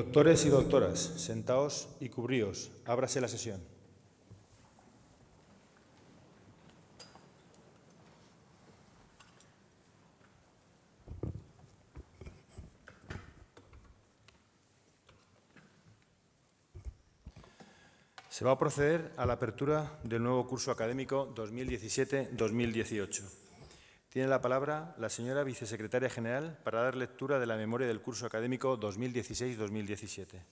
Doctores y doctoras, sentaos y cubríos. Ábrase la sesión. Se va a proceder a la apertura del nuevo curso académico 2017-2018. Tiene la palabra la señora vicesecretaria general para dar lectura de la memoria del curso académico 2016-2017.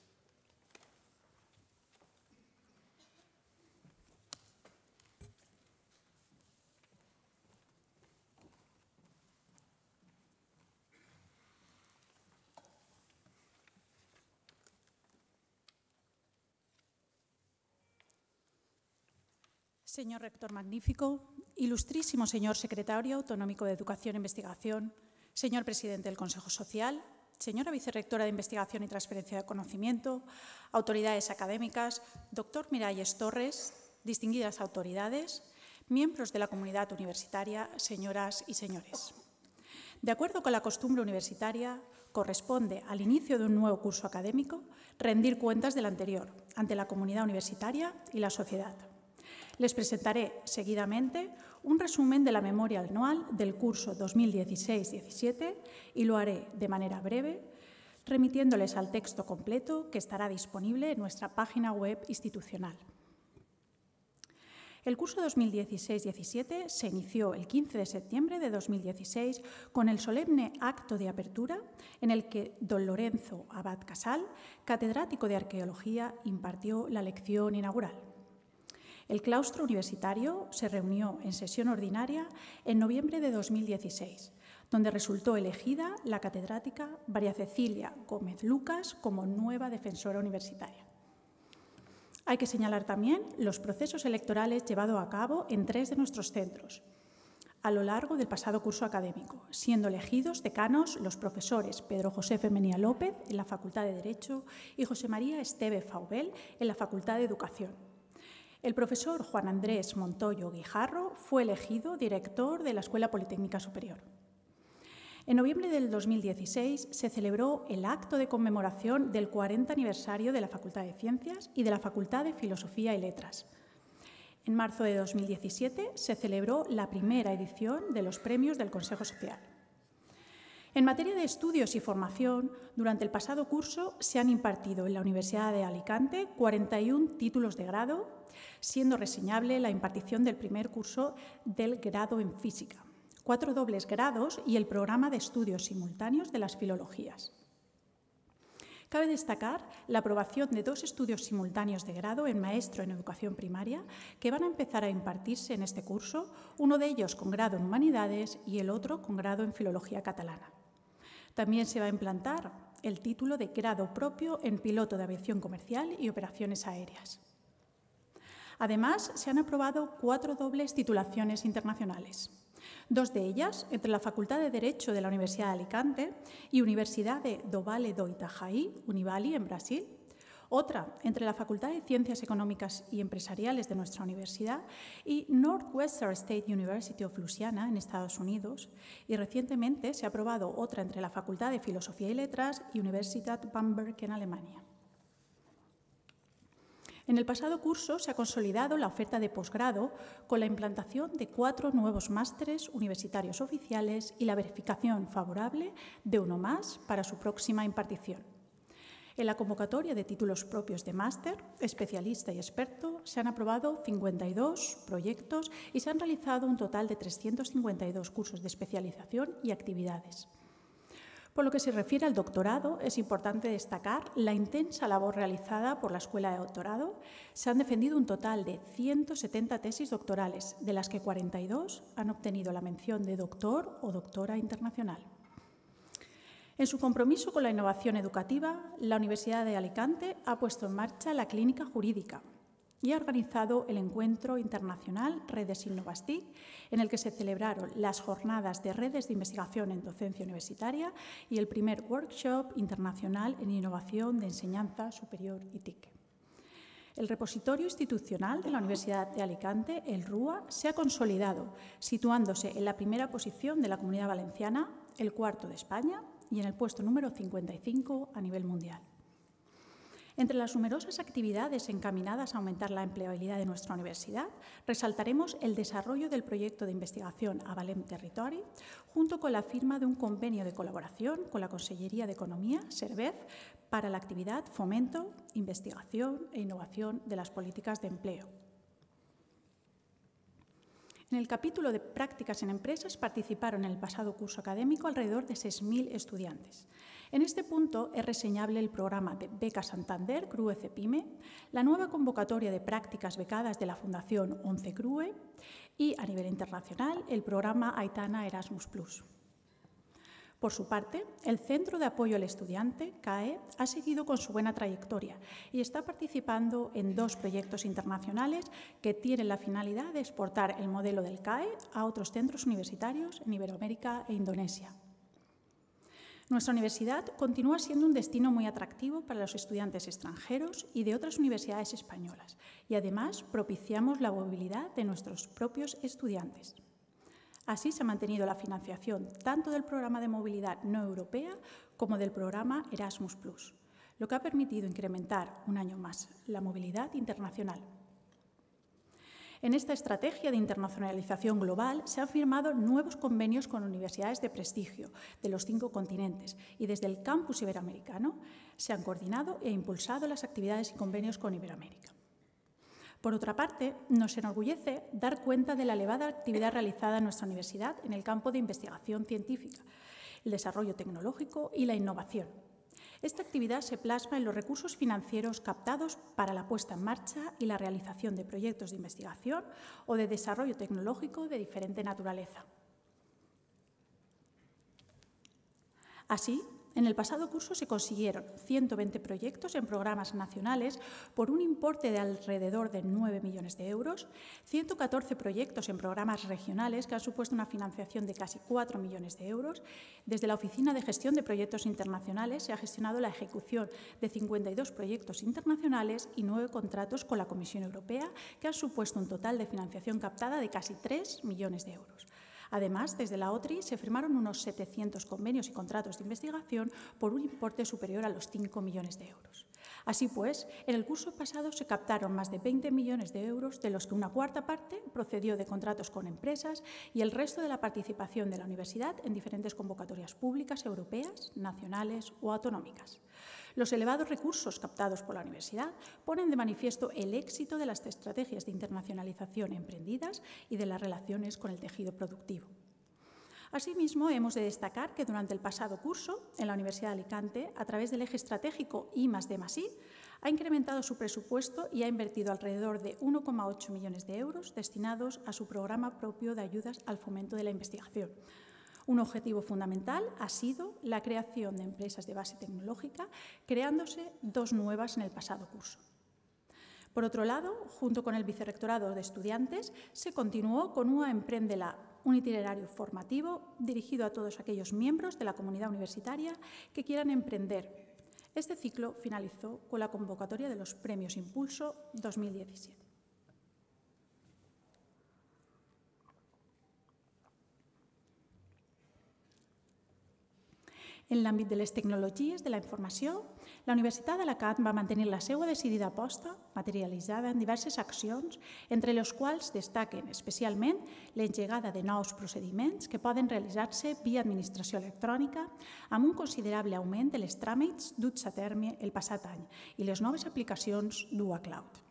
Señor Rector Magnífico, Ilustrísimo señor secretario autonómico de Educación e Investigación, señor presidente del Consejo Social, señora vicerrectora de Investigación y Transferencia de Conocimiento, autoridades académicas, doctor Miralles Torres, distinguidas autoridades, miembros de la comunidad universitaria, señoras y señores. De acuerdo con la costumbre universitaria, corresponde al inicio de un nuevo curso académico rendir cuentas del anterior ante la comunidad universitaria y la sociedad. Les presentaré seguidamente un resumen de la memoria anual del curso 2016-17 y lo haré de manera breve, remitiéndoles al texto completo que estará disponible en nuestra página web institucional. El curso 2016-17 se inició el 15 de septiembre de 2016 con el solemne acto de apertura en el que don Lorenzo Abad Casal, catedrático de Arqueología, impartió la lección inaugural. El claustro universitario se reunió en sesión ordinaria en noviembre de 2016, donde resultó elegida la catedrática María Cecilia Gómez Lucas como nueva defensora universitaria. Hay que señalar también los procesos electorales llevados a cabo en tres de nuestros centros a lo largo del pasado curso académico, siendo elegidos decanos los profesores Pedro José Femenía López en la Facultad de Derecho y José María Esteve Faubel en la Facultad de Educación. El profesor Juan Andrés Montoyo Guijarro fue elegido director de la Escuela Politécnica Superior. En noviembre del 2016 se celebró el acto de conmemoración del 40 aniversario de la Facultad de Ciencias y de la Facultad de Filosofía y Letras. En marzo de 2017 se celebró la primera edición de los premios del Consejo Social. En materia de estudios y formación, durante el pasado curso se han impartido en la Universidad de Alicante 41 títulos de grado, siendo reseñable la impartición del primer curso del grado en física, cuatro dobles grados y el programa de estudios simultáneos de las filologías. Cabe destacar la aprobación de dos estudios simultáneos de grado en maestro en educación primaria que van a empezar a impartirse en este curso, uno de ellos con grado en humanidades y el otro con grado en filología catalana. También se va a implantar el título de grado propio en piloto de aviación comercial y operaciones aéreas. Además, se han aprobado cuatro dobles titulaciones internacionales. Dos de ellas entre la Facultad de Derecho de la Universidad de Alicante y Universidad de Vale do Itajaí, Univali, en Brasil, otra entre la Facultad de Ciencias Económicas y Empresariales de nuestra universidad y Northwestern State University of Louisiana en Estados Unidos, y recientemente se ha aprobado otra entre la Facultad de Filosofía y Letras y Universidad Bamberg en Alemania. En el pasado curso se ha consolidado la oferta de posgrado con la implantación de cuatro nuevos másteres universitarios oficiales y la verificación favorable de uno más para su próxima impartición. En la convocatoria de títulos propios de máster, especialista y experto, se han aprobado 52 proyectos y se han realizado un total de 352 cursos de especialización y actividades. Por lo que se refiere al doctorado, es importante destacar la intensa labor realizada por la Escuela de Doctorado. Se han defendido un total de 170 tesis doctorales, de las que 42 han obtenido la mención de doctor o doctora internacional. En su compromiso con la innovación educativa, la Universidad de Alicante ha puesto en marcha la Clínica Jurídica y ha organizado el encuentro internacional Redes Innovastic, en el que se celebraron las jornadas de redes de investigación en docencia universitaria y el primer workshop internacional en innovación de enseñanza superior y TIC. El repositorio institucional de la Universidad de Alicante, el RUA, se ha consolidado, situándose en la primera posición de la Comunidad Valenciana, el cuarto de España y en el puesto número 55 a nivel mundial. Entre las numerosas actividades encaminadas a aumentar la empleabilidad de nuestra universidad, resaltaremos el desarrollo del proyecto de investigación Avalem Territory, junto con la firma de un convenio de colaboración con la Consellería de Economía, CERVEF, para la actividad Fomento, Investigación e Innovación de las Políticas de Empleo, en el capítulo de prácticas en empresas participaron en el pasado curso académico alrededor de 6.000 estudiantes. En este punto es reseñable el programa de Beca Santander CRUE CEPIME, la nueva convocatoria de prácticas becadas de la Fundación 11 CRUE y, a nivel internacional, el programa Aitana Erasmus Plus. Por su parte, el Centro de Apoyo al Estudiante, CAE, ha seguido con su buena trayectoria y está participando en dos proyectos internacionales que tienen la finalidad de exportar el modelo del CAE a otros centros universitarios en Iberoamérica e Indonesia. Nuestra universidad continúa siendo un destino muy atractivo para los estudiantes extranjeros y de otras universidades españolas, y además propiciamos la movilidad de nuestros propios estudiantes. Así se ha mantenido la financiación tanto del programa de movilidad no europea como del programa Erasmus ⁇ lo que ha permitido incrementar un año más la movilidad internacional. En esta estrategia de internacionalización global se han firmado nuevos convenios con universidades de prestigio de los cinco continentes y desde el campus iberoamericano se han coordinado e impulsado las actividades y convenios con Iberoamérica. Por otra parte, nos enorgullece dar cuenta de la elevada actividad realizada en nuestra universidad en el campo de investigación científica, el desarrollo tecnológico y la innovación. Esta actividad se plasma en los recursos financieros captados para la puesta en marcha y la realización de proyectos de investigación o de desarrollo tecnológico de diferente naturaleza. Así, en el pasado curso se consiguieron 120 proyectos en programas nacionales por un importe de alrededor de 9 millones de euros, 114 proyectos en programas regionales que han supuesto una financiación de casi 4 millones de euros. Desde la Oficina de Gestión de Proyectos Internacionales se ha gestionado la ejecución de 52 proyectos internacionales y 9 contratos con la Comisión Europea que han supuesto un total de financiación captada de casi 3 millones de euros. Además, desde la OTRI se firmaron unos 700 convenios y contratos de investigación por un importe superior a los 5 millones de euros. Así pues, en el curso pasado se captaron más de 20 millones de euros, de los que una cuarta parte procedió de contratos con empresas y el resto de la participación de la universidad en diferentes convocatorias públicas europeas, nacionales o autonómicas. Los elevados recursos captados por la universidad ponen de manifiesto el éxito de las estrategias de internacionalización emprendidas y de las relaciones con el tejido productivo. Asimismo, hemos de destacar que durante el pasado curso, en la Universidad de Alicante, a través del eje estratégico I D I, ha incrementado su presupuesto y ha invertido alrededor de 1,8 millones de euros destinados a su programa propio de ayudas al fomento de la investigación, un objetivo fundamental ha sido la creación de empresas de base tecnológica, creándose dos nuevas en el pasado curso. Por otro lado, junto con el Vicerrectorado de Estudiantes, se continuó con UA Emprendela, un itinerario formativo dirigido a todos aquellos miembros de la comunidad universitaria que quieran emprender. Este ciclo finalizó con la convocatoria de los Premios Impulso 2017. En l'àmbit de les tecnologies de la informació, la Universitat d'Alacant va mantenir la seva decidida aposta, materialitzada en diverses accions, entre les quals destaquen especialment l'engegada de nous procediments que poden realitzar-se via administració electrònica, amb un considerable augment de les tràmits duts a terme el passat any i les noves aplicacions DuaCloud. Cloud.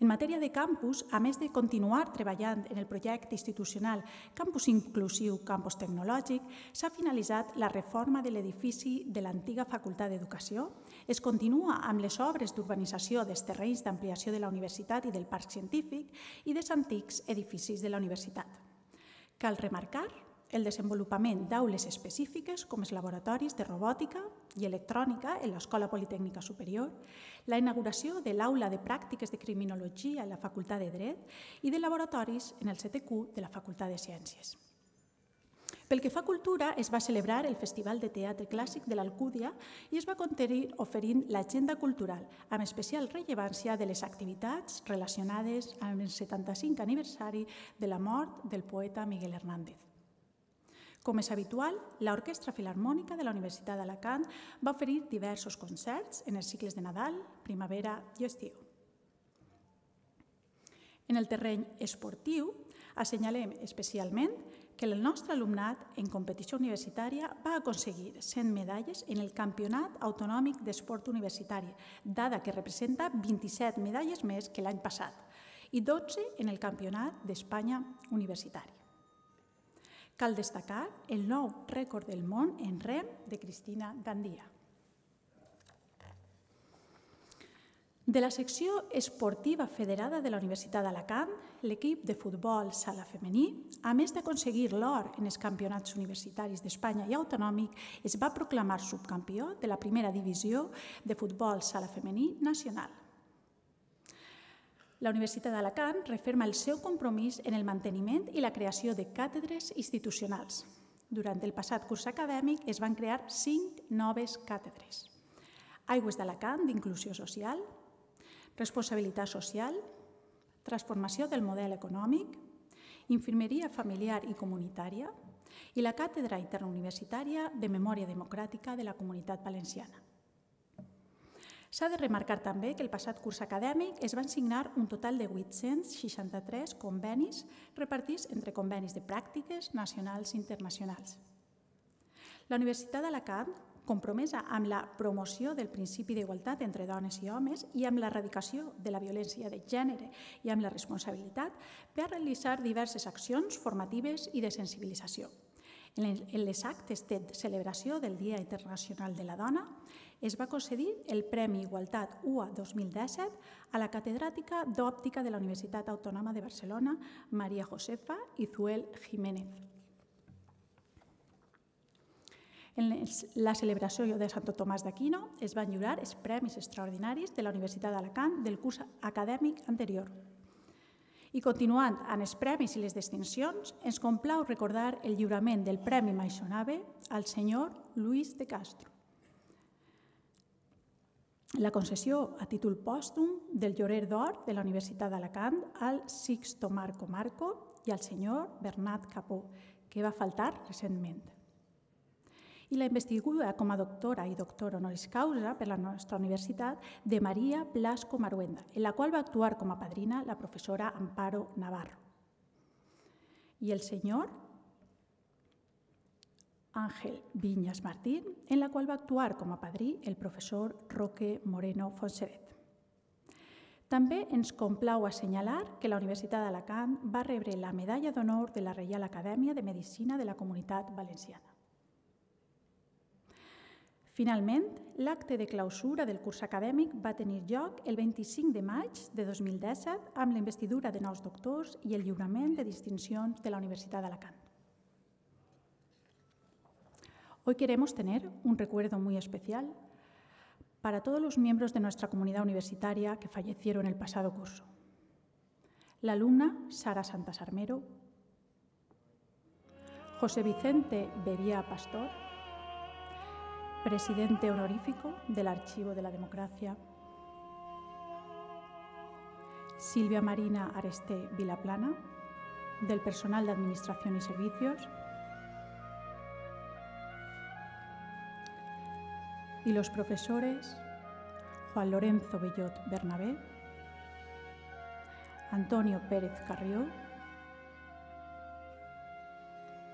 En matèria de campus, a més de continuar treballant en el projecte institucional Campus Inclusiu Campus Tecnològic, s'ha finalitzat la reforma de l'edifici de l'antiga Facultat d'Educació, es continua amb les obres d'urbanització dels terrenys d'ampliació de la universitat i del parc científic i dels antics edificis de la universitat. Cal remarcar el desenvolupament d'aules específiques com els laboratoris de robòtica i electrònica en l'Escola Politècnica Superior, la inauguració de l'aula de pràctiques de criminologia a la Facultat de Dret i de laboratoris en el CTQ de la Facultat de Ciències. Pel que fa a cultura, es va celebrar el Festival de Teatre Clàssic de l'Alcúdia i es va contenir oferint l'agenda cultural, amb especial rellevància de les activitats relacionades amb el 75 aniversari de la mort del poeta Miguel Hernández. Com és habitual, l'Orquestra Filarmònica de la Universitat d'Alacant va oferir diversos concerts en els cicles de Nadal, primavera i estiu. En el terreny esportiu, assenyalem especialment que el nostre alumnat en competició universitària va aconseguir 100 medalles en el Campionat Autonòmic d'Esport Universitari, dada que representa 27 medalles més que l'any passat, i 12 en el Campionat d'Espanya Universitari. Cal destacar el nou rècord del món en rem de Cristina Gandia. De la secció esportiva federada de la Universitat d'Alacant, l'equip de futbol sala femení, a més d'aconseguir l'or en els campionats universitaris d'Espanya i autonòmic, es va proclamar subcampió de la primera divisió de futbol sala femení nacional. La Universitat d'Alacant referma el seu compromís en el manteniment i la creació de càtedres institucionals. Durant el passat curs acadèmic es van crear cinc noves càtedres. Aigües d'Alacant d'inclusió social, responsabilitat social, transformació del model econòmic, infermeria familiar i comunitària i la càtedra interuniversitària de memòria democràtica de la comunitat valenciana. S'ha de remarcar també que el passat curs acadèmic es van signar un total de 863 convenis repartits entre convenis de pràctiques nacionals i internacionals. La Universitat d'Alacant, compromesa amb la promoció del principi d'igualtat entre dones i homes i amb l'erradicació de la violència de gènere i amb la responsabilitat, va realitzar diverses accions formatives i de sensibilització. En les actes de celebració del Dia Internacional de la Dona, es va concedir el Premi Igualtat UA 2017 a la catedràtica d'òptica de la Universitat Autònoma de Barcelona, Maria Josefa Izuel Jiménez. En la celebració de Santo Tomàs d'Aquino es van lliurar els Premis Extraordinaris de la Universitat d'Alacant del curs acadèmic anterior. I continuant amb els premis i les distincions, ens complau recordar el lliurament del Premi Maixonave al senyor Lluís de Castro la concessió a títol pòstum del llorer d'or de la Universitat d'Alacant al Sixto Marco Marco i al senyor Bernat Capó, que va faltar recentment. I la investiguda com a doctora i doctora honoris causa per la nostra universitat de Maria Blasco Maruenda, en la qual va actuar com a padrina la professora Amparo Navarro. I el senyor Ángel Viñas Martín, en la cual va a actuar com a padrí el professor Roque Moreno Fonseret. També ens complau assenyalar que la Universitat d'Alacant va rebre la Medalla d'Honor de la Reial Acadèmia de Medicina de la Comunitat Valenciana. Finalment, l'acte de clausura del curs acadèmic va tenir lloc el 25 de maig de 2017 amb la investidura de nous doctors i el lliurament de distincions de la Universitat d'Alacant. Hoy queremos tener un recuerdo muy especial para todos los miembros de nuestra comunidad universitaria que fallecieron el pasado curso. La alumna Sara Santas Armero, José Vicente Bebía Pastor, presidente honorífico del Archivo de la Democracia, Silvia Marina Areste Vilaplana, del personal de Administración y Servicios, y los profesores Juan Lorenzo Bellot Bernabé, Antonio Pérez Carrió,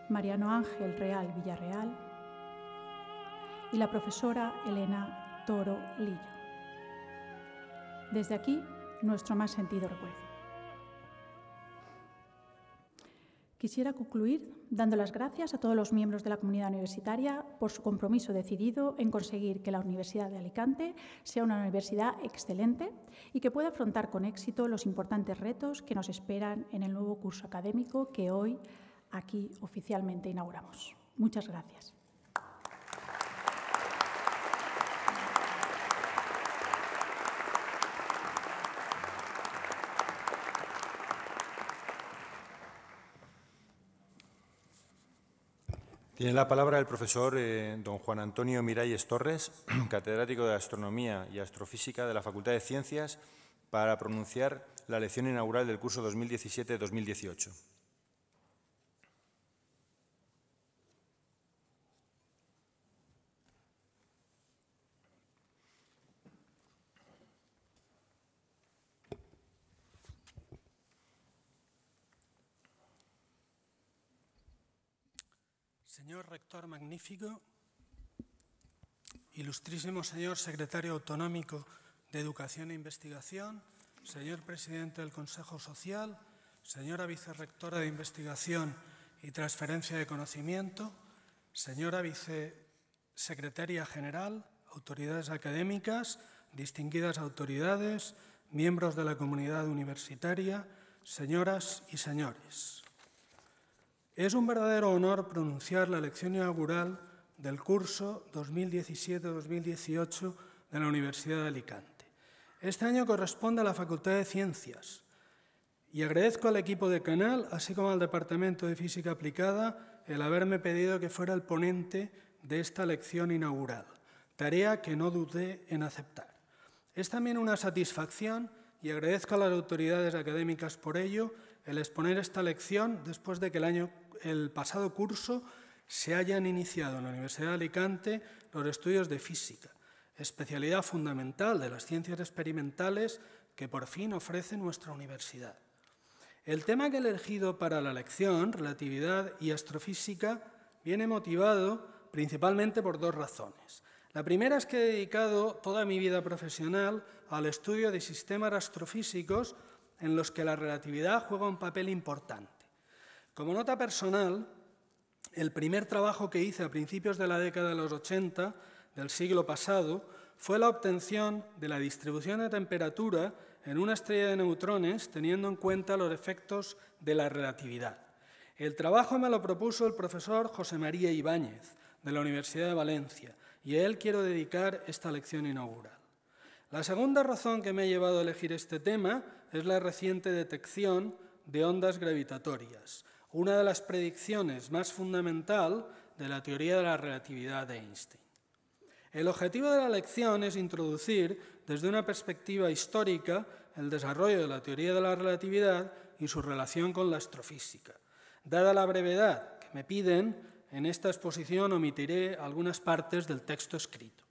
Mariano Ángel Real Villarreal y la profesora Elena Toro Lillo. Desde aquí, nuestro más sentido recuerdo. Quisiera concluir dando las gracias a todos los miembros de la comunidad universitaria por su compromiso decidido en conseguir que la Universidad de Alicante sea una universidad excelente y que pueda afrontar con éxito los importantes retos que nos esperan en el nuevo curso académico que hoy aquí oficialmente inauguramos. Muchas gracias. Tiene la palabra el profesor eh, don Juan Antonio Miralles Torres, catedrático de Astronomía y Astrofísica de la Facultad de Ciencias, para pronunciar la lección inaugural del curso 2017-2018. rector magnífico, ilustrísimo señor secretario autonómico de Educación e Investigación, señor presidente del Consejo Social, señora vicerrectora de Investigación y Transferencia de Conocimiento, señora vicesecretaria general, autoridades académicas, distinguidas autoridades, miembros de la comunidad universitaria, señoras y señores. Es un verdadero honor pronunciar la lección inaugural del curso 2017-2018 de la Universidad de Alicante. Este año corresponde a la Facultad de Ciencias y agradezco al equipo de Canal, así como al Departamento de Física Aplicada, el haberme pedido que fuera el ponente de esta lección inaugural, tarea que no dudé en aceptar. Es también una satisfacción y agradezco a las autoridades académicas por ello el exponer esta lección después de que el, pasado curso se hayan iniciado en la Universidad de Alicante los estudios de física, especialidad fundamental de las ciencias experimentales que por fin ofrece nuestra universidad. El tema que he elegido para la lección, relatividad y astrofísica, viene motivado principalmente por dos razones. La primera es que he dedicado toda mi vida profesional al estudio de sistemas astrofísicos en los que la relatividad juega un papel importante. Como nota personal, el primer trabajo que hice a principios de la década de los 80 del siglo pasado fue la obtención de la distribución de temperatura en una estrella de neutrones teniendo en cuenta los efectos de la relatividad. El trabajo me lo propuso el profesor José María Ibáñez de la Universidad de Valencia y a él quiero dedicar esta lección inaugural. La segunda razón que me ha llevado a elegir este tema es la reciente detección de ondas gravitatorias, una de las predicciones más fundamental de la teoría de la relatividad de Einstein. El objetivo de la lección es introducir desde una perspectiva histórica el desarrollo de la teoría de la relatividad y su relación con la astrofísica. Dada la brevedad que me piden, en esta exposición omitiré algunas partes del texto escrito.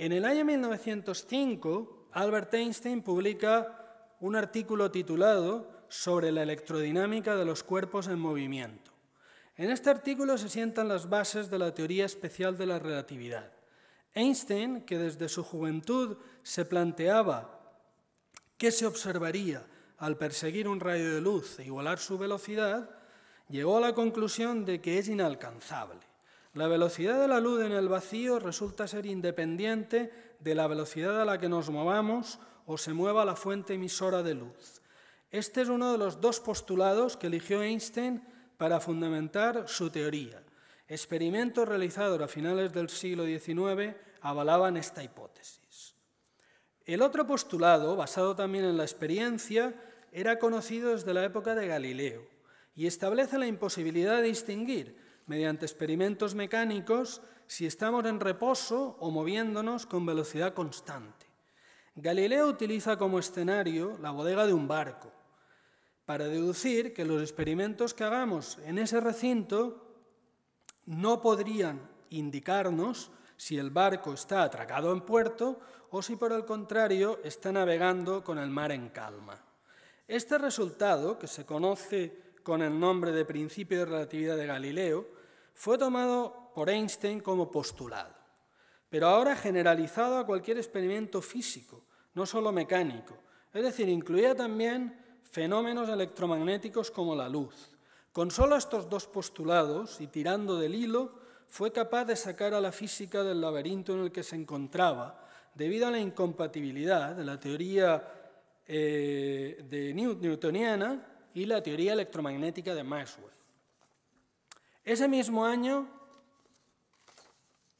En el año 1905, Albert Einstein publica un artículo titulado Sobre la electrodinámica de los cuerpos en movimiento. En este artículo se sientan las bases de la teoría especial de la relatividad. Einstein, que desde su juventud se planteaba qué se observaría al perseguir un rayo de luz e igualar su velocidad, llegó a la conclusión de que es inalcanzable. La velocidad de la luz en el vacío resulta ser independiente de la velocidad a la que nos movamos o se mueva la fuente emisora de luz. Este es uno de los dos postulados que eligió Einstein para fundamentar su teoría. Experimentos realizados a finales del siglo XIX avalaban esta hipótesis. El otro postulado, basado también en la experiencia, era conocido desde la época de Galileo y establece la imposibilidad de distinguir mediante experimentos mecánicos si estamos en reposo o moviéndonos con velocidad constante. Galileo utiliza como escenario la bodega de un barco para deducir que los experimentos que hagamos en ese recinto no podrían indicarnos si el barco está atracado en puerto o si por el contrario está navegando con el mar en calma. Este resultado, que se conoce con el nombre de principio de relatividad de Galileo, fue tomado por Einstein como postulado, pero ahora generalizado a cualquier experimento físico, no solo mecánico, es decir, incluía también fenómenos electromagnéticos como la luz. Con solo estos dos postulados y tirando del hilo, fue capaz de sacar a la física del laberinto en el que se encontraba, debido a la incompatibilidad de la teoría eh, de Newtoniana y la teoría electromagnética de Maxwell. Ese mismo año,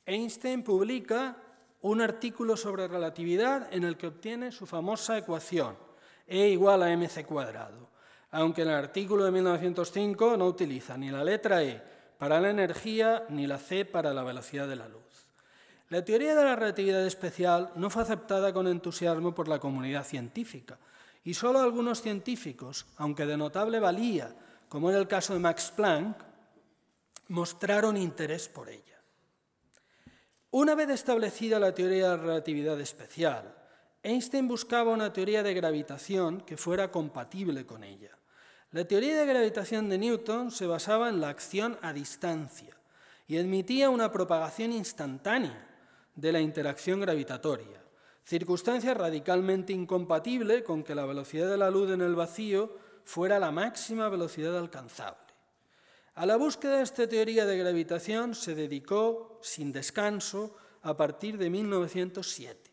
Einstein publica un artículo sobre relatividad en el que obtiene su famosa ecuación, E igual a mc cuadrado, aunque en el artículo de 1905 no utiliza ni la letra E para la energía ni la C para la velocidad de la luz. La teoría de la relatividad especial no fue aceptada con entusiasmo por la comunidad científica, y solo algunos científicos, aunque de notable valía, como en el caso de Max Planck, mostraron interés por ella. Una vez establecida la teoría de la relatividad especial, Einstein buscaba una teoría de gravitación que fuera compatible con ella. La teoría de gravitación de Newton se basaba en la acción a distancia y admitía una propagación instantánea de la interacción gravitatoria, circunstancia radicalmente incompatible con que la velocidad de la luz en el vacío fuera la máxima velocidad alcanzable. A la búsqueda de esta teoría de gravitación se dedicó sin descanso a partir de 1907.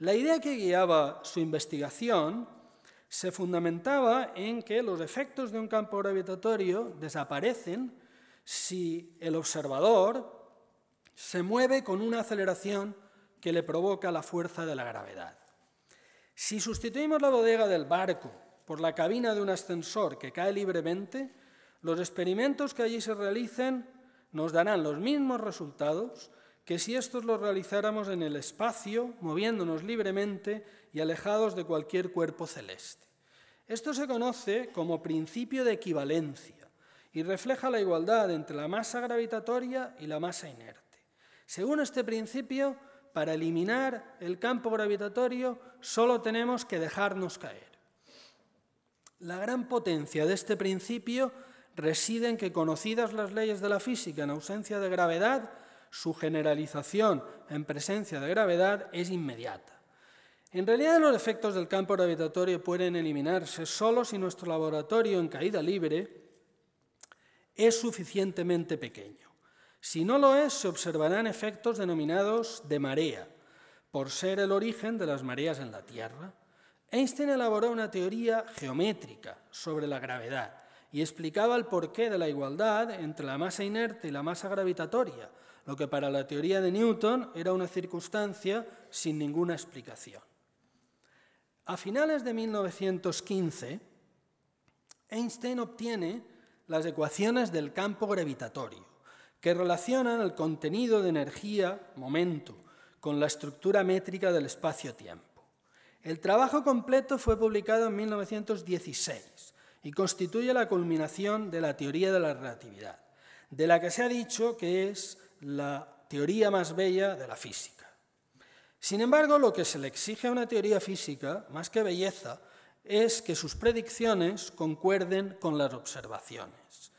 La idea que guiaba su investigación se fundamentaba en que los efectos de un campo gravitatorio desaparecen si el observador se mueve con una aceleración que le provoca la fuerza de la gravedad. Si sustituimos la bodega del barco por la cabina de un ascensor que cae libremente, los experimentos que allí se realicen nos darán los mismos resultados que si estos los realizáramos en el espacio, moviéndonos libremente y alejados de cualquier cuerpo celeste. Esto se conoce como principio de equivalencia y refleja la igualdad entre la masa gravitatoria y la masa inerte. Según este principio, para eliminar el campo gravitatorio solo tenemos que dejarnos caer. La gran potencia de este principio reside en que conocidas las leyes de la física en ausencia de gravedad, su generalización en presencia de gravedad es inmediata. En realidad los efectos del campo gravitatorio pueden eliminarse solo si nuestro laboratorio en caída libre es suficientemente pequeño. Si no lo es, se observarán efectos denominados de marea, por ser el origen de las mareas en la Tierra. Einstein elaboró una teoría geométrica sobre la gravedad, y explicaba el porqué de la igualdad entre la masa inerte y la masa gravitatoria, lo que para la teoría de Newton era una circunstancia sin ninguna explicación. A finales de 1915, Einstein obtiene las ecuaciones del campo gravitatorio, que relacionan el contenido de energía, momento, con la estructura métrica del espacio-tiempo. El trabajo completo fue publicado en 1916 y constituye la culminación de la teoría de la relatividad, de la que se ha dicho que es la teoría más bella de la física. Sin embargo, lo que se le exige a una teoría física, más que belleza, es que sus predicciones concuerden con las observaciones.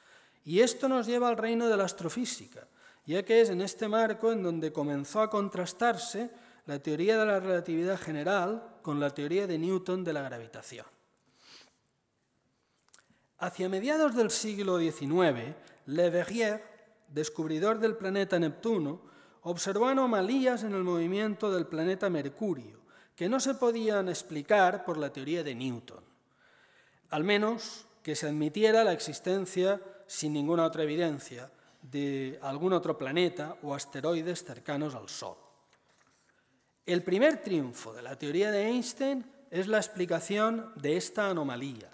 Y esto nos lleva al reino de la astrofísica, ya que es en este marco en donde comenzó a contrastarse la teoría de la relatividad general con la teoría de Newton de la gravitación. Hacia mediados del siglo XIX, Le Verrier, descubridor del planeta Neptuno, observó anomalías en el movimiento del planeta Mercurio, que no se podían explicar por la teoría de Newton, al menos que se admitiera la existencia, sin ninguna otra evidencia, de algún otro planeta o asteroides cercanos al Sol. El primer triunfo de la teoría de Einstein es la explicación de esta anomalía,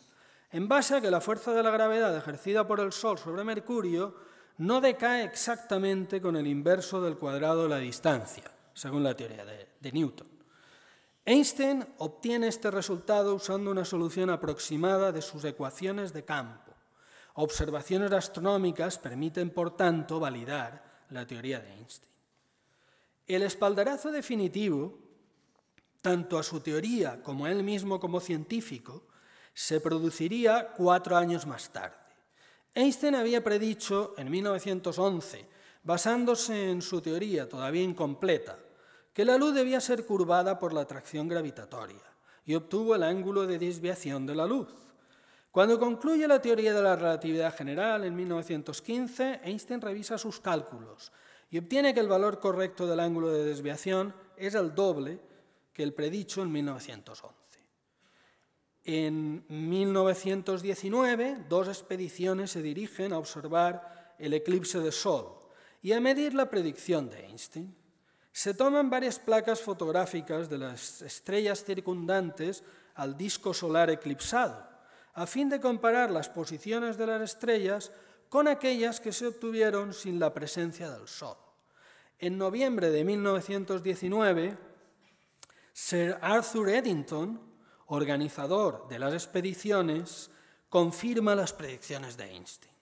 en base a que la fuerza de la gravedad ejercida por el Sol sobre Mercurio no decae exactamente con el inverso del cuadrado de la distancia, según la teoría de, de Newton. Einstein obtiene este resultado usando una solución aproximada de sus ecuaciones de campo. Observaciones astronómicas permiten, por tanto, validar la teoría de Einstein. El espaldarazo definitivo, tanto a su teoría como a él mismo como científico, se produciría cuatro años más tarde. Einstein había predicho en 1911, basándose en su teoría todavía incompleta, que la luz debía ser curvada por la atracción gravitatoria, y obtuvo el ángulo de desviación de la luz. Cuando concluye la teoría de la relatividad general en 1915, Einstein revisa sus cálculos y obtiene que el valor correcto del ángulo de desviación es el doble que el predicho en 1911. En 1919, dos expediciones se dirigen a observar el eclipse de Sol y a medir la predicción de Einstein. Se toman varias placas fotográficas de las estrellas circundantes al disco solar eclipsado, a fin de comparar las posiciones de las estrellas con aquellas que se obtuvieron sin la presencia del Sol. En noviembre de 1919, Sir Arthur Eddington organizador de las expediciones, confirma las predicciones de Einstein.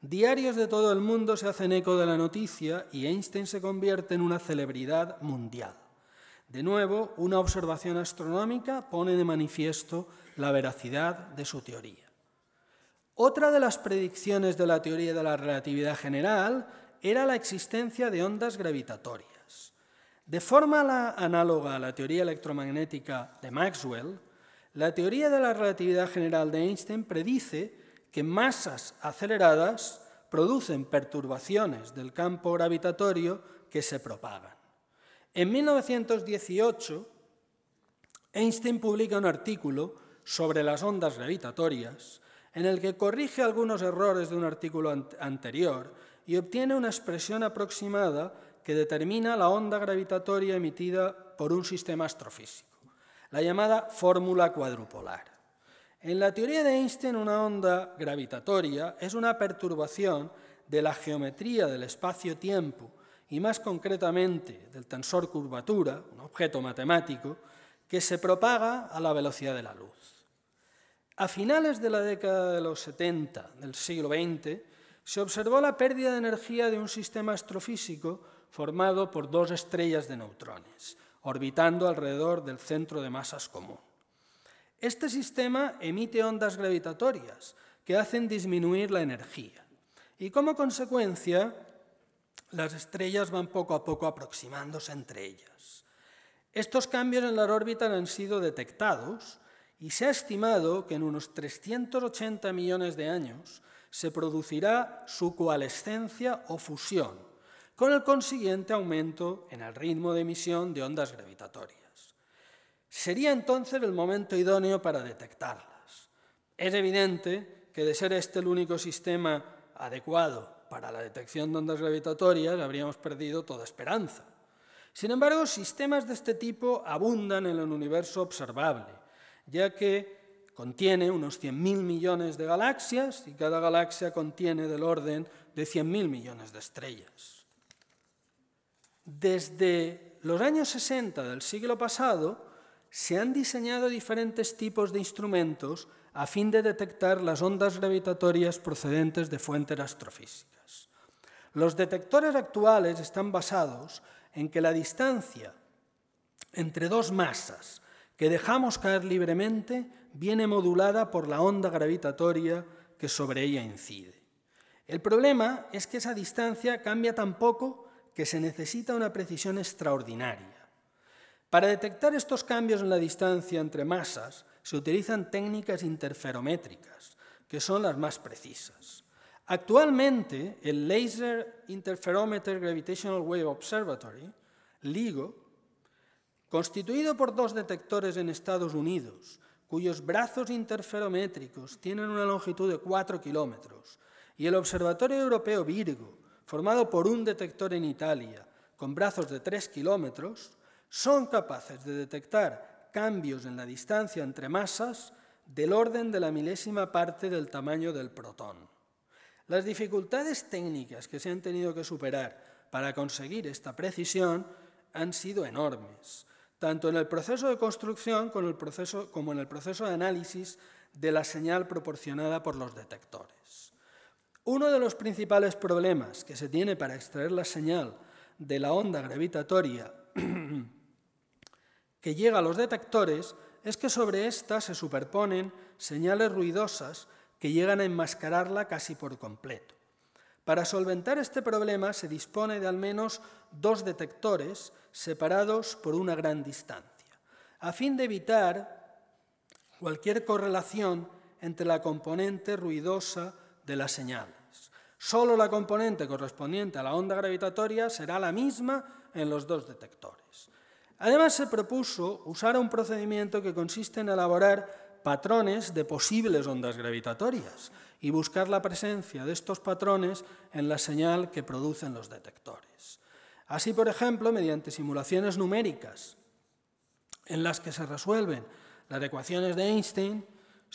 Diarios de todo el mundo se hacen eco de la noticia y Einstein se convierte en una celebridad mundial. De nuevo, una observación astronómica pone de manifiesto la veracidad de su teoría. Otra de las predicciones de la teoría de la relatividad general era la existencia de ondas gravitatorias. De forma análoga a la teoría electromagnética de Maxwell, la teoría de la relatividad general de Einstein predice que masas aceleradas producen perturbaciones del campo gravitatorio que se propagan. En 1918, Einstein publica un artículo sobre las ondas gravitatorias en el que corrige algunos errores de un artículo anterior y obtiene una expresión aproximada que determina la onda gravitatoria emitida por un sistema astrofísico la llamada fórmula cuadrupolar. En la teoría de Einstein, una onda gravitatoria es una perturbación de la geometría del espacio-tiempo y más concretamente del tensor curvatura, un objeto matemático, que se propaga a la velocidad de la luz. A finales de la década de los 70 del siglo XX, se observó la pérdida de energía de un sistema astrofísico formado por dos estrellas de neutrones, orbitando alrededor del centro de masas común. Este sistema emite ondas gravitatorias que hacen disminuir la energía y como consecuencia las estrellas van poco a poco aproximándose entre ellas. Estos cambios en la órbita han sido detectados y se ha estimado que en unos 380 millones de años se producirá su coalescencia o fusión, con el consiguiente aumento en el ritmo de emisión de ondas gravitatorias. Sería entonces el momento idóneo para detectarlas. Es evidente que de ser este el único sistema adecuado para la detección de ondas gravitatorias, habríamos perdido toda esperanza. Sin embargo, sistemas de este tipo abundan en el universo observable, ya que contiene unos 100.000 millones de galaxias y cada galaxia contiene del orden de 100.000 millones de estrellas. Desde los años 60 del siglo pasado se han diseñado diferentes tipos de instrumentos a fin de detectar las ondas gravitatorias procedentes de fuentes astrofísicas. Los detectores actuales están basados en que la distancia entre dos masas que dejamos caer libremente viene modulada por la onda gravitatoria que sobre ella incide. El problema es que esa distancia cambia tan poco que se necesita una precisión extraordinaria. Para detectar estos cambios en la distancia entre masas se utilizan técnicas interferométricas, que son las más precisas. Actualmente, el Laser Interferometer Gravitational Wave Observatory, LIGO, constituido por dos detectores en Estados Unidos, cuyos brazos interferométricos tienen una longitud de 4 kilómetros, y el Observatorio Europeo Virgo, formado por un detector en Italia con brazos de 3 kilómetros, son capaces de detectar cambios en la distancia entre masas del orden de la milésima parte del tamaño del protón. Las dificultades técnicas que se han tenido que superar para conseguir esta precisión han sido enormes, tanto en el proceso de construcción como en el proceso de análisis de la señal proporcionada por los detectores. Uno de los principales problemas que se tiene para extraer la señal de la onda gravitatoria que llega a los detectores es que sobre ésta se superponen señales ruidosas que llegan a enmascararla casi por completo. Para solventar este problema se dispone de al menos dos detectores separados por una gran distancia, a fin de evitar cualquier correlación entre la componente ruidosa de las señales. Solo la componente correspondiente a la onda gravitatoria será la misma en los dos detectores. Además, se propuso usar un procedimiento que consiste en elaborar patrones de posibles ondas gravitatorias y buscar la presencia de estos patrones en la señal que producen los detectores. Así, por ejemplo, mediante simulaciones numéricas en las que se resuelven las ecuaciones de Einstein,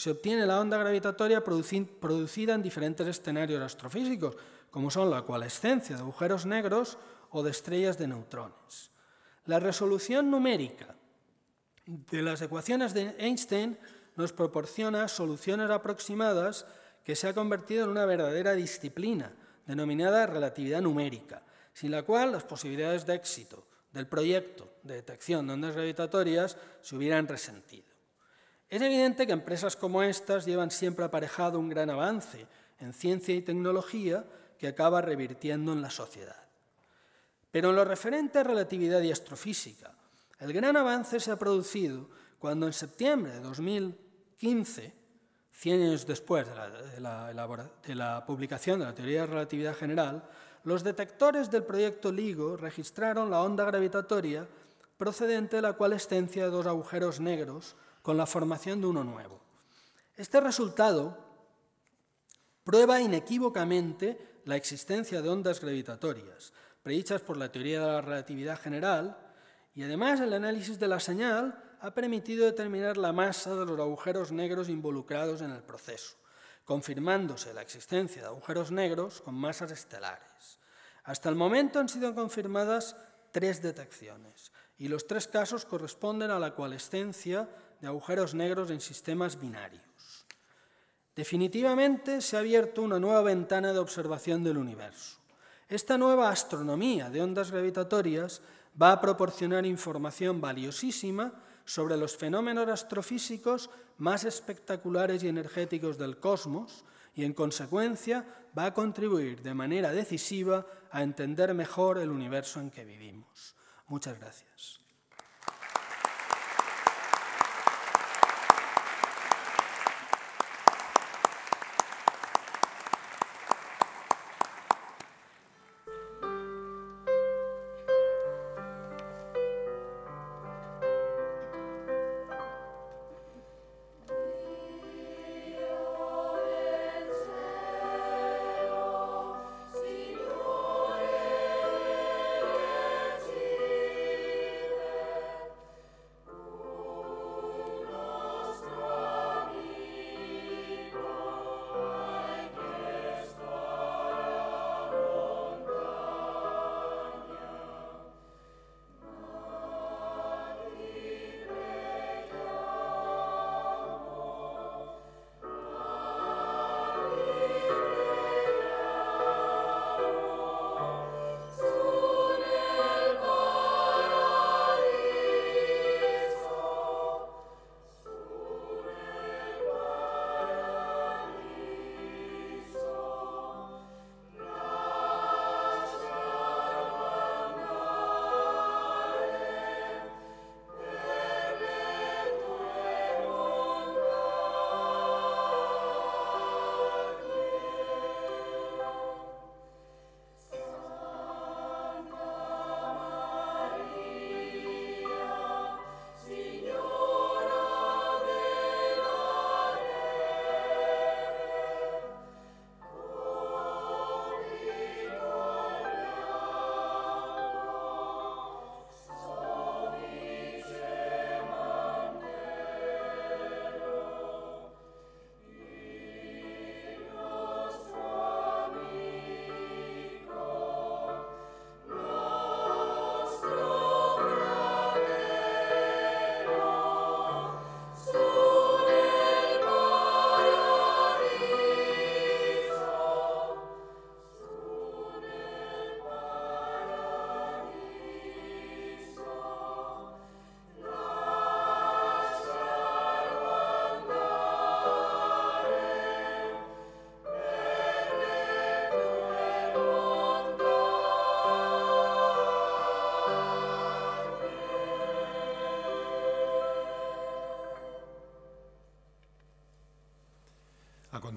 se obtiene la onda gravitatoria producida en diferentes escenarios astrofísicos, como son la coalescencia de agujeros negros o de estrellas de neutrones. La resolución numérica de las ecuaciones de Einstein nos proporciona soluciones aproximadas que se ha convertido en una verdadera disciplina, denominada relatividad numérica, sin la cual las posibilidades de éxito del proyecto de detección de ondas gravitatorias se hubieran resentido. Es evidente que empresas como estas llevan siempre aparejado un gran avance en ciencia y tecnología que acaba revirtiendo en la sociedad. Pero en lo referente a relatividad y astrofísica, el gran avance se ha producido cuando en septiembre de 2015, 100 años después de la, de la publicación de la teoría de relatividad general, los detectores del proyecto LIGO registraron la onda gravitatoria procedente de la coalescencia de dos agujeros negros con la formación de uno nuevo. Este resultado prueba inequívocamente la existencia de ondas gravitatorias, predichas por la teoría de la relatividad general, y además el análisis de la señal ha permitido determinar la masa de los agujeros negros involucrados en el proceso, confirmándose la existencia de agujeros negros con masas estelares. Hasta el momento han sido confirmadas tres detecciones y los tres casos corresponden a la coalescencia de agujeros negros en sistemas binarios. Definitivamente se ha abierto una nueva ventana de observación del universo. Esta nueva astronomía de ondas gravitatorias va a proporcionar información valiosísima sobre los fenómenos astrofísicos más espectaculares y energéticos del cosmos y, en consecuencia, va a contribuir de manera decisiva a entender mejor el universo en que vivimos. Muchas gracias.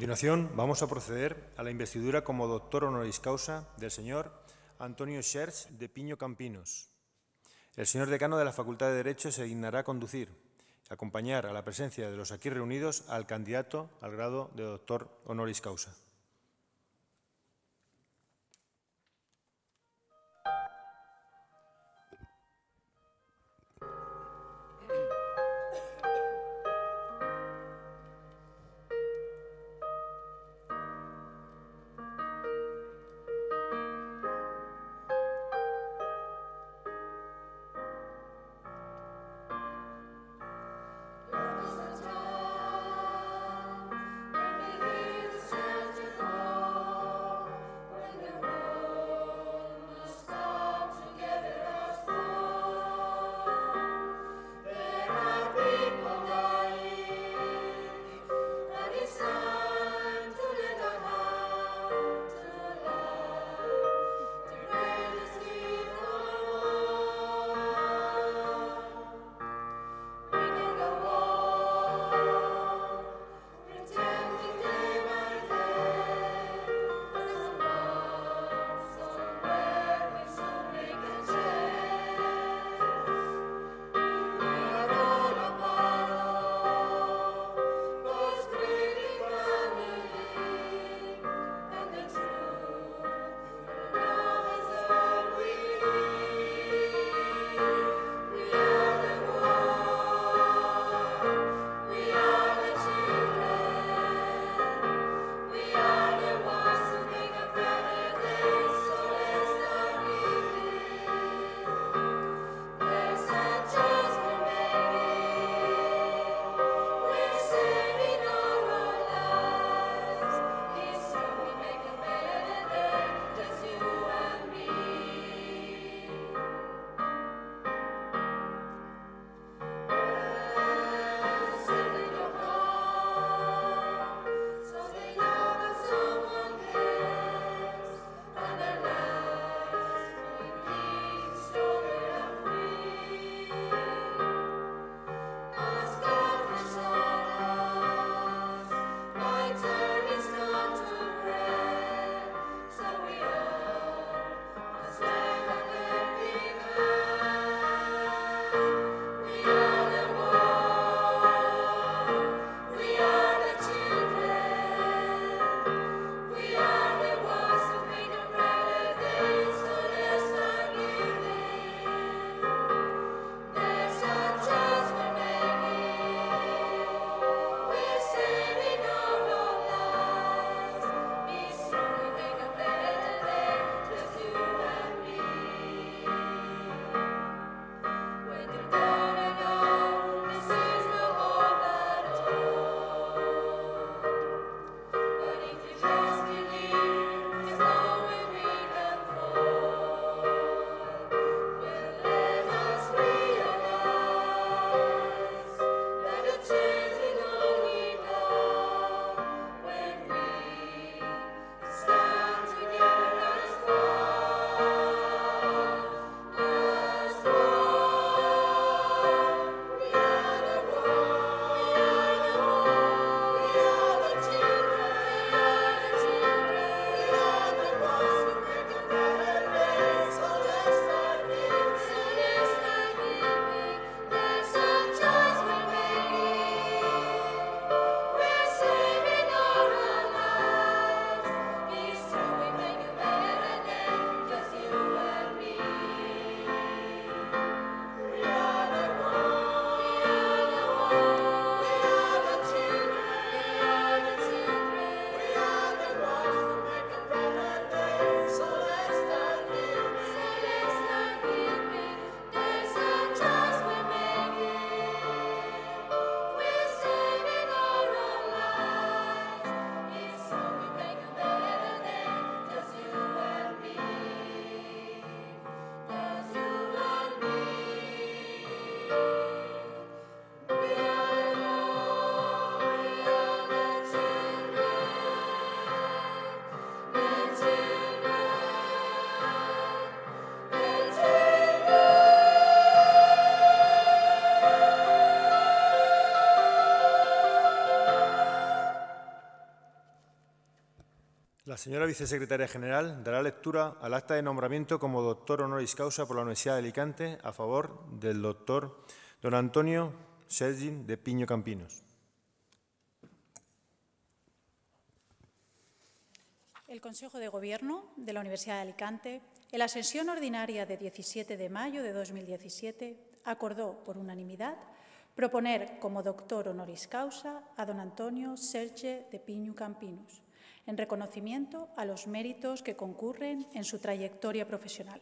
continuación vamos a proceder a la investidura como doctor honoris causa del señor Antonio Scherz de Piño Campinos. El señor decano de la Facultad de Derecho se dignará conducir acompañar a la presencia de los aquí reunidos al candidato al grado de doctor honoris causa. señora vicesecretaria general dará lectura al acta de nombramiento como doctor honoris causa por la Universidad de Alicante a favor del doctor don Antonio Sergin de Piño Campinos. El Consejo de Gobierno de la Universidad de Alicante, en la sesión ordinaria de 17 de mayo de 2017, acordó por unanimidad proponer como doctor honoris causa a don Antonio Serge de Piño Campinos en reconocimiento a los méritos que concurren en su trayectoria profesional,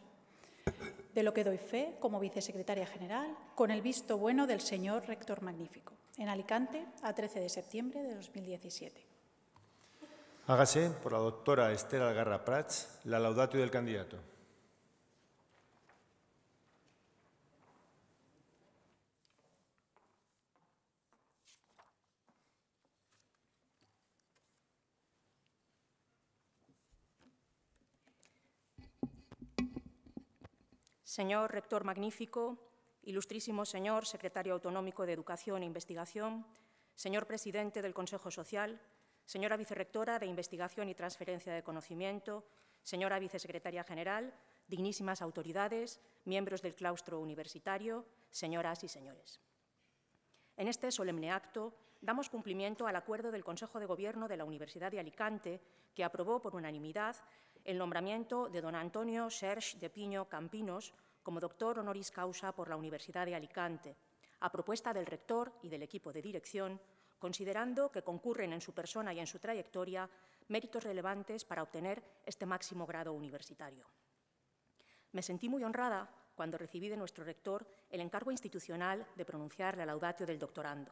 de lo que doy fe como vicesecretaria general con el visto bueno del señor rector magnífico, en Alicante a 13 de septiembre de 2017. Hágase por la doctora Estela Algarra Prats la laudatio del candidato. Señor Rector Magnífico, Ilustrísimo Señor Secretario Autonómico de Educación e Investigación, Señor Presidente del Consejo Social, Señora Vicerrectora de Investigación y Transferencia de Conocimiento, Señora Vicesecretaria General, dignísimas autoridades, miembros del claustro universitario, señoras y señores. En este solemne acto damos cumplimiento al acuerdo del Consejo de Gobierno de la Universidad de Alicante, que aprobó por unanimidad el nombramiento de don Antonio Serge de Piño Campinos como doctor honoris causa por la Universidad de Alicante, a propuesta del rector y del equipo de dirección, considerando que concurren en su persona y en su trayectoria méritos relevantes para obtener este máximo grado universitario. Me sentí muy honrada cuando recibí de nuestro rector el encargo institucional de pronunciar la laudatio del doctorando.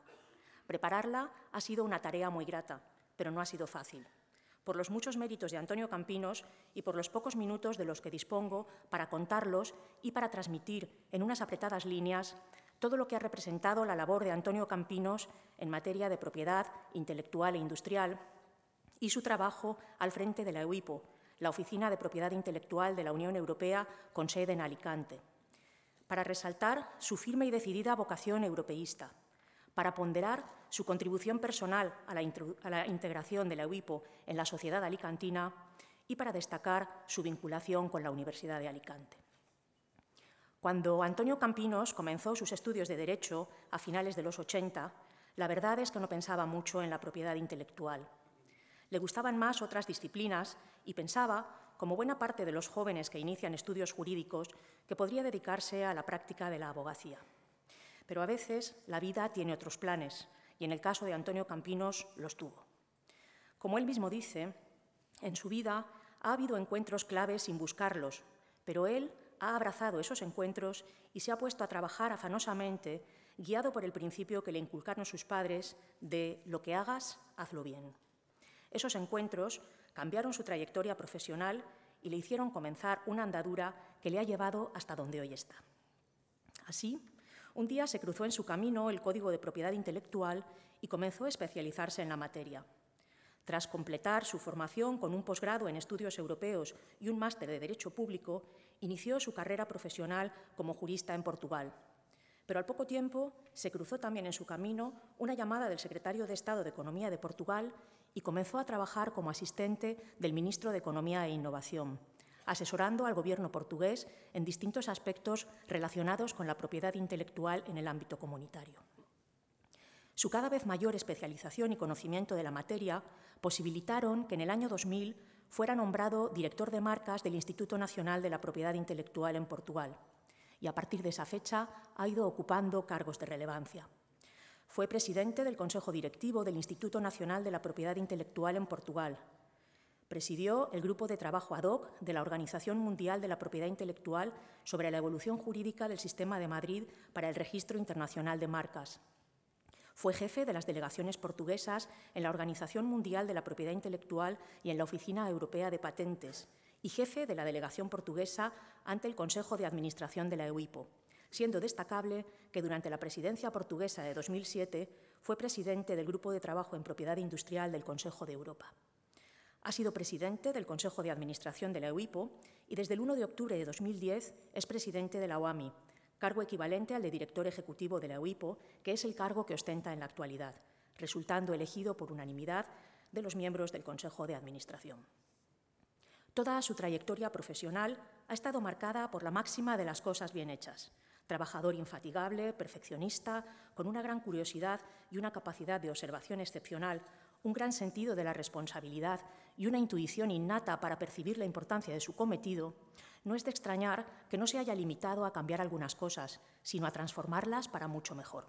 Prepararla ha sido una tarea muy grata, pero no ha sido fácil por los muchos méritos de Antonio Campinos y por los pocos minutos de los que dispongo para contarlos y para transmitir en unas apretadas líneas todo lo que ha representado la labor de Antonio Campinos en materia de propiedad intelectual e industrial y su trabajo al frente de la EUIPO, la Oficina de Propiedad Intelectual de la Unión Europea con sede en Alicante, para resaltar su firme y decidida vocación europeísta para ponderar su contribución personal a la, integración de la UIPO en la sociedad alicantina y para destacar su vinculación con la Universidad de Alicante. Cuando Antonio Campinos comenzó sus estudios de Derecho a finales de los 80, la verdad es que no pensaba mucho en la propiedad intelectual. Le gustaban más otras disciplinas y pensaba, como buena parte de los jóvenes que inician estudios jurídicos, que podría dedicarse a la práctica de la abogacía pero a veces la vida tiene otros planes, y en el caso de Antonio Campinos los tuvo. Como él mismo dice, en su vida ha habido encuentros claves sin buscarlos, pero él ha abrazado esos encuentros y se ha puesto a trabajar afanosamente, guiado por el principio que le inculcaron sus padres de lo que hagas, hazlo bien. Esos encuentros cambiaron su trayectoria profesional y le hicieron comenzar una andadura que le ha llevado hasta donde hoy está. Así, un día se cruzó en su camino el Código de Propiedad Intelectual y comenzó a especializarse en la materia. Tras completar su formación con un posgrado en estudios europeos y un máster de Derecho Público, inició su carrera profesional como jurista en Portugal. Pero al poco tiempo se cruzó también en su camino una llamada del secretario de Estado de Economía de Portugal y comenzó a trabajar como asistente del ministro de Economía e Innovación asesorando al gobierno portugués en distintos aspectos relacionados con la propiedad intelectual en el ámbito comunitario. Su cada vez mayor especialización y conocimiento de la materia posibilitaron que en el año 2000 fuera nombrado director de marcas del Instituto Nacional de la Propiedad Intelectual en Portugal y a partir de esa fecha ha ido ocupando cargos de relevancia. Fue presidente del Consejo Directivo del Instituto Nacional de la Propiedad Intelectual en Portugal, Presidió el grupo de trabajo ad hoc de la Organización Mundial de la Propiedad Intelectual sobre la evolución jurídica del sistema de Madrid para el Registro Internacional de Marcas. Fue jefe de las delegaciones portuguesas en la Organización Mundial de la Propiedad Intelectual y en la Oficina Europea de Patentes, y jefe de la delegación portuguesa ante el Consejo de Administración de la EUIPO, siendo destacable que durante la presidencia portuguesa de 2007 fue presidente del Grupo de Trabajo en Propiedad Industrial del Consejo de Europa. Ha sido presidente del Consejo de Administración de la UIPO y desde el 1 de octubre de 2010 es presidente de la OAMI, cargo equivalente al de director ejecutivo de la UIPO, que es el cargo que ostenta en la actualidad, resultando elegido por unanimidad de los miembros del Consejo de Administración. Toda su trayectoria profesional ha estado marcada por la máxima de las cosas bien hechas, trabajador infatigable, perfeccionista, con una gran curiosidad y una capacidad de observación excepcional un gran sentido de la responsabilidad y una intuición innata para percibir la importancia de su cometido, no es de extrañar que no se haya limitado a cambiar algunas cosas, sino a transformarlas para mucho mejor.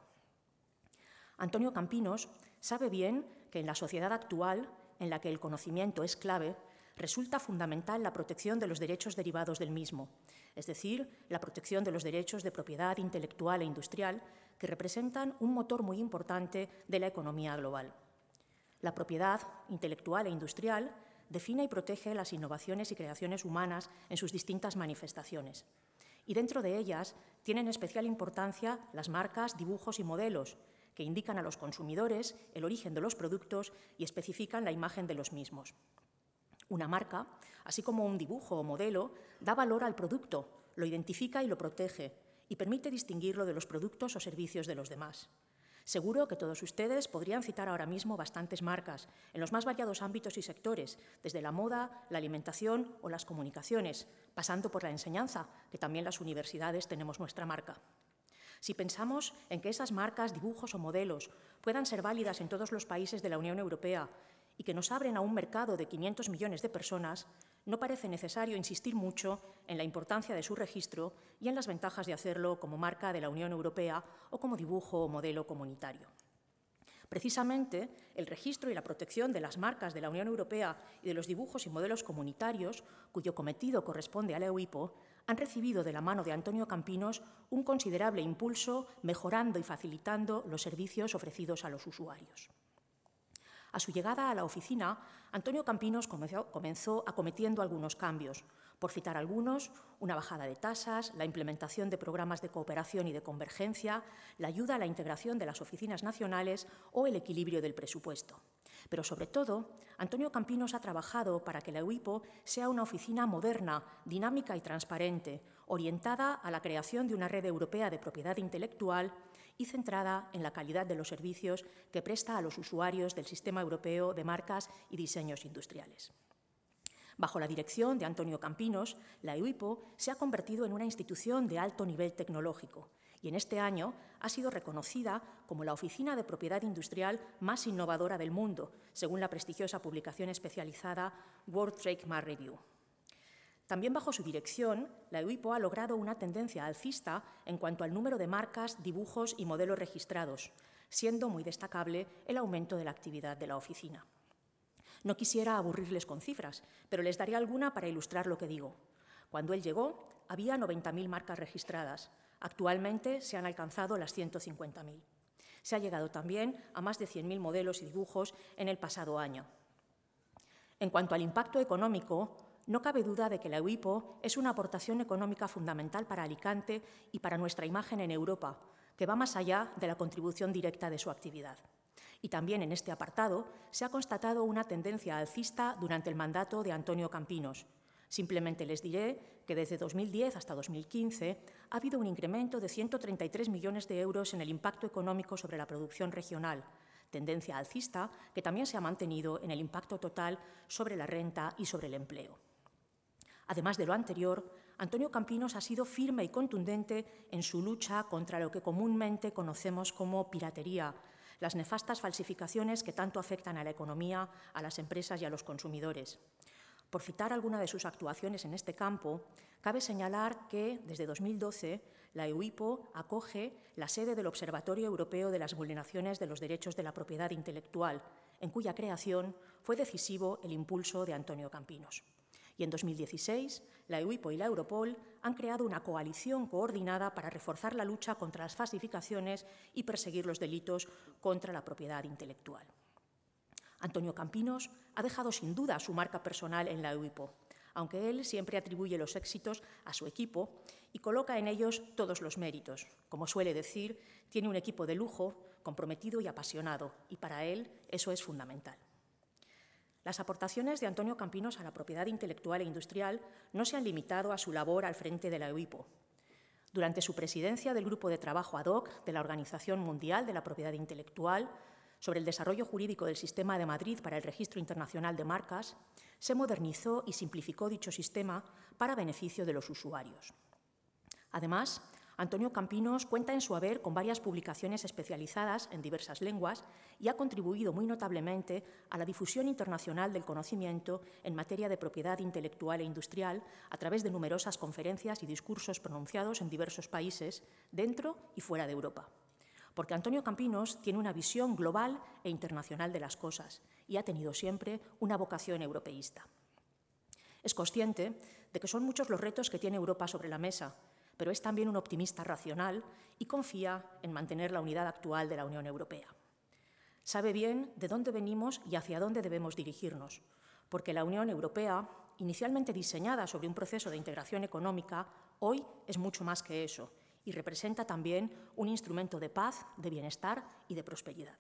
Antonio Campinos sabe bien que en la sociedad actual, en la que el conocimiento es clave, resulta fundamental la protección de los derechos derivados del mismo, es decir, la protección de los derechos de propiedad intelectual e industrial, que representan un motor muy importante de la economía global. La propiedad intelectual e industrial define y protege las innovaciones y creaciones humanas en sus distintas manifestaciones. Y dentro de ellas tienen especial importancia las marcas, dibujos y modelos, que indican a los consumidores el origen de los productos y especifican la imagen de los mismos. Una marca, así como un dibujo o modelo, da valor al producto, lo identifica y lo protege, y permite distinguirlo de los productos o servicios de los demás. Seguro que todos ustedes podrían citar ahora mismo bastantes marcas en los más variados ámbitos y sectores, desde la moda, la alimentación o las comunicaciones, pasando por la enseñanza, que también las universidades tenemos nuestra marca. Si pensamos en que esas marcas, dibujos o modelos puedan ser válidas en todos los países de la Unión Europea y que nos abren a un mercado de 500 millones de personas, no parece necesario insistir mucho en la importancia de su registro y en las ventajas de hacerlo como marca de la Unión Europea o como dibujo o modelo comunitario. Precisamente, el registro y la protección de las marcas de la Unión Europea y de los dibujos y modelos comunitarios, cuyo cometido corresponde al la e EUIPO, han recibido de la mano de Antonio Campinos un considerable impulso mejorando y facilitando los servicios ofrecidos a los usuarios. A su llegada a la oficina, Antonio Campinos comenzó, acometiendo algunos cambios. Por citar algunos, una bajada de tasas, la implementación de programas de cooperación y de convergencia, la ayuda a la integración de las oficinas nacionales o el equilibrio del presupuesto. Pero sobre todo, Antonio Campinos ha trabajado para que la UIPO sea una oficina moderna, dinámica y transparente, orientada a la creación de una red europea de propiedad intelectual y centrada en la calidad de los servicios que presta a los usuarios del Sistema Europeo de Marcas y Diseños Industriales. Bajo la dirección de Antonio Campinos, la EUIPO se ha convertido en una institución de alto nivel tecnológico y en este año ha sido reconocida como la oficina de propiedad industrial más innovadora del mundo, según la prestigiosa publicación especializada World Trademark Review. También bajo su dirección, la EUIPO ha logrado una tendencia alcista en cuanto al número de marcas, dibujos y modelos registrados, siendo muy destacable el aumento de la actividad de la oficina. No quisiera aburrirles con cifras, pero les daré alguna para ilustrar lo que digo. Cuando él llegó, había 90.000 marcas registradas. Actualmente se han alcanzado las 150.000. Se ha llegado también a más de 100.000 modelos y dibujos en el pasado año. En cuanto al impacto económico, no cabe duda de que la UIPO es una aportación económica fundamental para Alicante y para nuestra imagen en Europa, que va más allá de la contribución directa de su actividad. Y también en este apartado se ha constatado una tendencia alcista durante el mandato de Antonio Campinos. Simplemente les diré que desde 2010 hasta 2015 ha habido un incremento de 133 millones de euros en el impacto económico sobre la producción regional, tendencia alcista que también se ha mantenido en el impacto total sobre la renta y sobre el empleo. Además de lo anterior, Antonio Campinos ha sido firme y contundente en su lucha contra lo que comúnmente conocemos como piratería, las nefastas falsificaciones que tanto afectan a la economía, a las empresas y a los consumidores. Por citar alguna de sus actuaciones en este campo, cabe señalar que desde 2012 la EUIPO acoge la sede del Observatorio Europeo de las Vulneraciones de los Derechos de la Propiedad Intelectual, en cuya creación fue decisivo el impulso de Antonio Campinos. Y en 2016, la EUIPO y la Europol han creado una coalición coordinada para reforzar la lucha contra las falsificaciones y perseguir los delitos contra la propiedad intelectual. Antonio Campinos ha dejado sin duda su marca personal en la EUIPO, aunque él siempre atribuye los éxitos a su equipo y coloca en ellos todos los méritos. Como suele decir, tiene un equipo de lujo, comprometido y apasionado, y para él eso es fundamental. Las aportaciones de Antonio Campinos a la propiedad intelectual e industrial no se han limitado a su labor al frente de la EUIPO. Durante su presidencia del Grupo de Trabajo ad hoc de la Organización Mundial de la Propiedad Intelectual sobre el desarrollo jurídico del sistema de Madrid para el Registro Internacional de Marcas, se modernizó y simplificó dicho sistema para beneficio de los usuarios. Además, Antonio Campinos cuenta en su haber con varias publicaciones especializadas en diversas lenguas y ha contribuido muy notablemente a la difusión internacional del conocimiento en materia de propiedad intelectual e industrial a través de numerosas conferencias y discursos pronunciados en diversos países, dentro y fuera de Europa. Porque Antonio Campinos tiene una visión global e internacional de las cosas y ha tenido siempre una vocación europeísta. Es consciente de que son muchos los retos que tiene Europa sobre la mesa pero es también un optimista racional y confía en mantener la unidad actual de la Unión Europea. Sabe bien de dónde venimos y hacia dónde debemos dirigirnos, porque la Unión Europea, inicialmente diseñada sobre un proceso de integración económica, hoy es mucho más que eso y representa también un instrumento de paz, de bienestar y de prosperidad.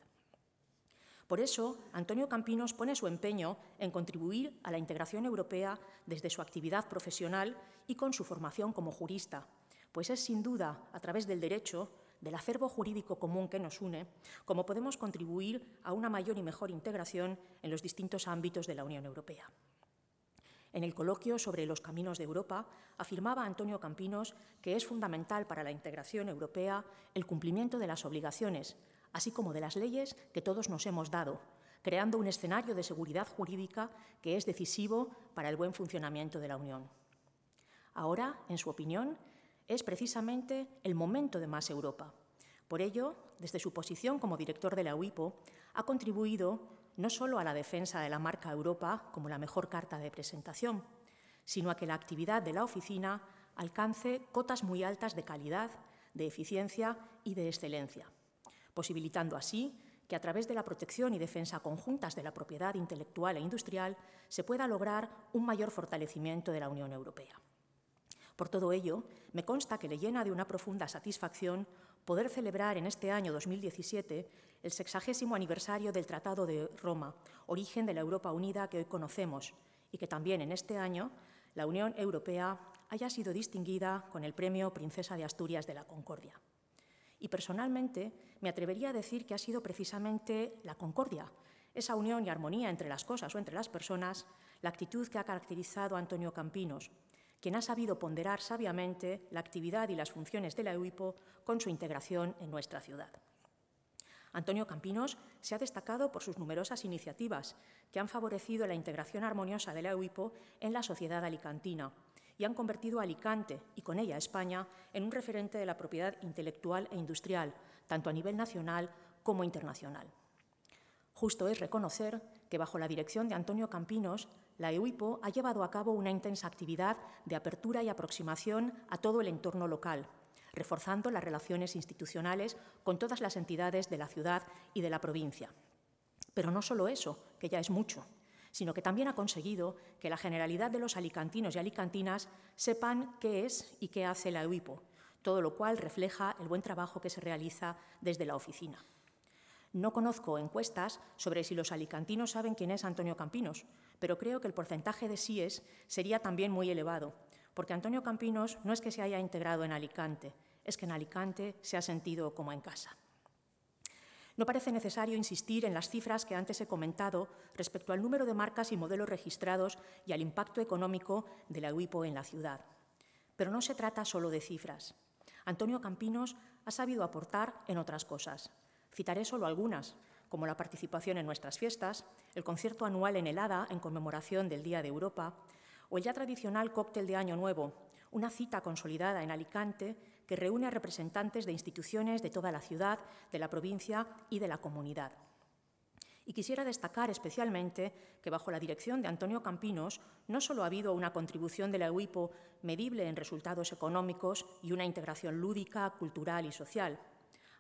Por eso, Antonio Campinos pone su empeño en contribuir a la integración europea desde su actividad profesional y con su formación como jurista, pues es sin duda a través del derecho, del acervo jurídico común que nos une, como podemos contribuir a una mayor y mejor integración en los distintos ámbitos de la Unión Europea. En el coloquio sobre los caminos de Europa, afirmaba Antonio Campinos que es fundamental para la integración europea el cumplimiento de las obligaciones, así como de las leyes que todos nos hemos dado, creando un escenario de seguridad jurídica que es decisivo para el buen funcionamiento de la Unión. Ahora, en su opinión, es precisamente el momento de más Europa. Por ello, desde su posición como director de la UIPO, ha contribuido no solo a la defensa de la marca Europa como la mejor carta de presentación, sino a que la actividad de la oficina alcance cotas muy altas de calidad, de eficiencia y de excelencia, posibilitando así que a través de la protección y defensa conjuntas de la propiedad intelectual e industrial se pueda lograr un mayor fortalecimiento de la Unión Europea. Por todo ello, me consta que le llena de una profunda satisfacción poder celebrar en este año 2017 el sexagésimo aniversario del Tratado de Roma, origen de la Europa Unida que hoy conocemos, y que también en este año la Unión Europea haya sido distinguida con el premio Princesa de Asturias de la Concordia. Y personalmente me atrevería a decir que ha sido precisamente la concordia, esa unión y armonía entre las cosas o entre las personas, la actitud que ha caracterizado a Antonio Campinos, quien ha sabido ponderar sabiamente la actividad y las funciones de la EUIPO con su integración en nuestra ciudad. Antonio Campinos se ha destacado por sus numerosas iniciativas que han favorecido la integración armoniosa de la EUIPO en la sociedad alicantina y han convertido a Alicante y con ella a España en un referente de la propiedad intelectual e industrial, tanto a nivel nacional como internacional. Justo es reconocer que bajo la dirección de Antonio Campinos la EUIPO ha llevado a cabo una intensa actividad de apertura y aproximación a todo el entorno local, reforzando las relaciones institucionales con todas las entidades de la ciudad y de la provincia. Pero no solo eso, que ya es mucho, sino que también ha conseguido que la generalidad de los alicantinos y alicantinas sepan qué es y qué hace la EUIPO, todo lo cual refleja el buen trabajo que se realiza desde la oficina. No conozco encuestas sobre si los alicantinos saben quién es Antonio Campinos, pero creo que el porcentaje de síes sería también muy elevado, porque Antonio Campinos no es que se haya integrado en Alicante, es que en Alicante se ha sentido como en casa. No parece necesario insistir en las cifras que antes he comentado respecto al número de marcas y modelos registrados y al impacto económico de la UIPO en la ciudad. Pero no se trata solo de cifras. Antonio Campinos ha sabido aportar en otras cosas. Citaré solo algunas, como la participación en nuestras fiestas, el concierto anual en Helada, en conmemoración del Día de Europa, o el ya tradicional cóctel de Año Nuevo, una cita consolidada en Alicante que reúne a representantes de instituciones de toda la ciudad, de la provincia y de la comunidad. Y quisiera destacar especialmente que bajo la dirección de Antonio Campinos no solo ha habido una contribución de la UIPO medible en resultados económicos y una integración lúdica, cultural y social,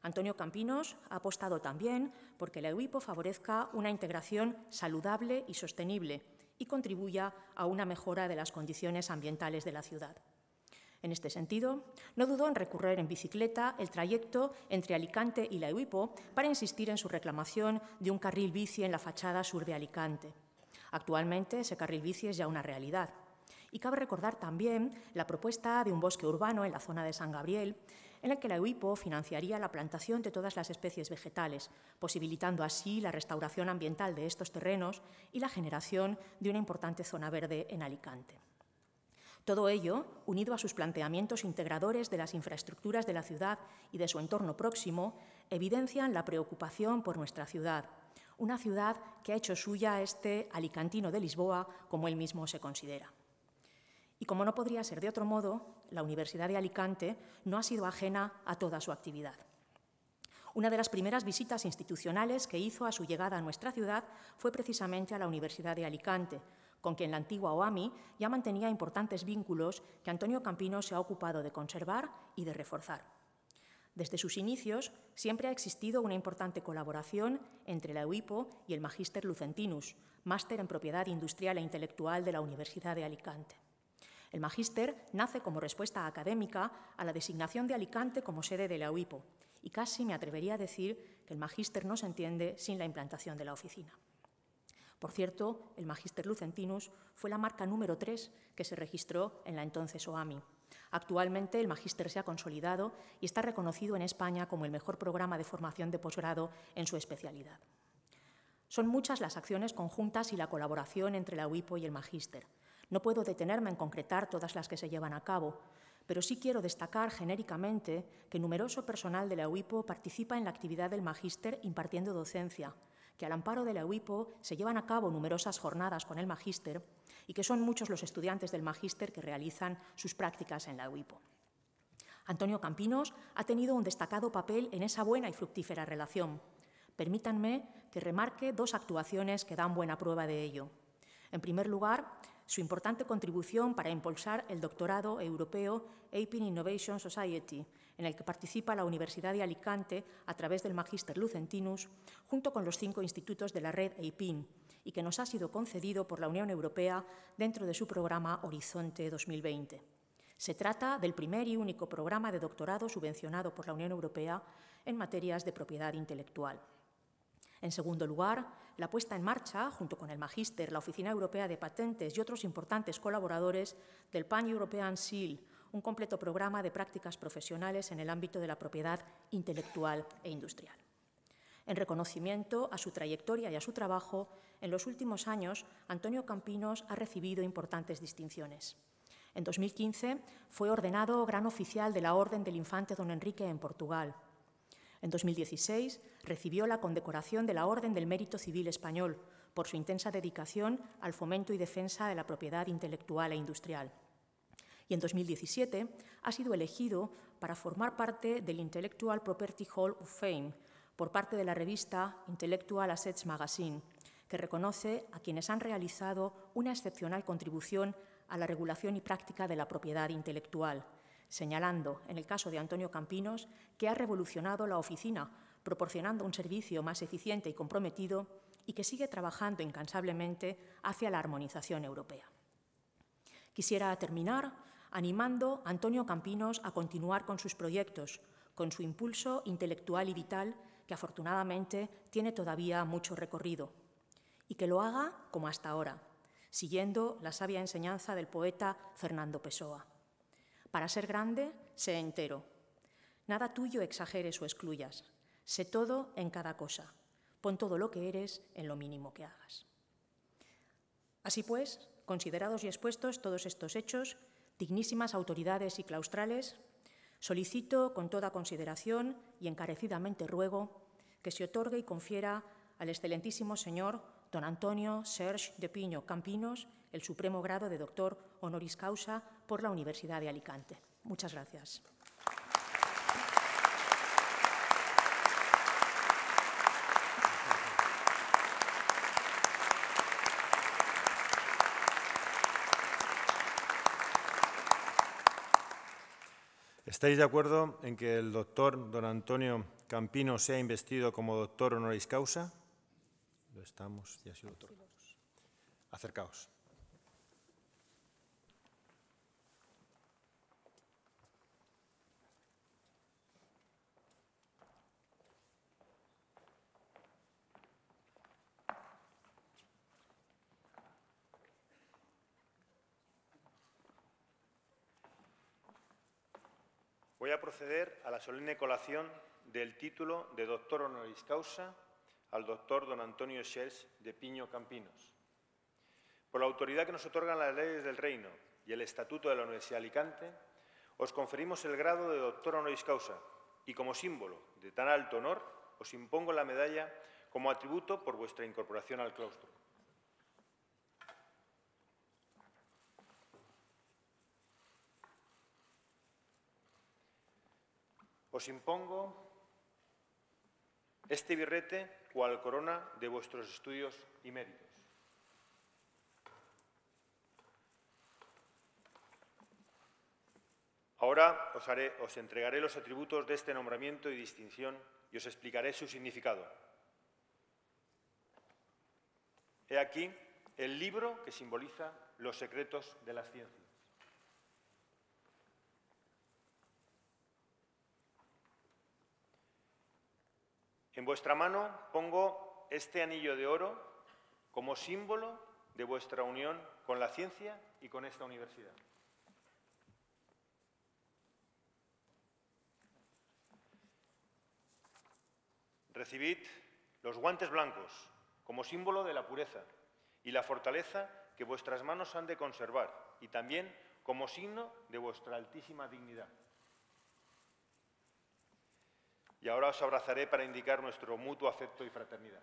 Antonio Campinos ha apostado también porque la EUIPO favorezca una integración saludable y sostenible y contribuya a una mejora de las condiciones ambientales de la ciudad. En este sentido, no dudó en recorrer en bicicleta el trayecto entre Alicante y la EUIPO para insistir en su reclamación de un carril bici en la fachada sur de Alicante. Actualmente, ese carril bici es ya una realidad. Y cabe recordar también la propuesta de un bosque urbano en la zona de San Gabriel, en el que la UIPO financiaría la plantación de todas las especies vegetales, posibilitando así la restauración ambiental de estos terrenos y la generación de una importante zona verde en Alicante. Todo ello, unido a sus planteamientos integradores de las infraestructuras de la ciudad y de su entorno próximo, evidencian la preocupación por nuestra ciudad, una ciudad que ha hecho suya este alicantino de Lisboa, como él mismo se considera. Y como no podría ser de otro modo, la Universidad de Alicante no ha sido ajena a toda su actividad. Una de las primeras visitas institucionales que hizo a su llegada a nuestra ciudad fue precisamente a la Universidad de Alicante, con quien la antigua OAMI ya mantenía importantes vínculos que Antonio Campino se ha ocupado de conservar y de reforzar. Desde sus inicios siempre ha existido una importante colaboración entre la UIPO y el Magister Lucentinus, máster en propiedad industrial e intelectual de la Universidad de Alicante. El magíster nace como respuesta académica a la designación de Alicante como sede de la UIPO y casi me atrevería a decir que el magíster no se entiende sin la implantación de la oficina. Por cierto, el magíster Lucentinus fue la marca número 3 que se registró en la entonces OAMI. Actualmente el magíster se ha consolidado y está reconocido en España como el mejor programa de formación de posgrado en su especialidad. Son muchas las acciones conjuntas y la colaboración entre la UIPO y el magíster. No puedo detenerme en concretar todas las que se llevan a cabo, pero sí quiero destacar genéricamente que numeroso personal de la UIPO participa en la actividad del magíster impartiendo docencia, que al amparo de la UIPO se llevan a cabo numerosas jornadas con el magíster y que son muchos los estudiantes del magíster que realizan sus prácticas en la UIPO. Antonio Campinos ha tenido un destacado papel en esa buena y fructífera relación. Permítanme que remarque dos actuaciones que dan buena prueba de ello. En primer lugar, su importante contribución para impulsar el doctorado europeo APIN Innovation Society, en el que participa la Universidad de Alicante a través del Magister Lucentinus, junto con los cinco institutos de la red Apin, y que nos ha sido concedido por la Unión Europea dentro de su programa Horizonte 2020. Se trata del primer y único programa de doctorado subvencionado por la Unión Europea en materias de propiedad intelectual. En segundo lugar, la puesta en marcha, junto con el Magíster, la Oficina Europea de Patentes y otros importantes colaboradores, del Pan-European SEAL, un completo programa de prácticas profesionales en el ámbito de la propiedad intelectual e industrial. En reconocimiento a su trayectoria y a su trabajo, en los últimos años, Antonio Campinos ha recibido importantes distinciones. En 2015 fue ordenado gran oficial de la Orden del Infante Don Enrique en Portugal, en 2016 recibió la condecoración de la Orden del Mérito Civil Español por su intensa dedicación al fomento y defensa de la propiedad intelectual e industrial. Y en 2017 ha sido elegido para formar parte del Intellectual Property Hall of Fame por parte de la revista Intellectual Assets Magazine, que reconoce a quienes han realizado una excepcional contribución a la regulación y práctica de la propiedad intelectual señalando, en el caso de Antonio Campinos, que ha revolucionado la oficina, proporcionando un servicio más eficiente y comprometido y que sigue trabajando incansablemente hacia la armonización europea. Quisiera terminar animando a Antonio Campinos a continuar con sus proyectos, con su impulso intelectual y vital que afortunadamente tiene todavía mucho recorrido, y que lo haga como hasta ahora, siguiendo la sabia enseñanza del poeta Fernando Pessoa. Para ser grande, sé entero. Nada tuyo exageres o excluyas. Sé todo en cada cosa. Pon todo lo que eres en lo mínimo que hagas. Así pues, considerados y expuestos todos estos hechos, dignísimas autoridades y claustrales, solicito con toda consideración y encarecidamente ruego que se otorgue y confiera al excelentísimo señor don Antonio Serge de Piño Campinos el supremo grado de doctor honoris causa por la Universidad de Alicante. Muchas gracias. ¿Estáis de acuerdo en que el doctor don Antonio Campino sea investido como doctor honoris causa? Lo estamos, ya ha sido otorgado. Acercaos. a la solemne colación del título de doctor honoris causa al doctor don Antonio Schels de Piño Campinos. Por la autoridad que nos otorgan las leyes del Reino y el Estatuto de la Universidad de Alicante, os conferimos el grado de doctor honoris causa y como símbolo de tan alto honor os impongo la medalla como atributo por vuestra incorporación al claustro. Os impongo este birrete cual corona de vuestros estudios y méritos. Ahora os, entregaré los atributos de este nombramiento y distinción y os explicaré su significado. He aquí el libro que simboliza los secretos de la ciencia. En vuestra mano pongo este anillo de oro como símbolo de vuestra unión con la ciencia y con esta universidad. Recibid los guantes blancos como símbolo de la pureza y la fortaleza que vuestras manos han de conservar y también como signo de vuestra altísima dignidad. Y ahora os abrazaré para indicar nuestro mutuo afecto y fraternidad.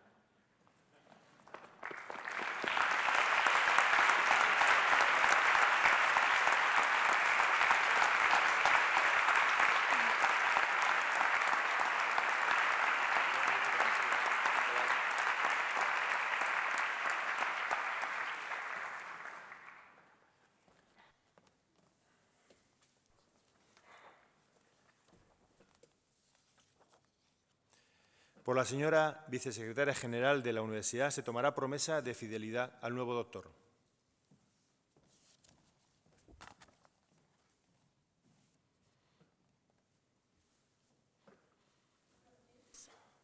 por la señora vicesecretaria general de la Universidad se tomará promesa de fidelidad al nuevo doctor.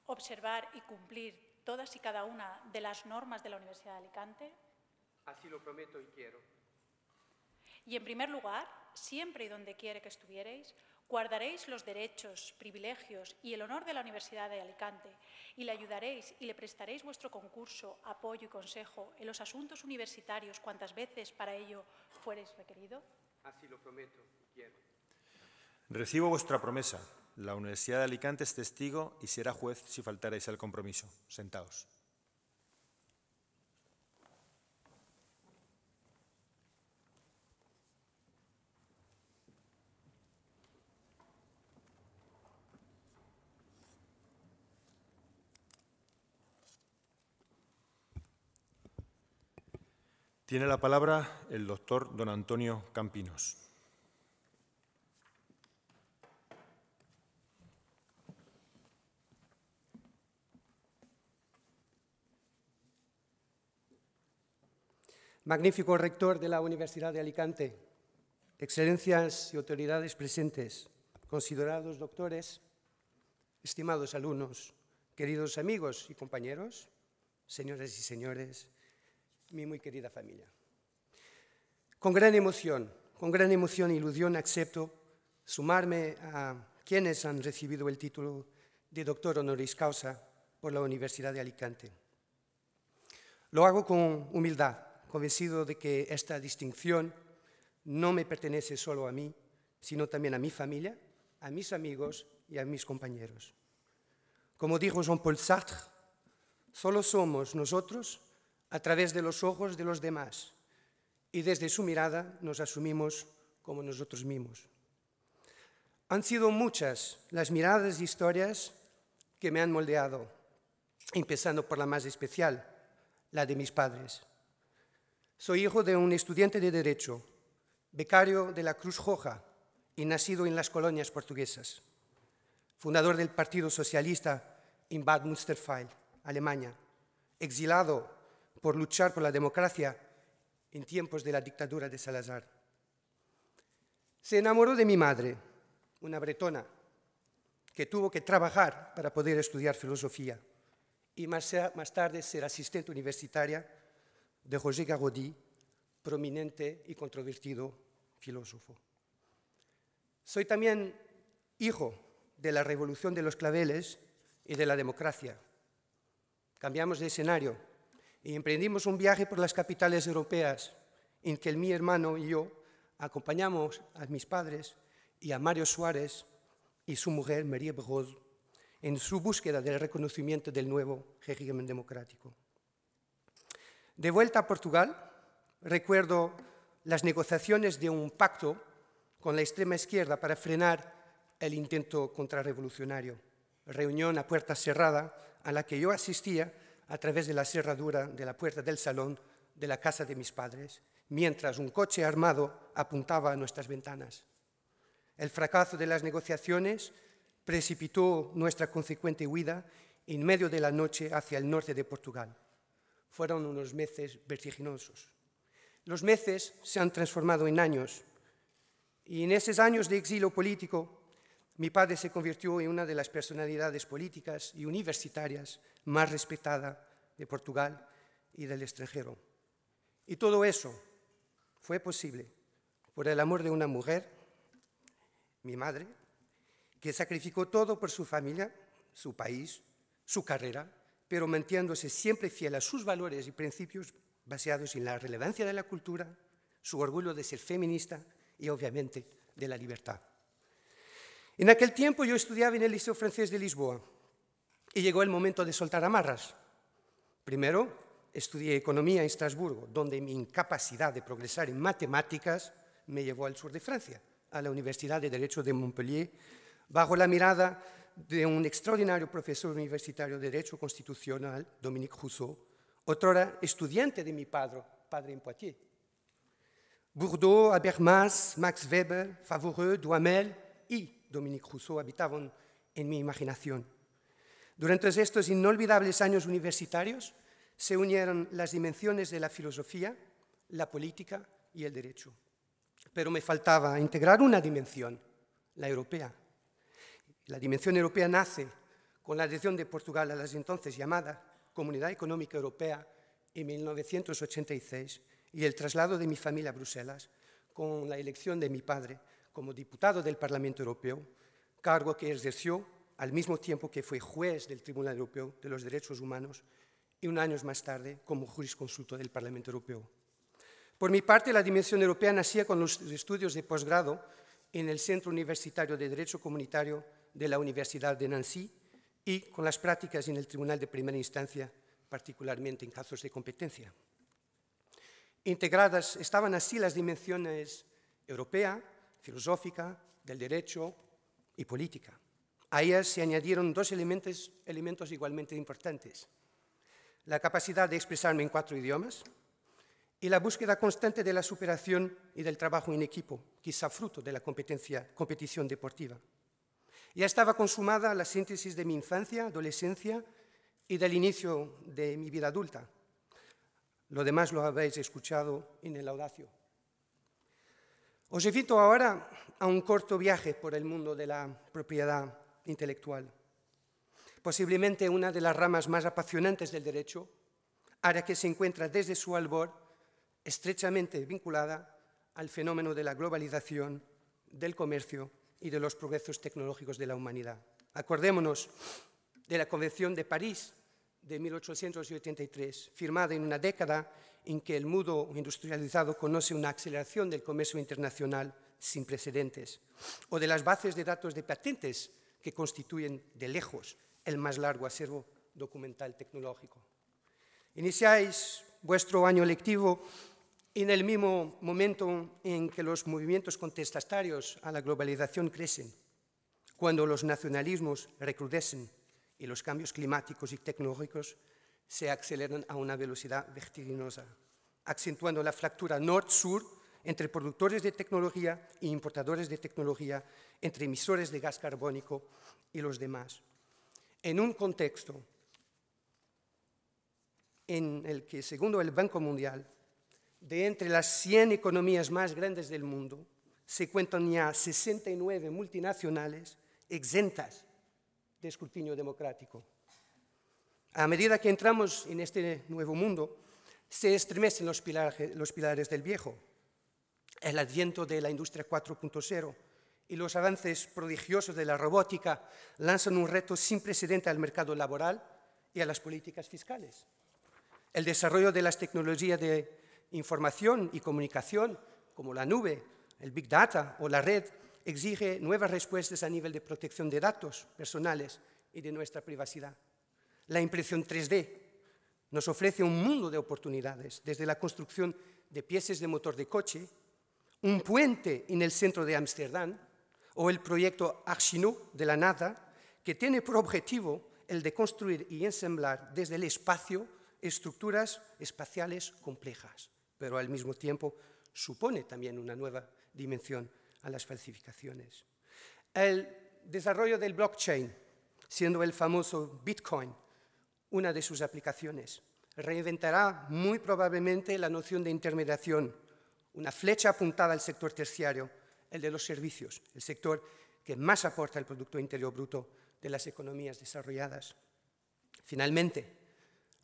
Observar y cumplir todas y cada una de las normas de la Universidad de Alicante. Así lo prometo y quiero. Y en primer lugar, siempre y donde quiere que estuvierais... Guardaréis los derechos, privilegios y el honor de la Universidad de Alicante y le ayudaréis y le prestaréis vuestro concurso, apoyo y consejo en los asuntos universitarios cuantas veces para ello fuereis requerido. Así lo prometo y quiero. Recibo vuestra promesa. La Universidad de Alicante es testigo y será juez si faltaréis al compromiso. Sentaos. Tiene la palabra el doctor don Antonio Campinos. Magnífico rector de la Universidad de Alicante, excelencias y autoridades presentes, considerados doctores, estimados alumnos, queridos amigos y compañeros, señores y señores, mi muy querida familia. Con gran emoción, con gran emoción y e ilusión acepto sumarme a quienes han recibido el título de doctor honoris causa por la Universidad de Alicante. Lo hago con humildad, convencido de que esta distinción no me pertenece solo a mí, sino también a mi familia, a mis amigos y a mis compañeros. Como dijo Jean-Paul Sartre, solo somos nosotros a través de los ojos de los demás y desde su mirada nos asumimos como nosotros mismos. Han sido muchas las miradas y e historias que me han moldeado, empezando por la más especial, la de mis padres. Soy hijo de un estudiante de Derecho, becario de la Cruz Roja y nacido en las colonias portuguesas, fundador del Partido Socialista en Bad Münsterfeld, Alemania, exilado por luchar por la democracia en tiempos de la dictadura de Salazar. Se enamoró de mi madre, una bretona, que tuvo que trabajar para poder estudiar filosofía y más, tarde ser asistente universitaria de José Gagodí, prominente y controvertido filósofo. Soy también hijo de la revolución de los claveles y de la democracia. Cambiamos de escenario y emprendimos un viaje por las capitales europeas en que mi hermano y yo acompañamos a mis padres y a Mario Suárez y su mujer María Berrod en su búsqueda del reconocimiento del nuevo régimen democrático. De vuelta a Portugal, recuerdo las negociaciones de un pacto con la extrema izquierda para frenar el intento contrarrevolucionario, reunión a puerta cerrada a la que yo asistía a través de la cerradura de la puerta del salón de la casa de mis padres, mientras un coche armado apuntaba a nuestras ventanas. El fracaso de las negociaciones precipitó nuestra consecuente huida en medio de la noche hacia el norte de Portugal. Fueron unos meses vertiginosos. Los meses se han transformado en años y en esos años de exilio político mi padre se convirtió en una de las personalidades políticas y universitarias más respetada de Portugal y del extranjero. Y todo eso fue posible por el amor de una mujer, mi madre, que sacrificó todo por su familia, su país, su carrera, pero manteniéndose siempre fiel a sus valores y principios basados en la relevancia de la cultura, su orgullo de ser feminista y obviamente de la libertad. En aquel tiempo yo estudiaba en el Liceo Francés de Lisboa y llegó el momento de soltar amarras. Primero, estudié economía en Estrasburgo, donde mi incapacidad de progresar en matemáticas me llevó al sur de Francia, a la Universidad de Derecho de Montpellier, bajo la mirada de un extraordinario profesor universitario de Derecho Constitucional, Dominique Rousseau, otrora estudiante de mi padre, padre en Poitiers. Bourdieu, Habermas, Max Weber, Favoreux, Duhamel y Dominique Rousseau habitaban en mi imaginación. Durante estos inolvidables años universitarios se unieron las dimensiones de la filosofía, la política y el derecho. Pero me faltaba integrar una dimensión, la europea. La dimensión europea nace con la adhesión de Portugal a las entonces llamada Comunidad Económica Europea en 1986 y el traslado de mi familia a Bruselas con la elección de mi padre como diputado del Parlamento Europeo, cargo que ejerció al mismo tiempo que fue juez del Tribunal Europeo de los Derechos Humanos y un año más tarde como jurisconsulto del Parlamento Europeo. Por mi parte, la dimensión europea nacía con los estudios de posgrado en el Centro Universitario de Derecho Comunitario de la Universidad de Nancy y con las prácticas en el Tribunal de Primera Instancia, particularmente en casos de competencia. Integradas estaban así las dimensiones europea, filosófica, del derecho y política. A ellas se añadieron dos elementos, elementos igualmente importantes. La capacidad de expresarme en cuatro idiomas y la búsqueda constante de la superación y del trabajo en equipo, quizá fruto de la competencia, competición deportiva. Ya estaba consumada la síntesis de mi infancia, adolescencia y del inicio de mi vida adulta. Lo demás lo habéis escuchado en el audacio. Os invito ahora a un corto viaje por el mundo de la propiedad intelectual, posiblemente una de las ramas más apasionantes del derecho, área que se encuentra desde su albor estrechamente vinculada al fenómeno de la globalización, del comercio y de los progresos tecnológicos de la humanidad. Acordémonos de la Convención de París de 1883, firmada en una década en que el mundo industrializado conoce una aceleración del comercio internacional sin precedentes, o de las bases de datos de patentes que constituyen de lejos el más largo acervo documental tecnológico. Iniciáis vuestro año lectivo en el mismo momento en que los movimientos contestatarios a la globalización crecen, cuando los nacionalismos recrudecen y los cambios climáticos y tecnológicos se aceleran a una velocidad vertiginosa, acentuando la fractura norte-sur entre productores de tecnología e importadores de tecnología, entre emisores de gas carbónico y los demás. En un contexto en el que, según el Banco Mundial, de entre las 100 economías más grandes del mundo, se cuentan ya 69 multinacionales exentas de escrutinio democrático. A medida que entramos en este nuevo mundo, se estremecen los, pilares, del viejo, el adviento de la industria 4.0 y los avances prodigiosos de la robótica lanzan un reto sin precedente al mercado laboral y a las políticas fiscales. El desarrollo de las tecnologías de información y comunicación, como la nube, el Big Data o la red, exige nuevas respuestas a nivel de protección de datos personales y de nuestra privacidad. La impresión 3D nos ofrece un mundo de oportunidades, desde la construcción de piezas de motor de coche, un puente en el centro de Ámsterdam o el proyecto Archino de la nada, que tiene por objetivo el de construir y ensamblar desde el espacio estructuras espaciales complejas, pero al mismo tiempo supone también una nueva dimensión a las falsificaciones. El desarrollo del blockchain, siendo el famoso Bitcoin, una de sus aplicaciones. Reinventará muy probablemente la noción de intermediación, una flecha apuntada al sector terciario, el de los servicios, el sector que más aporta el Producto Interior Bruto de las economías desarrolladas. Finalmente,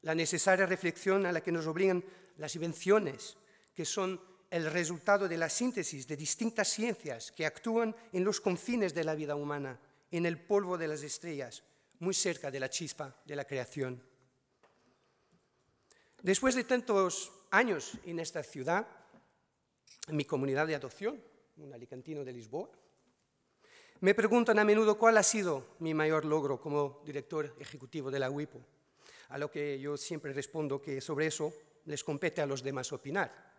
la necesaria reflexión a la que nos obligan las invenciones, que son el resultado de la síntesis de distintas ciencias que actúan en los confines de la vida humana, en el polvo de las estrellas, muy cerca de la chispa de la creación. Después de tantos años en esta ciudad, en mi comunidad de adopción, un alicantino de Lisboa, me preguntan a menudo cuál ha sido mi mayor logro como director ejecutivo de la UIPO, a lo que yo siempre respondo que sobre eso les compete a los demás opinar.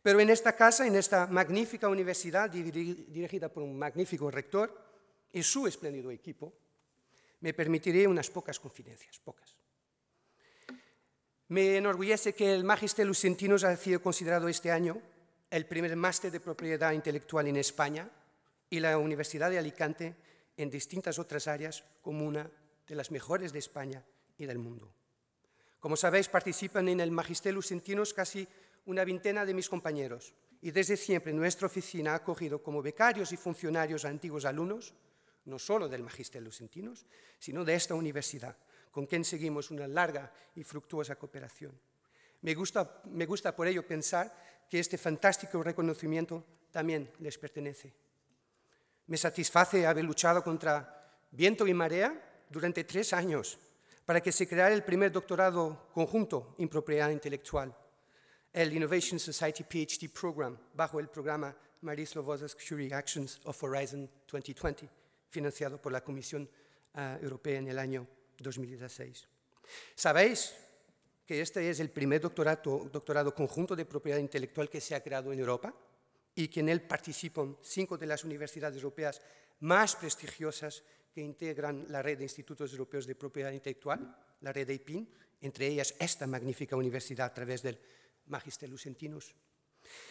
Pero en esta casa, en esta magnífica universidad dirigida por un magnífico rector y su espléndido equipo, me permitiré unas pocas confidencias, pocas. Me enorgullece que el Magister Lucentinos ha sido considerado este año el primer máster de propiedad intelectual en España y la Universidad de Alicante en distintas otras áreas como una de las mejores de España y del mundo. Como sabéis, participan en el Magister Lucentinos casi una veintena de mis compañeros y desde siempre nuestra oficina ha acogido como becarios y funcionarios a antiguos alumnos no solo del Magister Lucentinos, sino de esta universidad, con quien seguimos una larga y fructuosa cooperación. Me gusta, por ello pensar que este fantástico reconocimiento también les pertenece. Me satisface haber luchado contra viento y marea durante tres años para que se creara el primer doctorado conjunto en propiedad intelectual, el Innovation Society PhD Program, bajo el programa Marie lobozas Curie Actions of Horizon 2020 financiado por la Comisión ah, Europea en el año 2016. Sabéis que este es el primer doctorado, doctorado conjunto de propiedad intelectual que se ha creado en Europa y que en él participan cinco de las universidades europeas más prestigiosas que integran la red de institutos europeos de propiedad intelectual, la red de IPIN, entre ellas esta magnífica universidad a través del Magister Lucentinus.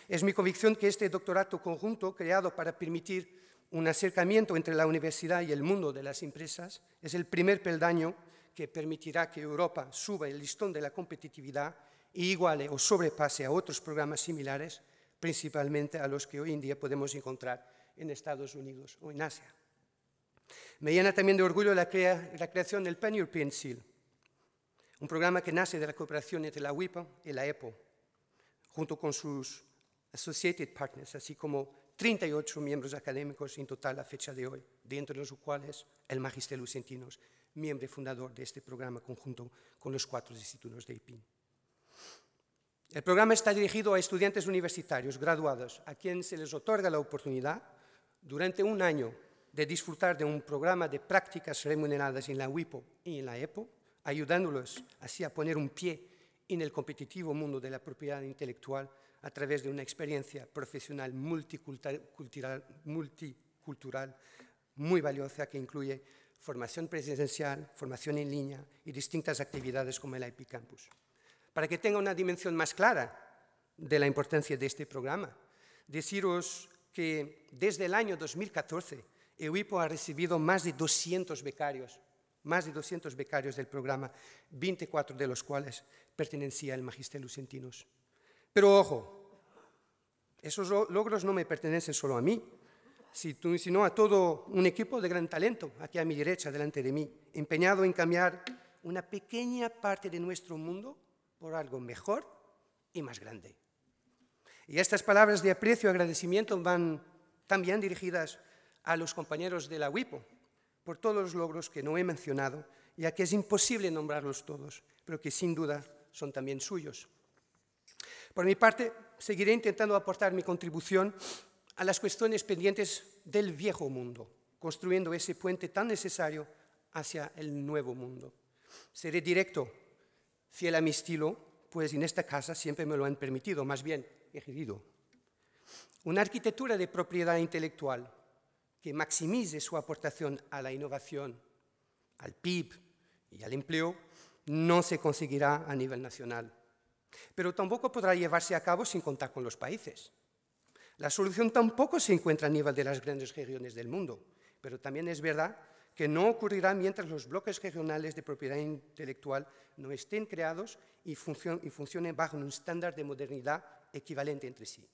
Es mi convicción que este doctorado conjunto, creado para permitir un acercamiento entre la universidad y el mundo de las empresas es el primer peldaño que permitirá que Europa suba el listón de la competitividad e iguale o sobrepase a otros programas similares, principalmente a los que hoy en día podemos encontrar en Estados Unidos o en Asia. Me llena también de orgullo la, creación del Pan European Seal, un programa que nace de la cooperación entre la WIPO y la EPO, junto con sus associated partners, así como 38 miembros académicos en total a fecha de hoy, dentro de los cuales el Magister Lucentinos, miembro fundador de este programa conjunto con los cuatro institutos de IPIN. El programa está dirigido a estudiantes universitarios graduados a quienes se les otorga la oportunidad durante un año de disfrutar de un programa de prácticas remuneradas en la WIPO y en la EPO, ayudándolos así a poner un pie en el competitivo mundo de la propiedad intelectual a través de una experiencia profesional multicultural, muy valiosa que incluye formación presencial, formación en línea y distintas actividades como el IP Para que tenga una dimensión más clara de la importancia de este programa, deciros que desde el año 2014 EUIPO ha recibido más de 200 becarios, más de 200 becarios del programa, 24 de los cuales pertenecía al Magister Lucentinos. Pero ojo, esos logros no me pertenecen solo a mí, sino a todo un equipo de gran talento, aquí a mi derecha, delante de mí, empeñado en cambiar una pequeña parte de nuestro mundo por algo mejor y más grande. Y estas palabras de aprecio y agradecimiento van también dirigidas a los compañeros de la WIPO por todos los logros que no he mencionado, ya que es imposible nombrarlos todos, pero que sin duda son también suyos. Por mi parte, seguiré intentando aportar mi contribución a las cuestiones pendientes del viejo mundo, construyendo ese puente tan necesario hacia el nuevo mundo. Seré directo, fiel a mi estilo, pues en esta casa siempre me lo han permitido, más bien he Una arquitectura de propiedad intelectual que maximice su aportación a la innovación, al PIB y al empleo, no se conseguirá a nivel nacional pero tampoco podrá llevarse a cabo sin contar con los países. La solución tampoco se encuentra a nivel de las grandes regiones del mundo, pero también es verdad que no ocurrirá mientras los bloques regionales de propiedad intelectual no estén creados y, y funcionen bajo un estándar de modernidad equivalente entre sí.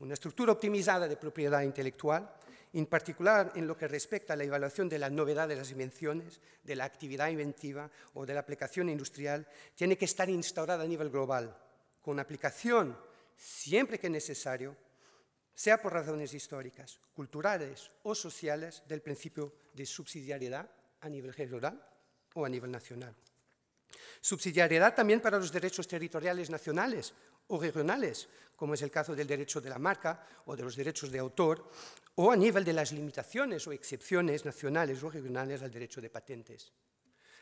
Una estructura optimizada de propiedad intelectual en particular en lo que respecta a la evaluación de la novedad de las invenciones, de la actividad inventiva o de la aplicación industrial, tiene que estar instaurada a nivel global, con aplicación siempre que necesario, sea por razones históricas, culturales o sociales, del principio de subsidiariedad a nivel general o a nivel nacional. Subsidiariedad también para los derechos territoriales nacionales o regionales, como es el caso del derecho de la marca o de los derechos de autor, o a nivel de las limitaciones o excepciones nacionales o regionales al derecho de patentes.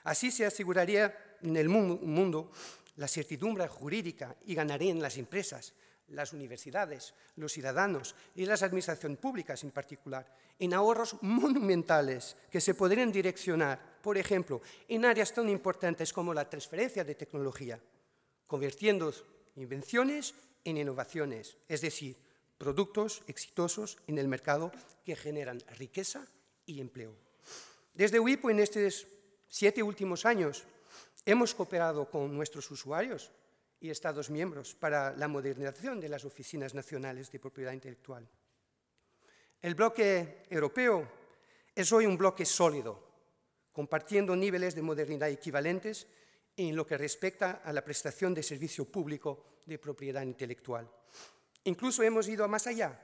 Así se aseguraría en el mundo la certidumbre jurídica y ganarían las empresas, las universidades, los ciudadanos y las administraciones públicas en particular, en ahorros monumentales que se podrían direccionar, por ejemplo, en áreas tan importantes como la transferencia de tecnología, convirtiendo invenciones en innovaciones, es decir, productos exitosos en el mercado que generan riqueza y empleo. Desde WIPO en estos siete últimos años hemos cooperado con nuestros usuarios y Estados miembros para la modernización de las oficinas nacionales de propiedad intelectual. El bloque europeo es hoy un bloque sólido, compartiendo niveles de modernidad equivalentes en lo que respecta a la prestación de servicio público de propiedad intelectual. Incluso hemos ido más allá.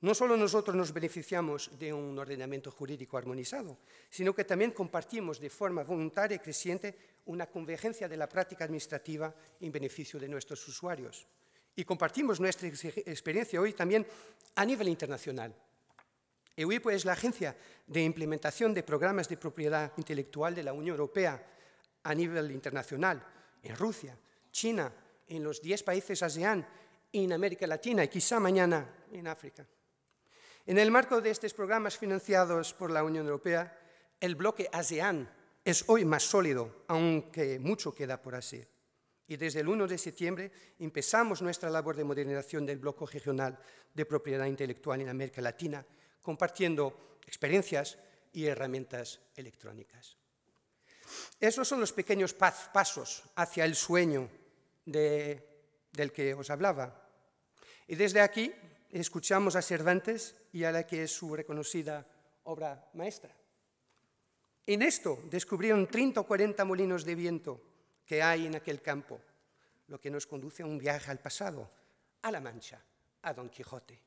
No solo nosotros nos beneficiamos de un ordenamiento jurídico armonizado, sino que también compartimos de forma voluntaria y creciente una convergencia de la práctica administrativa en beneficio de nuestros usuarios. Y compartimos nuestra experiencia hoy también a nivel internacional. EUIPO es la agencia de implementación de programas de propiedad intelectual de la Unión Europea a nivel internacional, en Rusia, China, en los 10 países ASEAN, y en América Latina y quizá mañana en África. En el marco de estos programas financiados por la Unión Europea, el bloque ASEAN es hoy más sólido, aunque mucho queda por hacer. Y desde el 1 de septiembre empezamos nuestra labor de modernización del bloque regional de propiedad intelectual en América Latina, compartiendo experiencias y herramientas electrónicas. Esos son los pequeños pasos hacia el sueño del que os hablaba. Y desde aquí escuchamos a Cervantes y a la que es su reconocida obra maestra. En esto descubrieron 30 o 40 molinos de viento que hay en aquel campo, lo que nos conduce a un viaje al pasado, a La Mancha, a Don Quijote.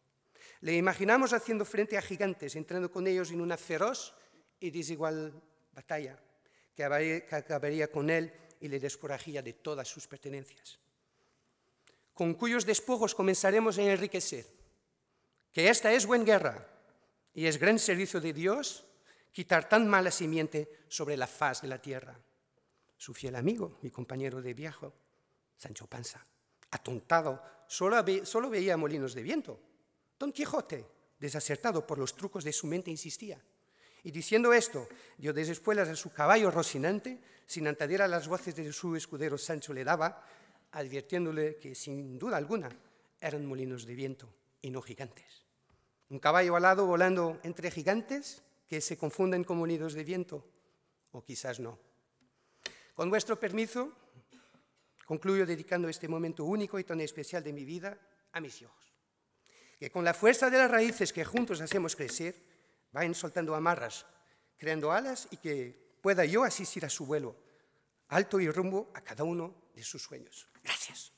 Le imaginamos haciendo frente a gigantes, entrando con ellos en una feroz y desigual batalla que acabaría, con él y le descorajía de todas sus pertenencias, con cuyos despojos comenzaremos a enriquecer, que esta es buena guerra y es gran servicio de Dios quitar tan mala simiente sobre la faz de la tierra. Su fiel amigo, mi compañero de viaje, Sancho Panza, atontado, solo, solo veía molinos de viento. Don Quijote, desacertado por los trucos de su mente, insistía. Y diciendo esto, dio desespuelas a su caballo rocinante, sin atender a las voces de su escudero Sancho le daba, advirtiéndole que sin duda alguna eran molinos de viento y no gigantes. Un caballo alado volando entre gigantes que se confunden con molinos de viento, o quizás no. Con vuestro permiso, concluyo dedicando este momento único y tan especial de mi vida a mis hijos, que con la fuerza de las raíces que juntos hacemos crecer, Vayan soltando amarras, creando alas y que pueda yo asistir a su vuelo, alto y rumbo a cada uno de sus sueños. Gracias.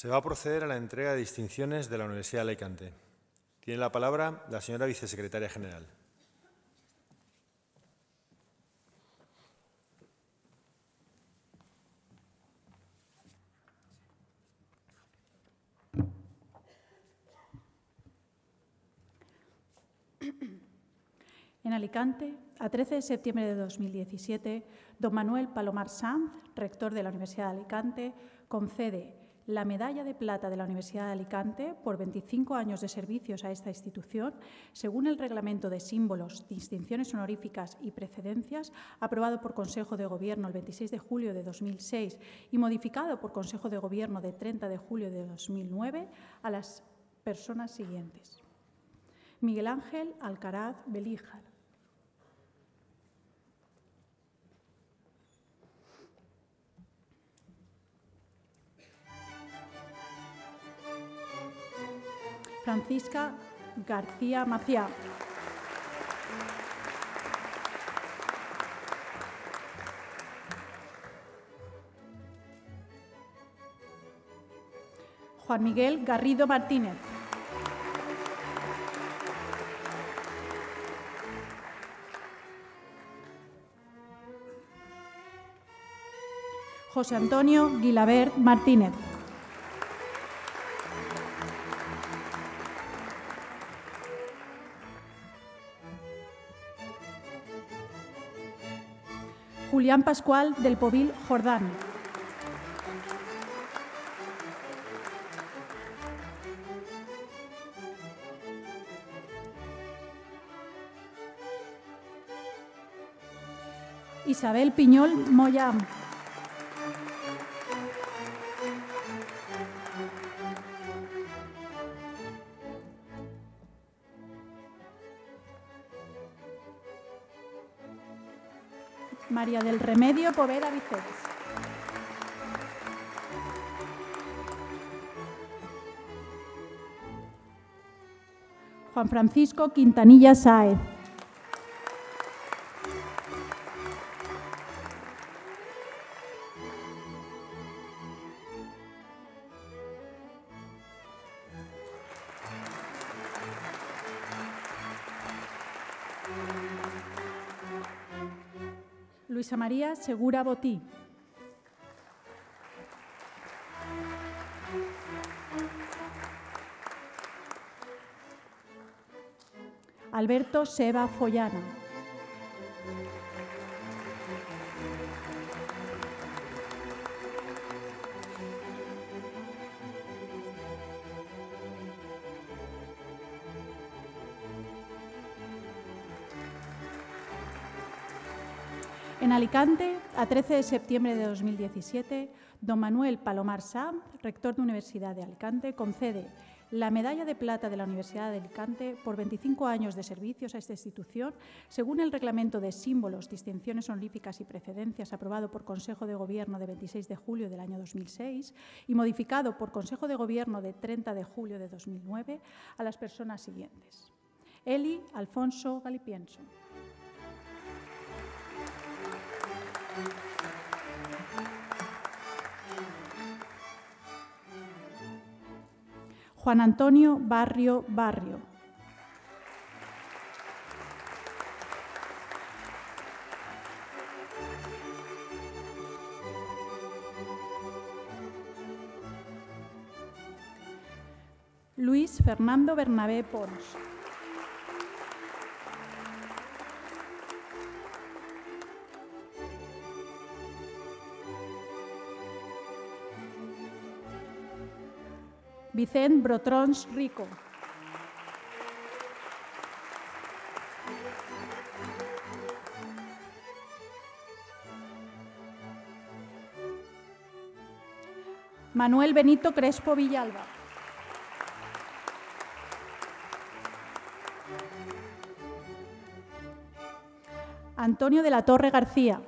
Se va a proceder a la entrega de distinciones de la Universidad de Alicante. Tiene la palabra la señora vicesecretaria general. En Alicante, a 13 de septiembre de 2017, don Manuel Palomar Sanz, rector de la Universidad de Alicante, concede la medalla de plata de la Universidad de Alicante por 25 años de servicios a esta institución, según el reglamento de símbolos, distinciones honoríficas y precedencias, aprobado por Consejo de Gobierno el 26 de julio de 2006 y modificado por Consejo de Gobierno de 30 de julio de 2009, a las personas siguientes. Miguel Ángel Alcaraz Belíjar. Francisca García Macía, Juan Miguel Garrido Martínez. José Antonio Guilabert Martínez. Julián Pascual del Povil Jordán. Isabel Piñol Moyam. María del Remedio Poveda Vicens. Juan Francisco Quintanilla Saez. Luisa María Segura Botí. Alberto Seba Follana. Alicante, a 13 de septiembre de 2017, don Manuel Palomar Sanz, rector de Universidad de Alicante, concede la medalla de plata de la Universidad de Alicante por 25 años de servicios a esta institución, según el reglamento de símbolos, distinciones honoríficas y precedencias aprobado por Consejo de Gobierno de 26 de julio del año 2006 y modificado por Consejo de Gobierno de 30 de julio de 2009 a las personas siguientes. Eli Alfonso Galipienso. Juan Antonio Barrio Barrio. Luis Fernando Bernabé Pons. Vicente Brotrons Rico. Manuel Benito Crespo Villalba. Antonio de la Torre García.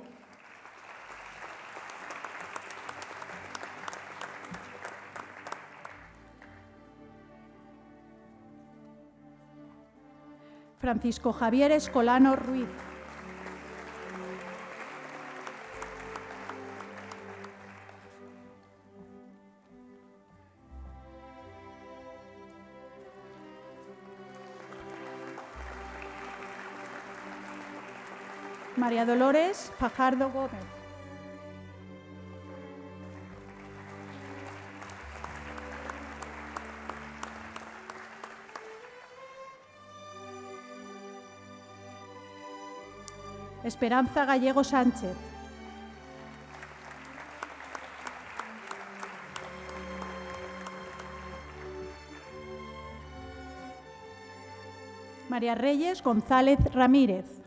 Francisco Javier Escolano Ruiz. María Dolores Fajardo Gómez. Esperanza Gallego Sánchez. María Reyes González Ramírez.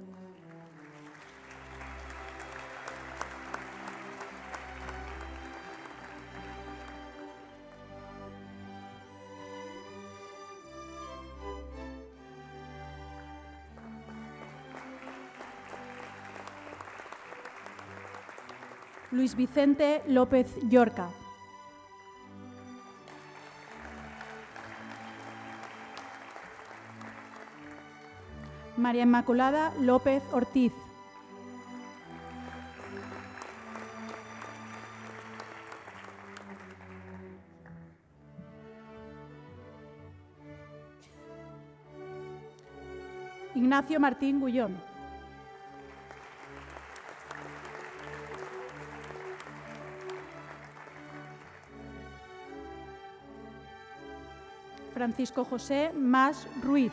Luis Vicente López Llorca. María Inmaculada López Ortiz. Ignacio Martín Gullón. Francisco José Más Ruiz.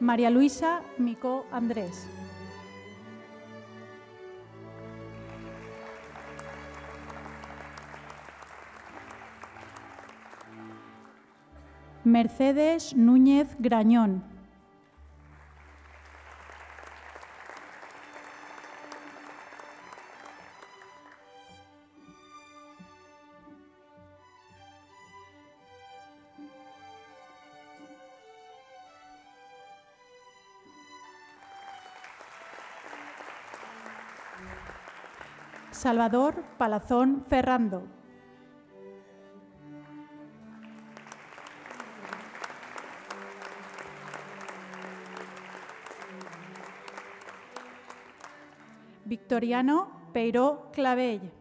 María Luisa Mico Andrés. Mercedes Núñez Grañón. Salvador Palazón Ferrando. Victoriano Peiro Clavell.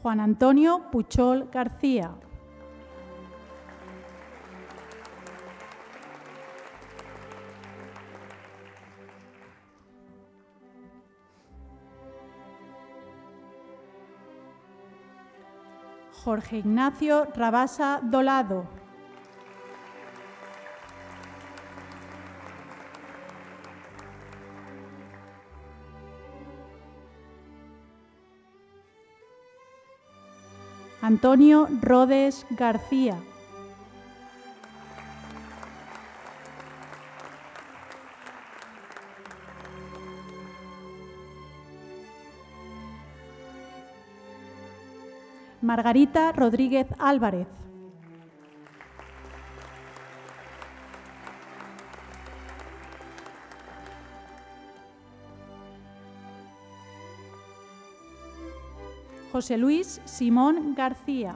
Juan Antonio Puchol García. Jorge Ignacio Rabasa Dolado. Antonio Rodes García. Margarita Rodríguez Álvarez. José Luis Simón García.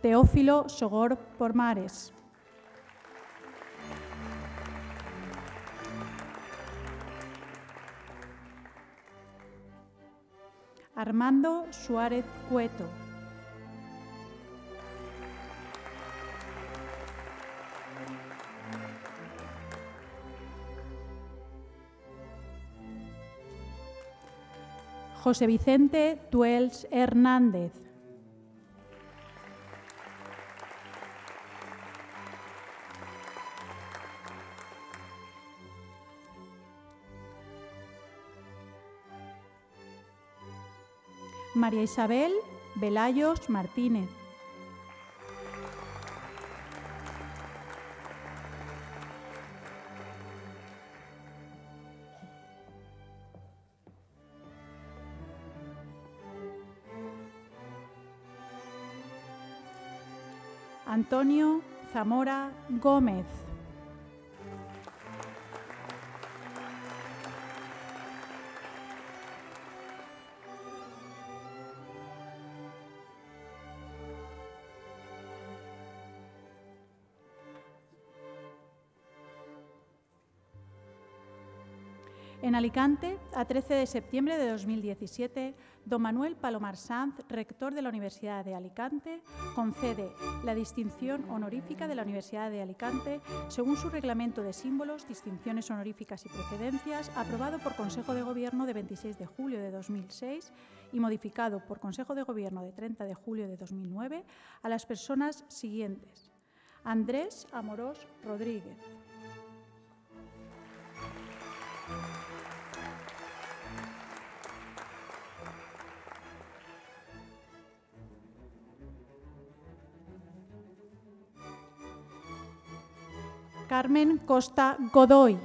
Teófilo Sogor Pormares. Armando Suárez Cueto. José Vicente Tuels Hernández. María Isabel Velayos Martínez. Antonio Zamora Gómez. En Alicante, a 13 de septiembre de 2017, don Manuel Palomar Sanz, rector de la Universidad de Alicante, concede la distinción honorífica de la Universidad de Alicante según su reglamento de símbolos, distinciones honoríficas y precedencias, aprobado por Consejo de Gobierno de 26 de julio de 2006 y modificado por Consejo de Gobierno de 30 de julio de 2009 a las personas siguientes. Andrés Amorós Rodríguez, Carmen Costa Godoy.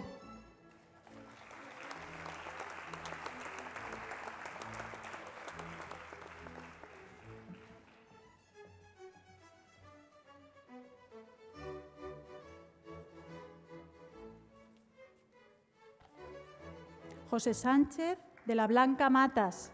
José Sánchez de la Blanca Matas.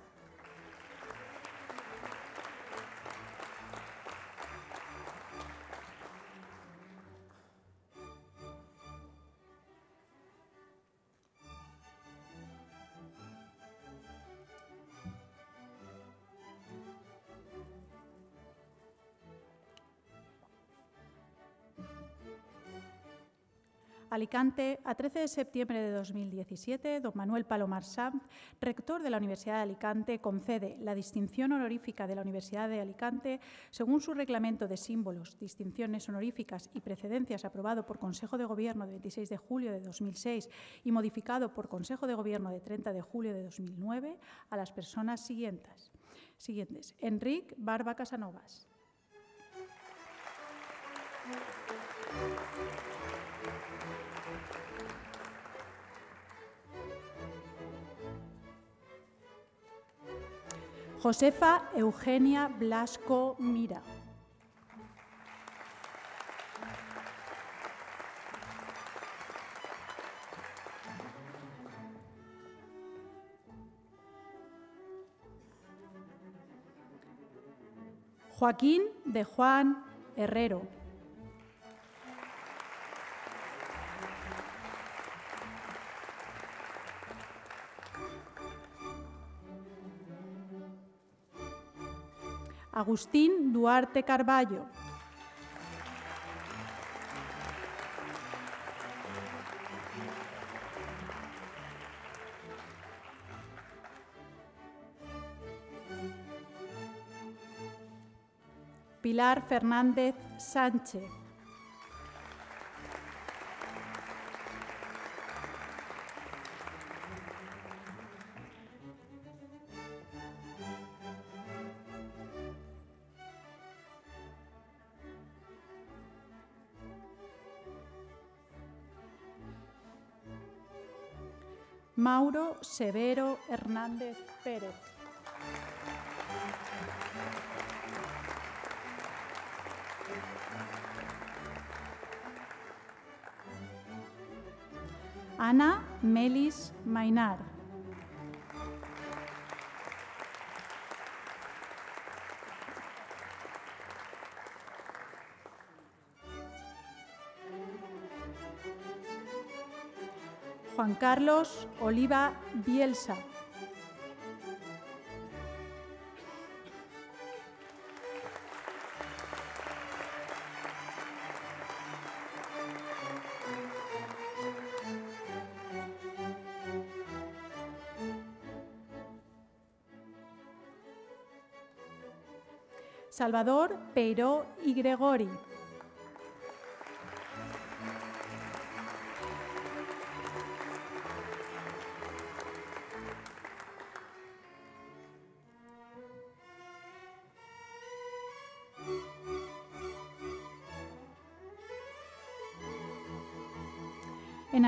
Alicante, a 13 de septiembre de 2017, don Manuel Palomar Sanz, rector de la Universidad de Alicante, concede la distinción honorífica de la Universidad de Alicante según su reglamento de símbolos, distinciones honoríficas y precedencias aprobado por Consejo de Gobierno de 26 de julio de 2006 y modificado por Consejo de Gobierno de 30 de julio de 2009 a las personas siguientes. Siguientes. Enric Barba Casanovas. Josefa Eugenia Blasco Mira. Joaquín de Juan Herrero. Agustín Duarte Carballo. Pilar Fernández Sánchez. Mauro Severo Hernández Pérez. Ana Melis Mainar. Juan Carlos Oliva Bielsa. Salvador Peiro y Gregori.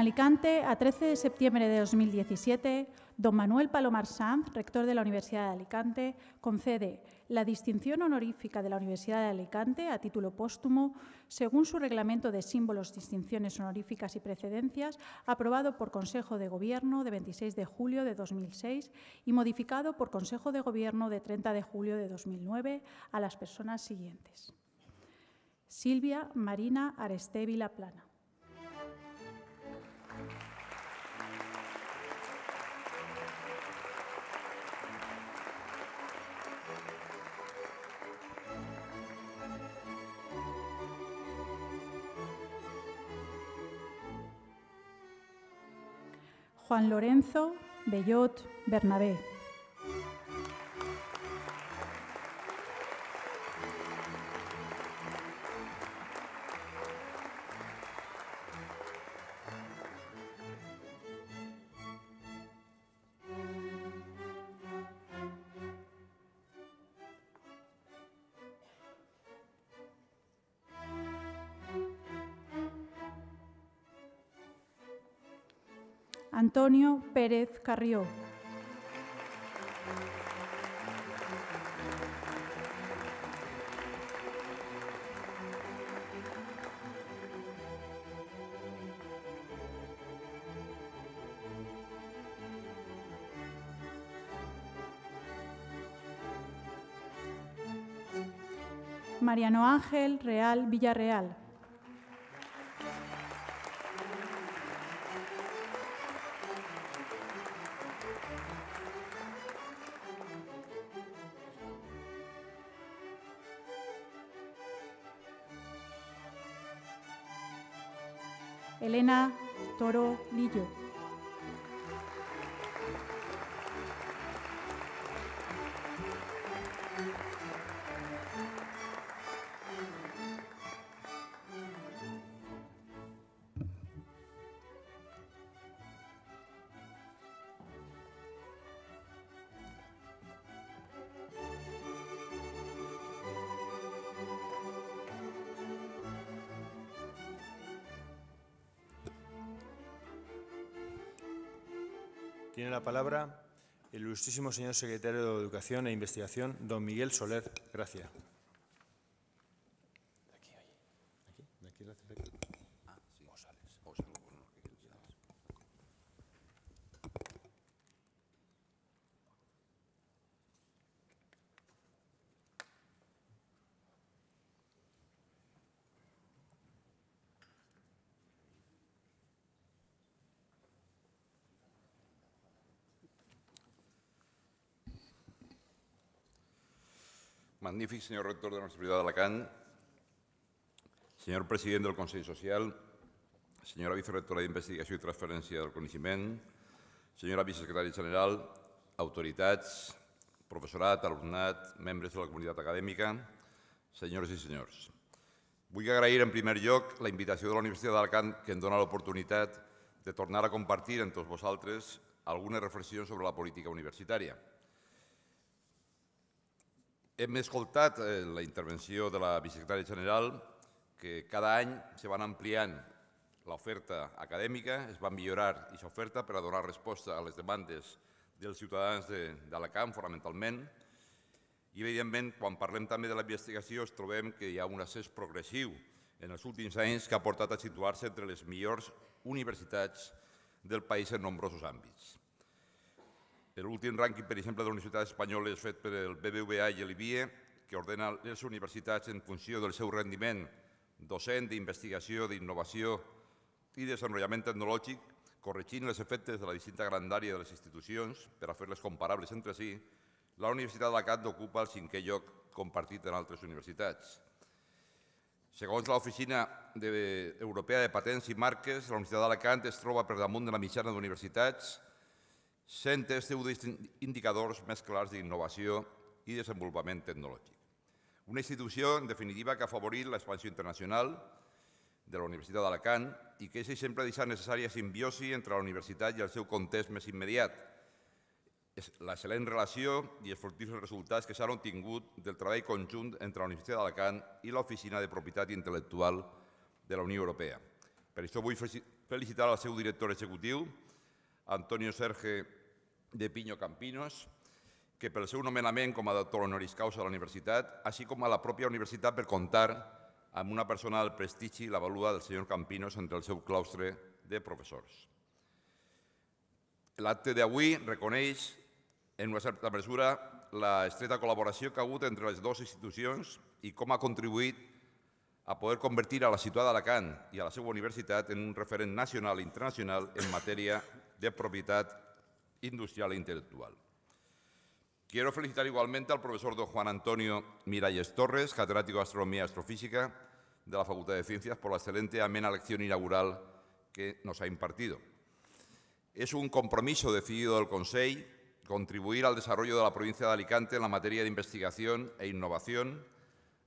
Alicante, a 13 de septiembre de 2017, don Manuel Palomar Sanz, rector de la Universidad de Alicante, concede la distinción honorífica de la Universidad de Alicante a título póstumo, según su reglamento de símbolos, distinciones honoríficas y precedencias, aprobado por Consejo de Gobierno de 26 de julio de 2006 y modificado por Consejo de Gobierno de 30 de julio de 2009 a las personas siguientes. Silvia Marina Arestevi Plana. Juan Lorenzo Bellot Bernabé. Antonio Pérez Carrió. Mariano Ángel Real Villarreal. la palabra el ilustrísimo señor secretario de Educación e Investigación, don Miguel Soler. Gracias. Magnífic senyor rector de la Universitat d'Alacant, senyor president del Consell Social, senyora vicerectora d'Investigació i Transferència del Coneixement, senyora vicesecretària general, autoritats, professorat, alumnat, membres de la comunitat acadèmica, senyors i senyors. Vull agrair en primer lloc la invitació de la Universitat d'Alacant que em dona l'oportunitat de tornar a compartir amb tots vosaltres algunes reflexions sobre la política universitària. Hem escoltat eh, la intervenció de la vicesecretària general que cada any se van ampliant l'oferta acadèmica, es va millorar aquesta oferta per a donar resposta a les demandes dels ciutadans de, de, fonamentalment, i, evidentment, quan parlem també de la investigació, es trobem que hi ha un accés progressiu en els últims anys que ha portat a situar-se entre les millors universitats del país en nombrosos àmbits. L'últim rànquing, per exemple, de les universitats Espanyola és fet per el BBVA i l'IBIE, que ordena les universitats en funció del seu rendiment docent, d'investigació, d'innovació i desenvolupament tecnològic, corregint els efectes de la distinta grandària de les institucions per a fer-les comparables entre si, la Universitat d'Alacant ocupa el cinquè lloc compartit en altres universitats. Segons l'Oficina Europea de Patents i Marques, la Universitat d'Alacant es troba per damunt de la mitjana d'universitats sent este un indicadors més clars d'innovació i desenvolupament tecnològic. Una institució, en definitiva, que ha afavorit l'expansió internacional de la Universitat d'Alacant i que és sempre deixat necessària simbiosi entre la universitat i el seu context més immediat, l'excel·lent relació i els fortíssims resultats que s'han obtingut del treball conjunt entre la Universitat d'Alacant i l'Oficina de Propietat Intel·lectual de la Unió Europea. Per això vull felicitar el seu director executiu, Antonio Serge de Pinyo Campinos, que pel seu nomenament com a doctor honoris causa de la universitat, així com a la pròpia universitat per comptar amb una persona del prestigi i la valuda del senyor Campinos entre el seu claustre de professors. L'acte d'avui reconeix, en una certa mesura, la estreta col·laboració que ha hagut entre les dues institucions i com ha contribuït a poder convertir a la ciutat d'Alacant i a la seva universitat en un referent nacional i internacional en matèria de propiedad industrial e intelectual. Quiero felicitar igualmente al profesor don Juan Antonio Miralles Torres, catedrático de Astronomía y Astrofísica de la Facultad de Ciencias, por la excelente amena lección inaugural que nos ha impartido. Es un compromiso decidido del Consejo contribuir al desarrollo de la provincia de Alicante en la materia de investigación e innovación,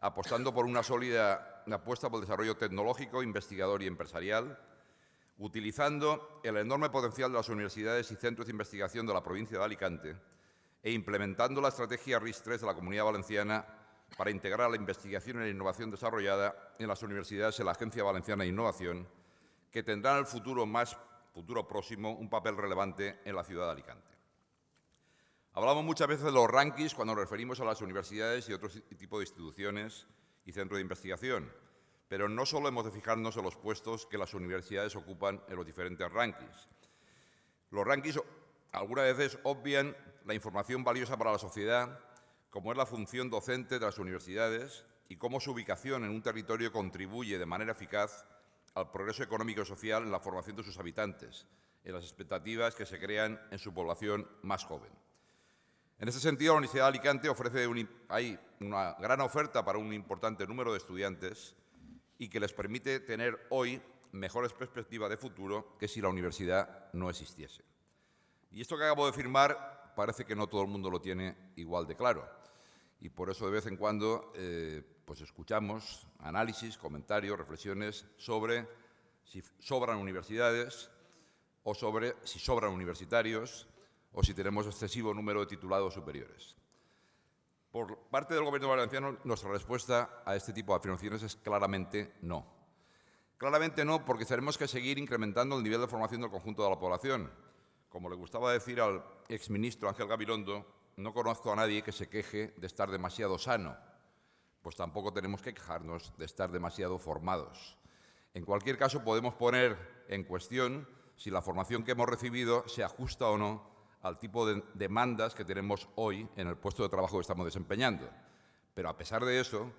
apostando por una sólida apuesta por el desarrollo tecnológico, investigador y empresarial, utilizando el enorme potencial de las universidades y centros de investigación de la provincia de Alicante e implementando la estrategia RIS-3 de la Comunidad Valenciana para integrar la investigación y la innovación desarrollada en las universidades en la Agencia Valenciana de Innovación, que tendrán en el futuro más futuro próximo un papel relevante en la ciudad de Alicante. Hablamos muchas veces de los rankings cuando nos referimos a las universidades y otros tipos de instituciones y centros de investigación, pero no solo hemos de fijarnos en los puestos que las universidades ocupan en los diferentes rankings. Los rankings algunas veces obvian la información valiosa para la sociedad, como es la función docente de las universidades y cómo su ubicación en un territorio contribuye de manera eficaz al progreso económico y social en la formación de sus habitantes, en las expectativas que se crean en su población más joven. En este sentido, la Universidad de Alicante ofrece hay una gran oferta para un importante número de estudiantes y que les permite tener hoy mejores perspectivas de futuro que si la universidad no existiese. Y esto que acabo de firmar parece que no todo el mundo lo tiene igual de claro. Y por eso de vez en cuando eh, pues escuchamos análisis, comentarios, reflexiones sobre si sobran universidades o sobre si sobran universitarios o si tenemos excesivo número de titulados superiores. Por parte del Gobierno valenciano, nuestra respuesta a este tipo de afirmaciones es claramente no. Claramente no, porque tenemos que seguir incrementando el nivel de formación del conjunto de la población. Como le gustaba decir al exministro Ángel Gabilondo, no conozco a nadie que se queje de estar demasiado sano, pues tampoco tenemos que quejarnos de estar demasiado formados. En cualquier caso, podemos poner en cuestión si la formación que hemos recibido se ajusta o no al tipo de demandas que tenemos hoy en el puesto de trabajo que estamos desempeñando. Pero a pesar de eso,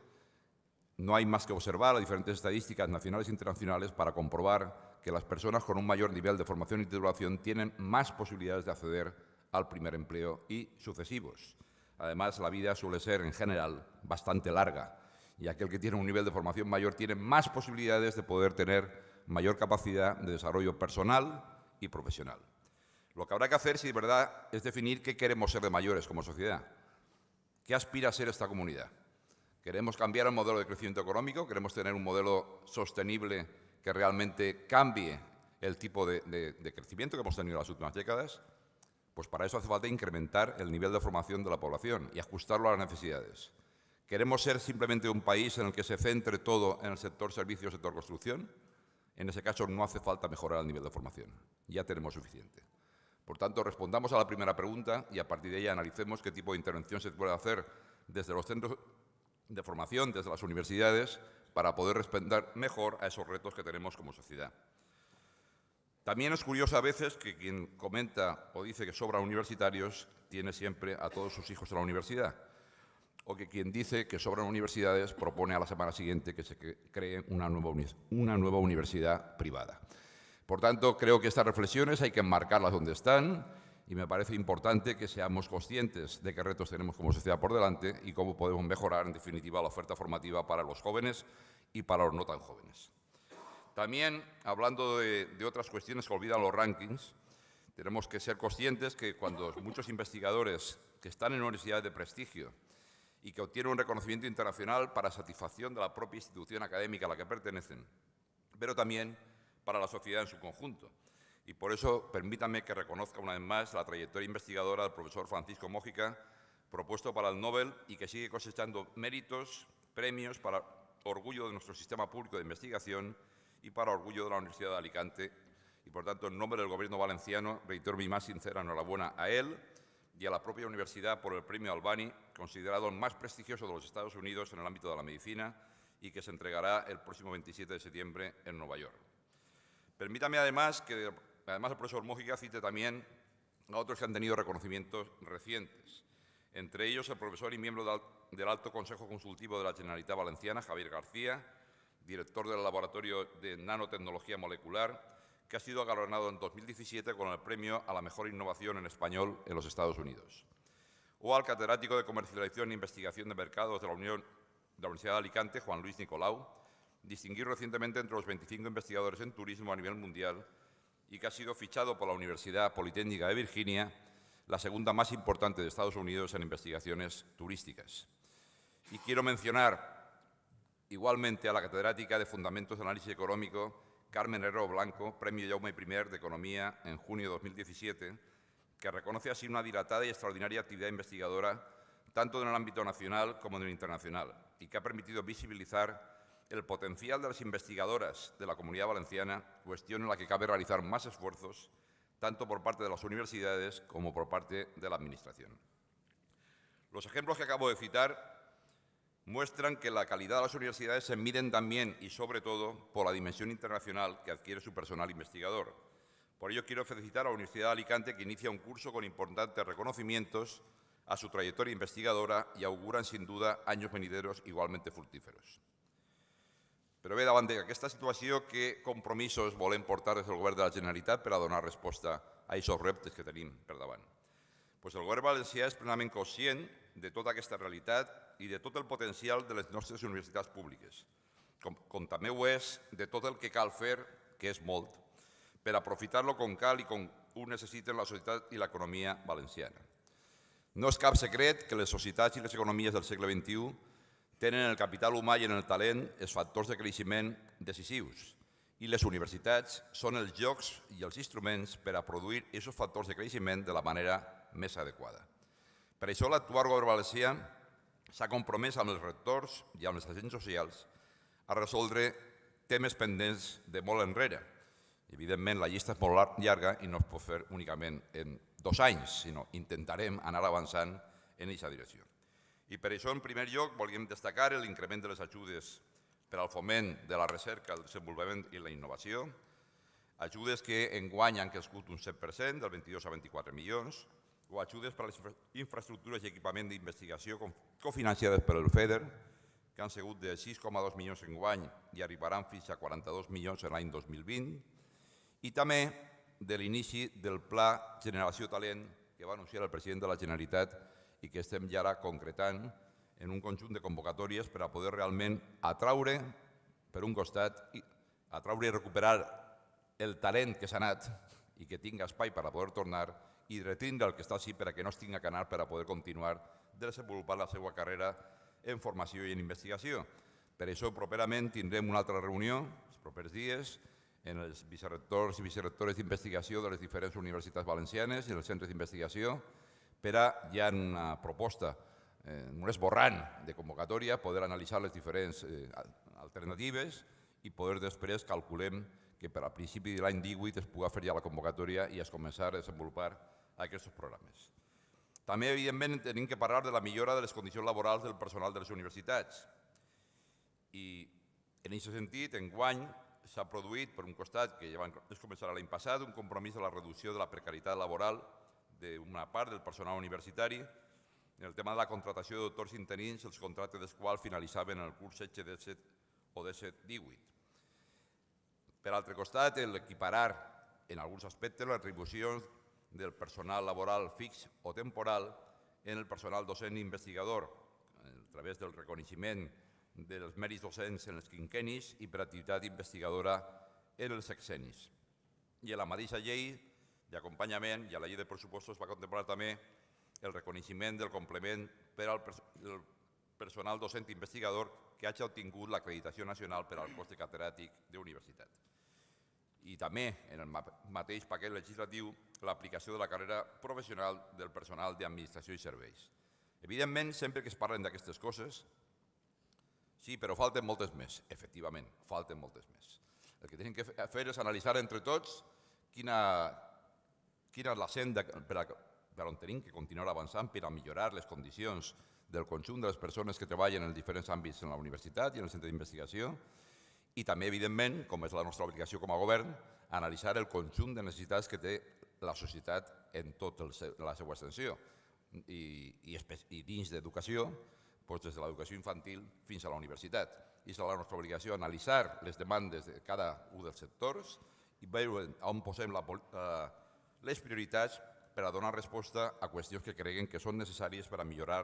no hay más que observar las diferentes estadísticas nacionales e internacionales para comprobar que las personas con un mayor nivel de formación y titulación tienen más posibilidades de acceder al primer empleo y sucesivos. Además, la vida suele ser, en general, bastante larga y aquel que tiene un nivel de formación mayor tiene más posibilidades de poder tener mayor capacidad de desarrollo personal y profesional. Lo que habrá que hacer, si es verdad, es definir qué queremos ser de mayores como sociedad. ¿Qué aspira a ser esta comunidad? ¿Queremos cambiar el modelo de crecimiento económico? ¿Queremos tener un modelo sostenible que realmente cambie el tipo de, crecimiento que hemos tenido en las últimas décadas? Pues para eso hace falta incrementar el nivel de formación de la población y ajustarlo a las necesidades. ¿Queremos ser simplemente un país en el que se centre todo en el sector servicios, sector construcción? En ese caso no hace falta mejorar el nivel de formación. Ya tenemos suficiente. Por tanto, respondamos a la primera pregunta y a partir de ella analicemos qué tipo de intervención se puede hacer desde los centros de formación, desde las universidades, para poder responder mejor a esos retos que tenemos como sociedad. También es curioso a veces que quien comenta o dice que sobra universitarios tiene siempre a todos sus hijos en la universidad, o que quien dice que sobran universidades propone a la semana siguiente que se cree una nueva universidad privada. Por tanto, creo que estas reflexiones hay que enmarcarlas donde están y me parece importante que seamos conscientes de qué retos tenemos como sociedad por delante y cómo podemos mejorar, en definitiva, la oferta formativa para los jóvenes y para los no tan jóvenes. También, hablando de, otras cuestiones que olvidan los rankings, tenemos que ser conscientes que cuando muchos investigadores que están en universidades de prestigio y que obtienen un reconocimiento internacional para satisfacción de la propia institución académica a la que pertenecen, pero también para la sociedad en su conjunto. Y por eso permítanme que reconozca una vez más la trayectoria investigadora del profesor Francisco Mójica, propuesto para el Nobel y que sigue cosechando méritos, premios para orgullo de nuestro sistema público de investigación y para orgullo de la Universidad de Alicante. Y por tanto, en nombre del Gobierno valenciano, reitero mi más sincera enhorabuena a él y a la propia universidad por el premio Albani, considerado el más prestigioso de los Estados Unidos en el ámbito de la medicina y que se entregará el próximo 27 de septiembre en Nueva York. Permítame además que, además el profesor Mójica cite también a otros que han tenido reconocimientos recientes, entre ellos el profesor y miembro del Alto Consejo Consultivo de la Generalitat Valenciana, Javier García, director del Laboratorio de Nanotecnología Molecular, que ha sido galardonado en 2017 con el Premio a la Mejor Innovación en Español en los Estados Unidos, o al catedrático de Comercialización e Investigación de Mercados de la Universidad de Alicante, Juan Luis Nicolau, distinguir recientemente entre los 25 investigadores en turismo a nivel mundial y que ha sido fichado por la Universidad Politécnica de Virginia, la segunda más importante de Estados Unidos en investigaciones turísticas. Y quiero mencionar igualmente a la catedrática de Fundamentos de Análisis Económico, Carmen Herrero Blanco, Premio Jaume I de Economía en junio de 2017, que reconoce así una dilatada y extraordinaria actividad investigadora tanto en el ámbito nacional como en el internacional y que ha permitido visibilizar el potencial de las investigadoras de la Comunidad Valenciana, cuestión en la que cabe realizar más esfuerzos, tanto por parte de las universidades como por parte de la Administración. Los ejemplos que acabo de citar muestran que la calidad de las universidades se miden también y sobre todo por la dimensión internacional que adquiere su personal investigador. Por ello quiero felicitar a la Universidad de Alicante que inicia un curso con importantes reconocimientos a su trayectoria investigadora y auguran sin duda años venideros igualmente fructíferos. Però bé, davant d'aquesta situació, què compromisos volem portar des del Govern de la Generalitat per a donar resposta a aquests reptes que tenim per davant? Pues el Govern valencià és plenament conscient de tota aquesta realitat i de tot el potencial de les nostres universitats públiques, com, com també ho és de tot el que cal fer, que és molt, per aprofitar-lo com cal i com ho necessiten la societat i l'economia valenciana. No és cap secret que les societats i les economies del segle XXI tenen el capital humà i en el talent els factors de creixement decisius i les universitats són els llocs i els instruments per a produir aquests factors de creixement de la manera més adequada. Per això l'actual govern valencià s'ha compromès amb els rectors i amb els agents socials a resoldre temes pendents de molt enrere. Evidentment, la llista és molt llarga i no es pot fer únicament en dos anys, sinó intentarem anar avançant en aquesta direcció. I per això, en primer lloc, volíem destacar l'increment de les ajudes per al foment de la recerca, el desenvolupament i la innovació, ajudes que enguany han crescut un 7%, del 22 a 24 milions, o ajudes per a les infraestructures i equipament d'investigació cofinanciades per el FEDER, que han sigut de 6,2 milions en guany i arribaran fins a 42 milions en l'any 2020, i també de l'inici del Pla Generació Talent que va anunciar el president de la Generalitat i que estem ja ara concretant en un conjunt de convocatòries per a poder realment atraure, per un costat, atraure i recuperar el talent que s'ha anat i que tinga espai per a poder tornar i retindre el que està així per a que no es tinga que anar per a poder continuar de desenvolupar la seva carrera en formació i en investigació. Per això properament tindrem una altra reunió, els propers dies, en els vicerrectors i vicerrectores d'investigació de les diferents universitats valencianes i els centres d'investigació, per ja ha una proposta, en eh, un esborrant de convocatòria, poder analitzar les diferents eh, alternatives i poder després calculem que per a principi de l'any 18 es pugui fer ja la convocatòria i es començar a desenvolupar aquests programes. També, evidentment, tenim que parlar de la millora de les condicions laborals del personal de les universitats. I en aquest sentit, enguany, s'ha produït, per un costat, que ja van, es l'any passat, un compromís de la reducció de la precarietat laboral d'una part del personal universitari en el tema de la contratació de doctors interins, els contractes dels quals finalitzaven el curs 16-17 o 17-18. Per altre costat, l'equiparar en alguns aspectes les retribucions del personal laboral fix o temporal en el personal docent i investigador, a través del reconeixement dels mèrits docents en els quinquenis i per activitat investigadora en els sexenis. I a la mateixa llei d'acompanyament i a la llei de pressupostos va contemplar també el reconeixement del complement per al personal docent i investigador que hagi obtingut l'acreditació nacional per al cost de catedràtic d'universitat. I també, en el mateix paquet legislatiu, l'aplicació de la carrera professional del personal d'administració i serveis. Evidentment, sempre que es parlen d'aquestes coses, sí, però falten moltes més, efectivament, falten moltes més. El que hem de fer és analitzar entre tots quina, Quina és la senda per, a, per on tenim que continuar avançant per a millorar les condicions del conjunt de les persones que treballen en els diferents àmbits en la universitat i en el centre d'investigació i també, evidentment, com és la nostra obligació com a govern, analitzar el conjunt de necessitats que té la societat en tota la seva extensió i, i, i dins d'educació, doncs des de l'educació infantil fins a la universitat. I serà la nostra obligació analitzar les demandes de cada un dels sectors i veure on posem la, eh, les prioritats per a donar resposta a qüestions que creguen que són necessàries per a millorar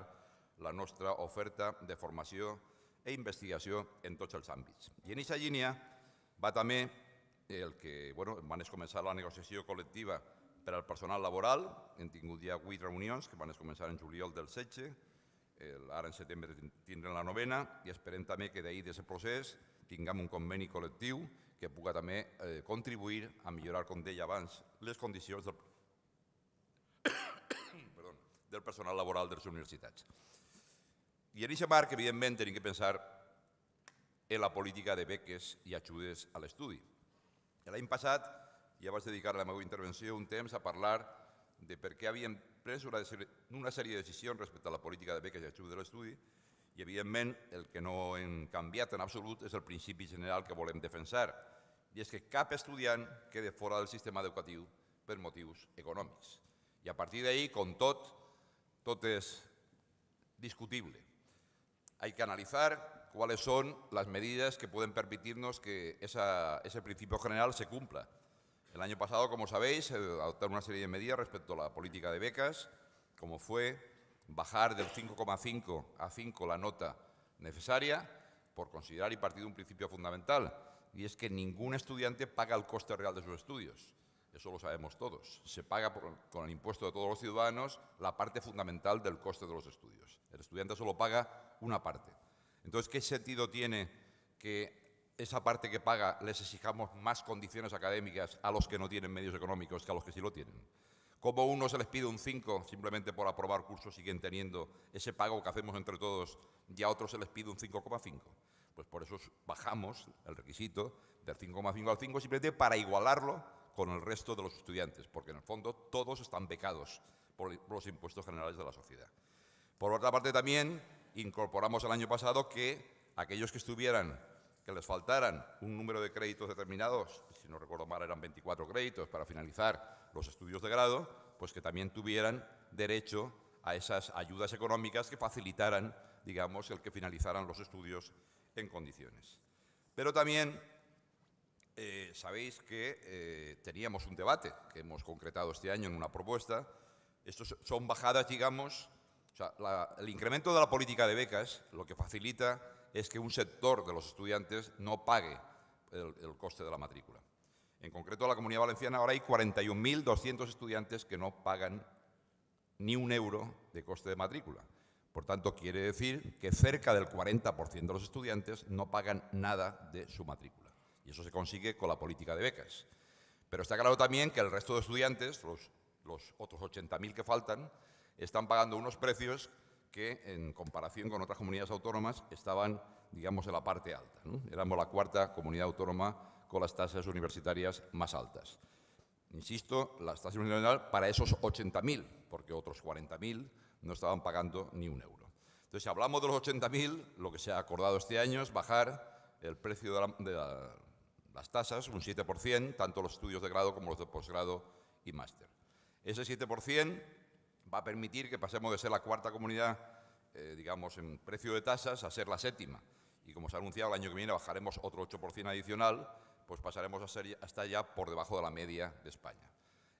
la nostra oferta de formació e investigació en tots els àmbits. I en aquesta línia va també el que bueno, van començar la negociació col·lectiva per al personal laboral. Hem tingut ja vuit reunions que van començar en juliol del 16, el, ara en setembre tindrem la novena i esperem també que d'ahir d'aquest procés tinguem un conveni col·lectiu que puga també eh, contribuir a millorar, com deia abans, les condicions del, Perdón, del personal laboral de les universitats. I en aquest marc, evidentment, hem que pensar en la política de beques i ajudes a l'estudi. L'any passat ja vaig dedicar la meva intervenció un temps a parlar de per què havíem pres una, una sèrie de decisions respecte a la política de beques i ajudes a l'estudi i, evidentment, el que no hem canviat en absolut és el principi general que volem defensar, i és que cap estudiant quede fora del sistema educatiu per motius econòmics. I a partir d'ahir, com tot, tot és discutible. Hay que analizar cuáles son las medidas que pueden permitirnos que esa, ese principio general se cumpla. El año pasado, como sabéis, adoptaron una serie de medidas respecto a la política de becas, como fue bajar del 5,5 a 5 la nota necesaria por considerar y partir de un principio fundamental, y es que ningún estudiante paga el coste real de sus estudios. Eso lo sabemos todos. Se paga con el impuesto de todos los ciudadanos la parte fundamental del coste de los estudios. El estudiante solo paga una parte. Entonces, ¿qué sentido tiene que esa parte que paga les exijamos más condiciones académicas a los que no tienen medios económicos que a los que sí lo tienen? Como uno se les pide un 5 simplemente por aprobar cursos, siguen teniendo ese pago que hacemos entre todos, y a otros se les pide un 5,5. Pues por eso bajamos el requisito del 5,5 al 5 simplemente para igualarlo con el resto de los estudiantes, porque en el fondo todos están becados por los impuestos generales de la sociedad. Por otra parte, también incorporamos el año pasado que aquellos que estuvieran, que les faltaran un número de créditos determinados, si no recuerdo mal eran 24 créditos para finalizar los estudios de grado, pues que también tuvieran derecho a esas ayudas económicas que facilitaran, digamos, el que finalizaran los estudios en condiciones. Pero también eh, sabéis que eh, teníamos un debate que hemos concretado este año en una propuesta. Estos son bajadas, digamos, o sea, el incremento de la política de becas lo que facilita es que un sector de los estudiantes no pague el coste de la matrícula. En concreto, en la Comunidad Valenciana ahora hay 41.200 estudiantes que no pagan ni un euro de coste de matrícula. Por tanto, quiere decir que cerca del 40% de los estudiantes no pagan nada de su matrícula. Y eso se consigue con la política de becas. Pero está claro también que el resto de estudiantes, los, los otros 80.000 que faltan, están pagando unos precios que, en comparación con otras comunidades autónomas, estaban, digamos, en la parte alta. Éramos la cuarta comunidad autónoma con las tasas universitarias más altas. Insisto, las tasas universitarias para esos 80.000, porque otros 40.000 no estaban pagando ni un euro. Entonces, si hablamos de los 80.000, lo que se ha acordado este año es bajar el precio de, las tasas un 7%, tanto los estudios de grado como los de posgrado y máster. Ese 7% va a permitir que pasemos de ser la cuarta comunidad, eh, digamos, en precio de tasas a ser la séptima. Y como se ha anunciado, el año que viene bajaremos otro 8% adicional pues pasaremos a ser hasta ya por debajo de la media de España.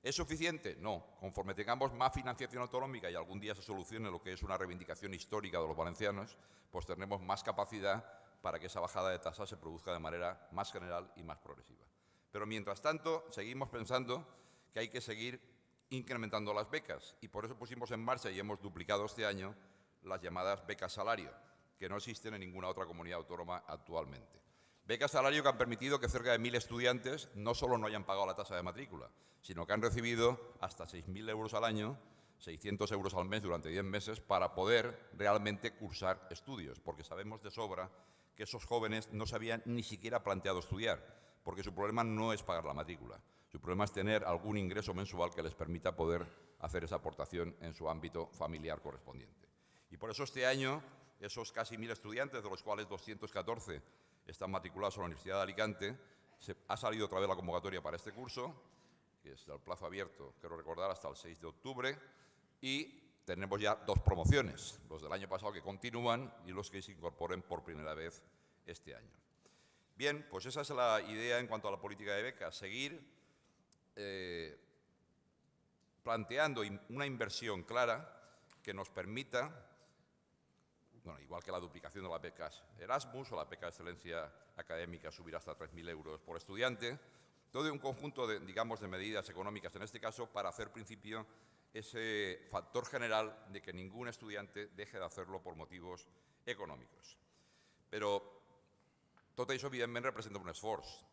¿Es suficiente? No. Conforme tengamos más financiación autonómica y algún día se solucione lo que es una reivindicación histórica de los valencianos, pues tenemos más capacidad para que esa bajada de tasas se produzca de manera más general y más progresiva. Pero mientras tanto, seguimos pensando que hay que seguir incrementando las becas y por eso pusimos en marcha y hemos duplicado este año las llamadas becas salario, que no existen en ninguna otra comunidad autónoma actualmente. Becas salario que han permitido que cerca de 1.000 estudiantes no solo no hayan pagado la tasa de matrícula, sino que han recibido hasta 6.000 euros al año, 600 euros al mes durante 10 meses para poder realmente cursar estudios, porque sabemos de sobra que esos jóvenes no se habían ni siquiera planteado estudiar, porque su problema no es pagar la matrícula, su problema es tener algún ingreso mensual que les permita poder hacer esa aportación en su ámbito familiar correspondiente. Y por eso este año, esos casi 1.000 estudiantes, de los cuales 214 están matriculados a la Universidad de Alicante. ha salido otra vez la convocatoria para este curso, que es el plazo abierto, quiero recordar, hasta el 6 de octubre. Y tenemos ya dos promociones, los del año pasado que continúan y los que se incorporen por primera vez este año. Bien, pues esa es la idea en cuanto a la política de becas, seguir eh, planteando una inversión clara que nos permita bueno, igual que la duplicación de las becas Erasmus o la beca de excelencia académica subirá hasta 3.000 euros por estudiante, todo un conjunto de, digamos, de medidas económicas en este caso para hacer principio ese factor general de que ningún estudiante deje de hacerlo por motivos económicos. Pero todo eso evidentemente representa un esfuerzo,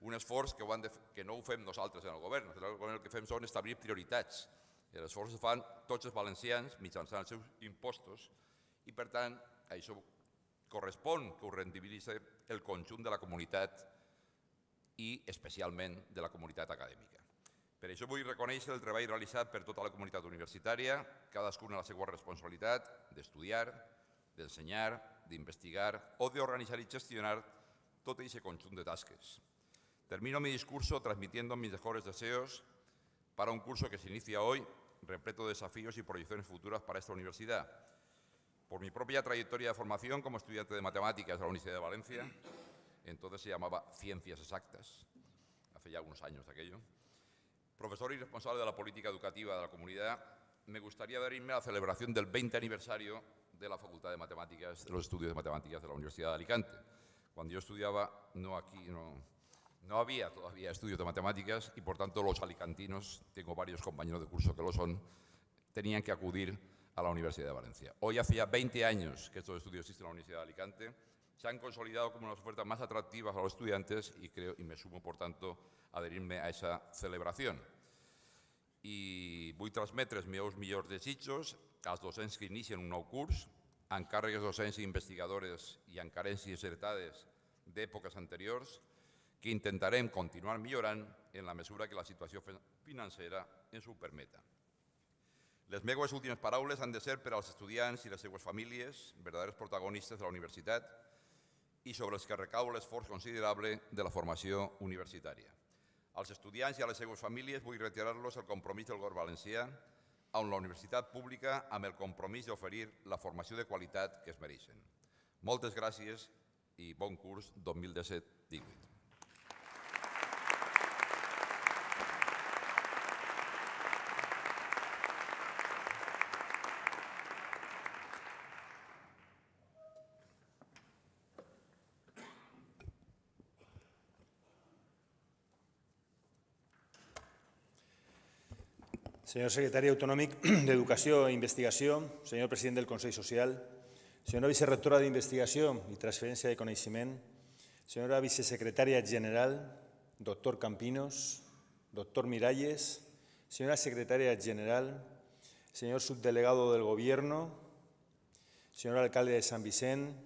Un esfuerzo que, ho de, que no ho fem nosaltres en el gobierno, Nosaltres en el que fem són establir prioritats. I l'esforç fan tots els valencians mitjançant els seus impostos i, per tant, això correspon que ho rendibilitza el conjunt de la comunitat i especialment de la comunitat acadèmica. Per això vull reconèixer el treball realitzat per tota la comunitat universitària, cadascuna la seva responsabilitat d'estudiar, d'ensenyar, d'investigar o d'organitzar i gestionar tot aquest conjunt de tasques. Termino mi discurso transmitiendo mis mejores deseos para un curso que se inicia hoy, repleto de desafíos y proyecciones futuras para esta universidad, Por mi propia trayectoria de formación como estudiante de matemáticas de la Universidad de Valencia, entonces se llamaba Ciencias Exactas, hace ya algunos años de aquello, profesor y responsable de la política educativa de la comunidad, me gustaría irme a la celebración del 20 aniversario de la Facultad de Matemáticas, de los estudios de matemáticas de la Universidad de Alicante. Cuando yo estudiaba, no aquí, no, no había todavía estudios de matemáticas y por tanto los alicantinos, tengo varios compañeros de curso que lo son, tenían que acudir a la Universidad de Valencia. Hoy hacía 20 años que estos estudios existen en la Universidad de Alicante, se han consolidado como las ofertas más atractivas a los estudiantes y, creo, y me sumo, por tanto, a adherirme a esa celebración. y a transmitir mis mejores deseos a los docentes que inician un nou curs, a càrregues docentes e investigadores a y carències de épocas anteriores, que intentaré continuar mejorando en la medida que la situación financiera en su permeta. Les meues últimes paraules han de ser per als estudiants i les seues famílies, verdaders protagonistes de la universitat, i sobre els que recau l'esforç considerable de la formació universitària. Als estudiants i a les seues famílies vull retirar-los el compromís del govern valencià amb la universitat pública amb el compromís d'oferir la formació de qualitat que es mereixen. Moltes gràcies i bon curs 2017-18. Señor Secretario Autonómico de Educación e Investigación, señor Presidente del Consejo Social, señora vicerrectora de Investigación y Transferencia de Conocimiento, señora Vicesecretaria general, doctor Campinos, doctor Miralles, señora secretaria general, señor subdelegado del Gobierno, señor alcalde de San Vicente,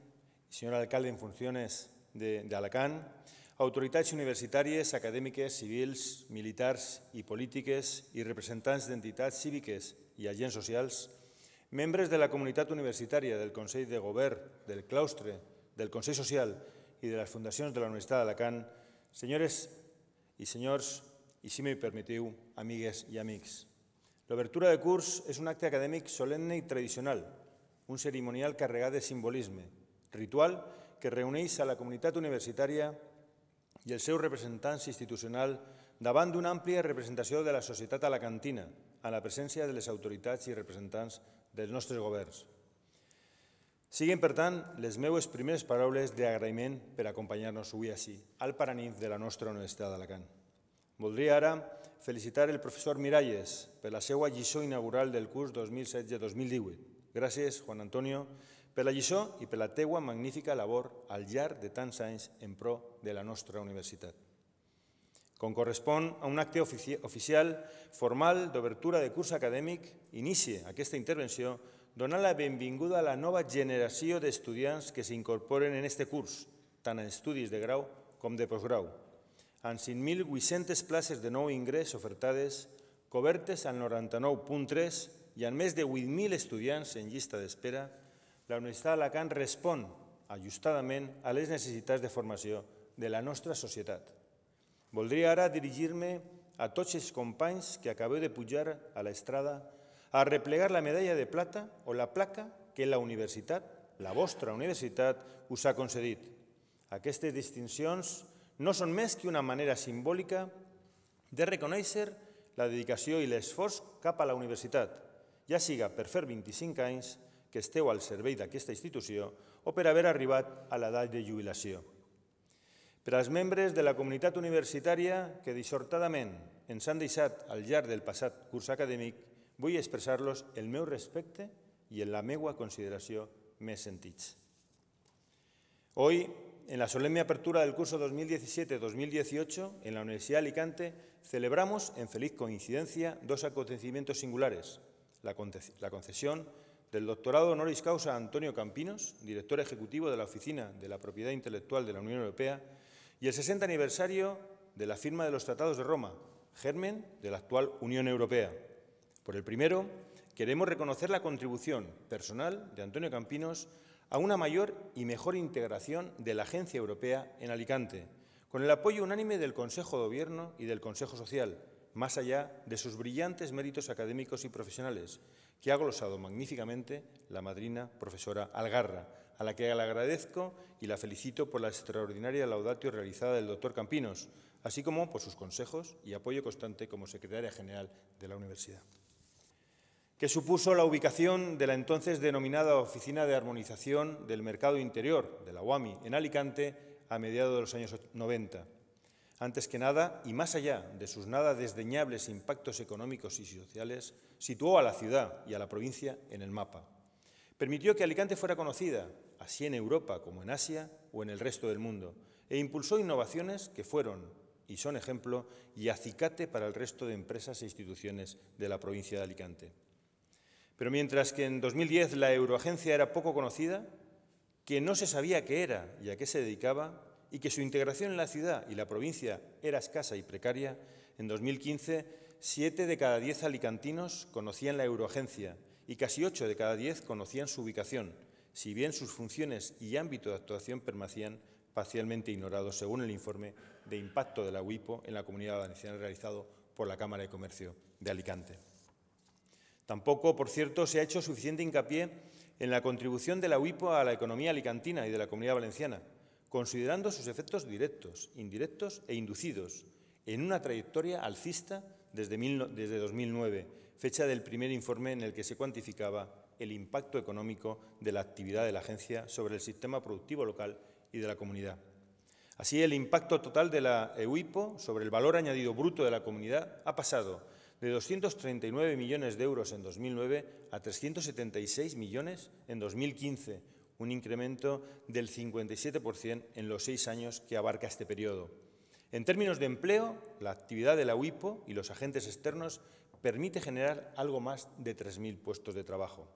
señor alcalde en funciones de, de Alacán, autoritats universitàries, acadèmiques, civils, militars i polítiques i representants d'entitats cíviques i agents socials, membres de la comunitat universitària, del Consell de Govern, del claustre, del Consell Social i de les fundacions de la Universitat d'Alacant, senyores i senyors, i si m'hi permetiu, amigues i amics. L'obertura de curs és un acte acadèmic solemne i tradicional, un cerimonial carregat de simbolisme, ritual que reuneix a la comunitat universitària i els seus representants institucionals davant d'una àmplia representació de la societat alacantina, a la presència de les autoritats i representants dels nostres governs. Siguin, per tant, les meues primeres paraules d'agraïment per acompanyar-nos avui així, al Paranif de la nostra Universitat d'Alacant. Voldria ara felicitar el professor Miralles per la seva lliçó inaugural del curs 2016-2018. Gràcies, Juan Antonio, per la lliçó i per la teua magnífica labor al llarg de tants anys en pro de la nostra universitat. Com correspon a un acte oficial formal d'obertura de curs acadèmic, inicie aquesta intervenció donant la benvinguda a la nova generació d'estudiants que s'incorporen en este curs, tant a estudis de grau com de postgrau, amb 5.800 places de nou ingrés ofertades, cobertes al 99.3 i amb més de 8.000 estudiants en llista d'espera la Universitat d'Alacant respon ajustadament a les necessitats de formació de la nostra societat. Voldria ara dirigir-me a tots els companys que acabeu de pujar a l'estrada a replegar la medalla de plata o la placa que la universitat, la vostra universitat, us ha concedit. Aquestes distincions no són més que una manera simbòlica de reconèixer la dedicació i l'esforç cap a la universitat, ja siga per fer 25 anys, que o al servei d'aquesta institució o per haver arribat a la edad de jubilació. Per als membres de la comunitat universitaria que dissortadament en han deixat al llarg del passat curs acadèmic, vull expressar-los el meu respecte i en la meva consideració més sentits. Hoy, en la solemne apertura del curso 2017-2018 en la Universidad de Alicante, celebramos, en feliz coincidencia, dos acontecimientos singulares, la concesión del doctorado honoris causa Antonio Campinos, director ejecutivo de la Oficina de la Propiedad Intelectual de la Unión Europea, y el 60 aniversario de la firma de los Tratados de Roma, germen de la actual Unión Europea. Por el primero, queremos reconocer la contribución personal de Antonio Campinos a una mayor y mejor integración de la Agencia Europea en Alicante, con el apoyo unánime del Consejo de Gobierno y del Consejo Social, más allá de sus brillantes méritos académicos y profesionales, que ha glosado magníficamente la madrina profesora Algarra, a la que le agradezco y la felicito por la extraordinaria laudatio realizada del doctor Campinos, así como por sus consejos y apoyo constante como secretaria general de la universidad que supuso la ubicación de la entonces denominada Oficina de Armonización del Mercado Interior, de la UAMI, en Alicante, a mediados de los años 90. Antes que nada, y más allá de sus nada desdeñables impactos económicos y sociales, situó a la ciudad y a la provincia en el mapa. Permitió que Alicante fuera conocida, así en Europa como en Asia o en el resto del mundo, e impulsó innovaciones que fueron y son ejemplo y acicate para el resto de empresas e instituciones de la provincia de Alicante. Pero mientras que en 2010 la Euroagencia era poco conocida, que no se sabía qué era y a qué se dedicaba, y que su integración en la ciudad y la provincia era escasa y precaria, en 2015 siete de cada diez alicantinos conocían la euroagencia y casi ocho de cada diez conocían su ubicación, si bien sus funciones y ámbito de actuación permanecían parcialmente ignorados, según el informe de impacto de la UIPO en la comunidad valenciana realizado por la Cámara de Comercio de Alicante. Tampoco, por cierto, se ha hecho suficiente hincapié en la contribución de la UIPO a la economía alicantina y de la comunidad valenciana, considerando sus efectos directos, indirectos e inducidos, en una trayectoria alcista desde, desde 2009, fecha del primer informe en el que se cuantificaba el impacto económico de la actividad de la agencia sobre el sistema productivo local y de la comunidad. Así, el impacto total de la EUIPO sobre el valor añadido bruto de la comunidad ha pasado de 239 millones de euros en 2009 a 376 millones en 2015, un incremento del 57% en los seis años que abarca este periodo. En términos de empleo, la actividad de la UIPO y los agentes externos permite generar algo más de 3.000 puestos de trabajo.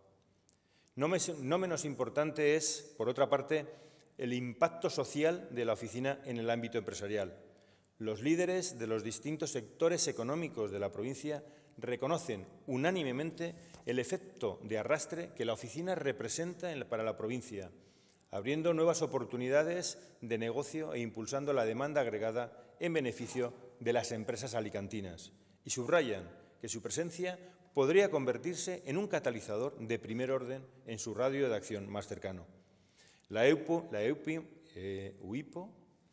No, no menos importante es, por otra parte, el impacto social de la oficina en el ámbito empresarial. Los líderes de los distintos sectores económicos de la provincia reconocen unánimemente el efecto de arrastre que la oficina representa para la provincia, abriendo nuevas oportunidades de negocio e impulsando la demanda agregada en beneficio de las empresas alicantinas. Y subrayan que su presencia podría convertirse en un catalizador de primer orden en su radio de acción más cercano. La, EUPO, la EUPI, eh, UIPO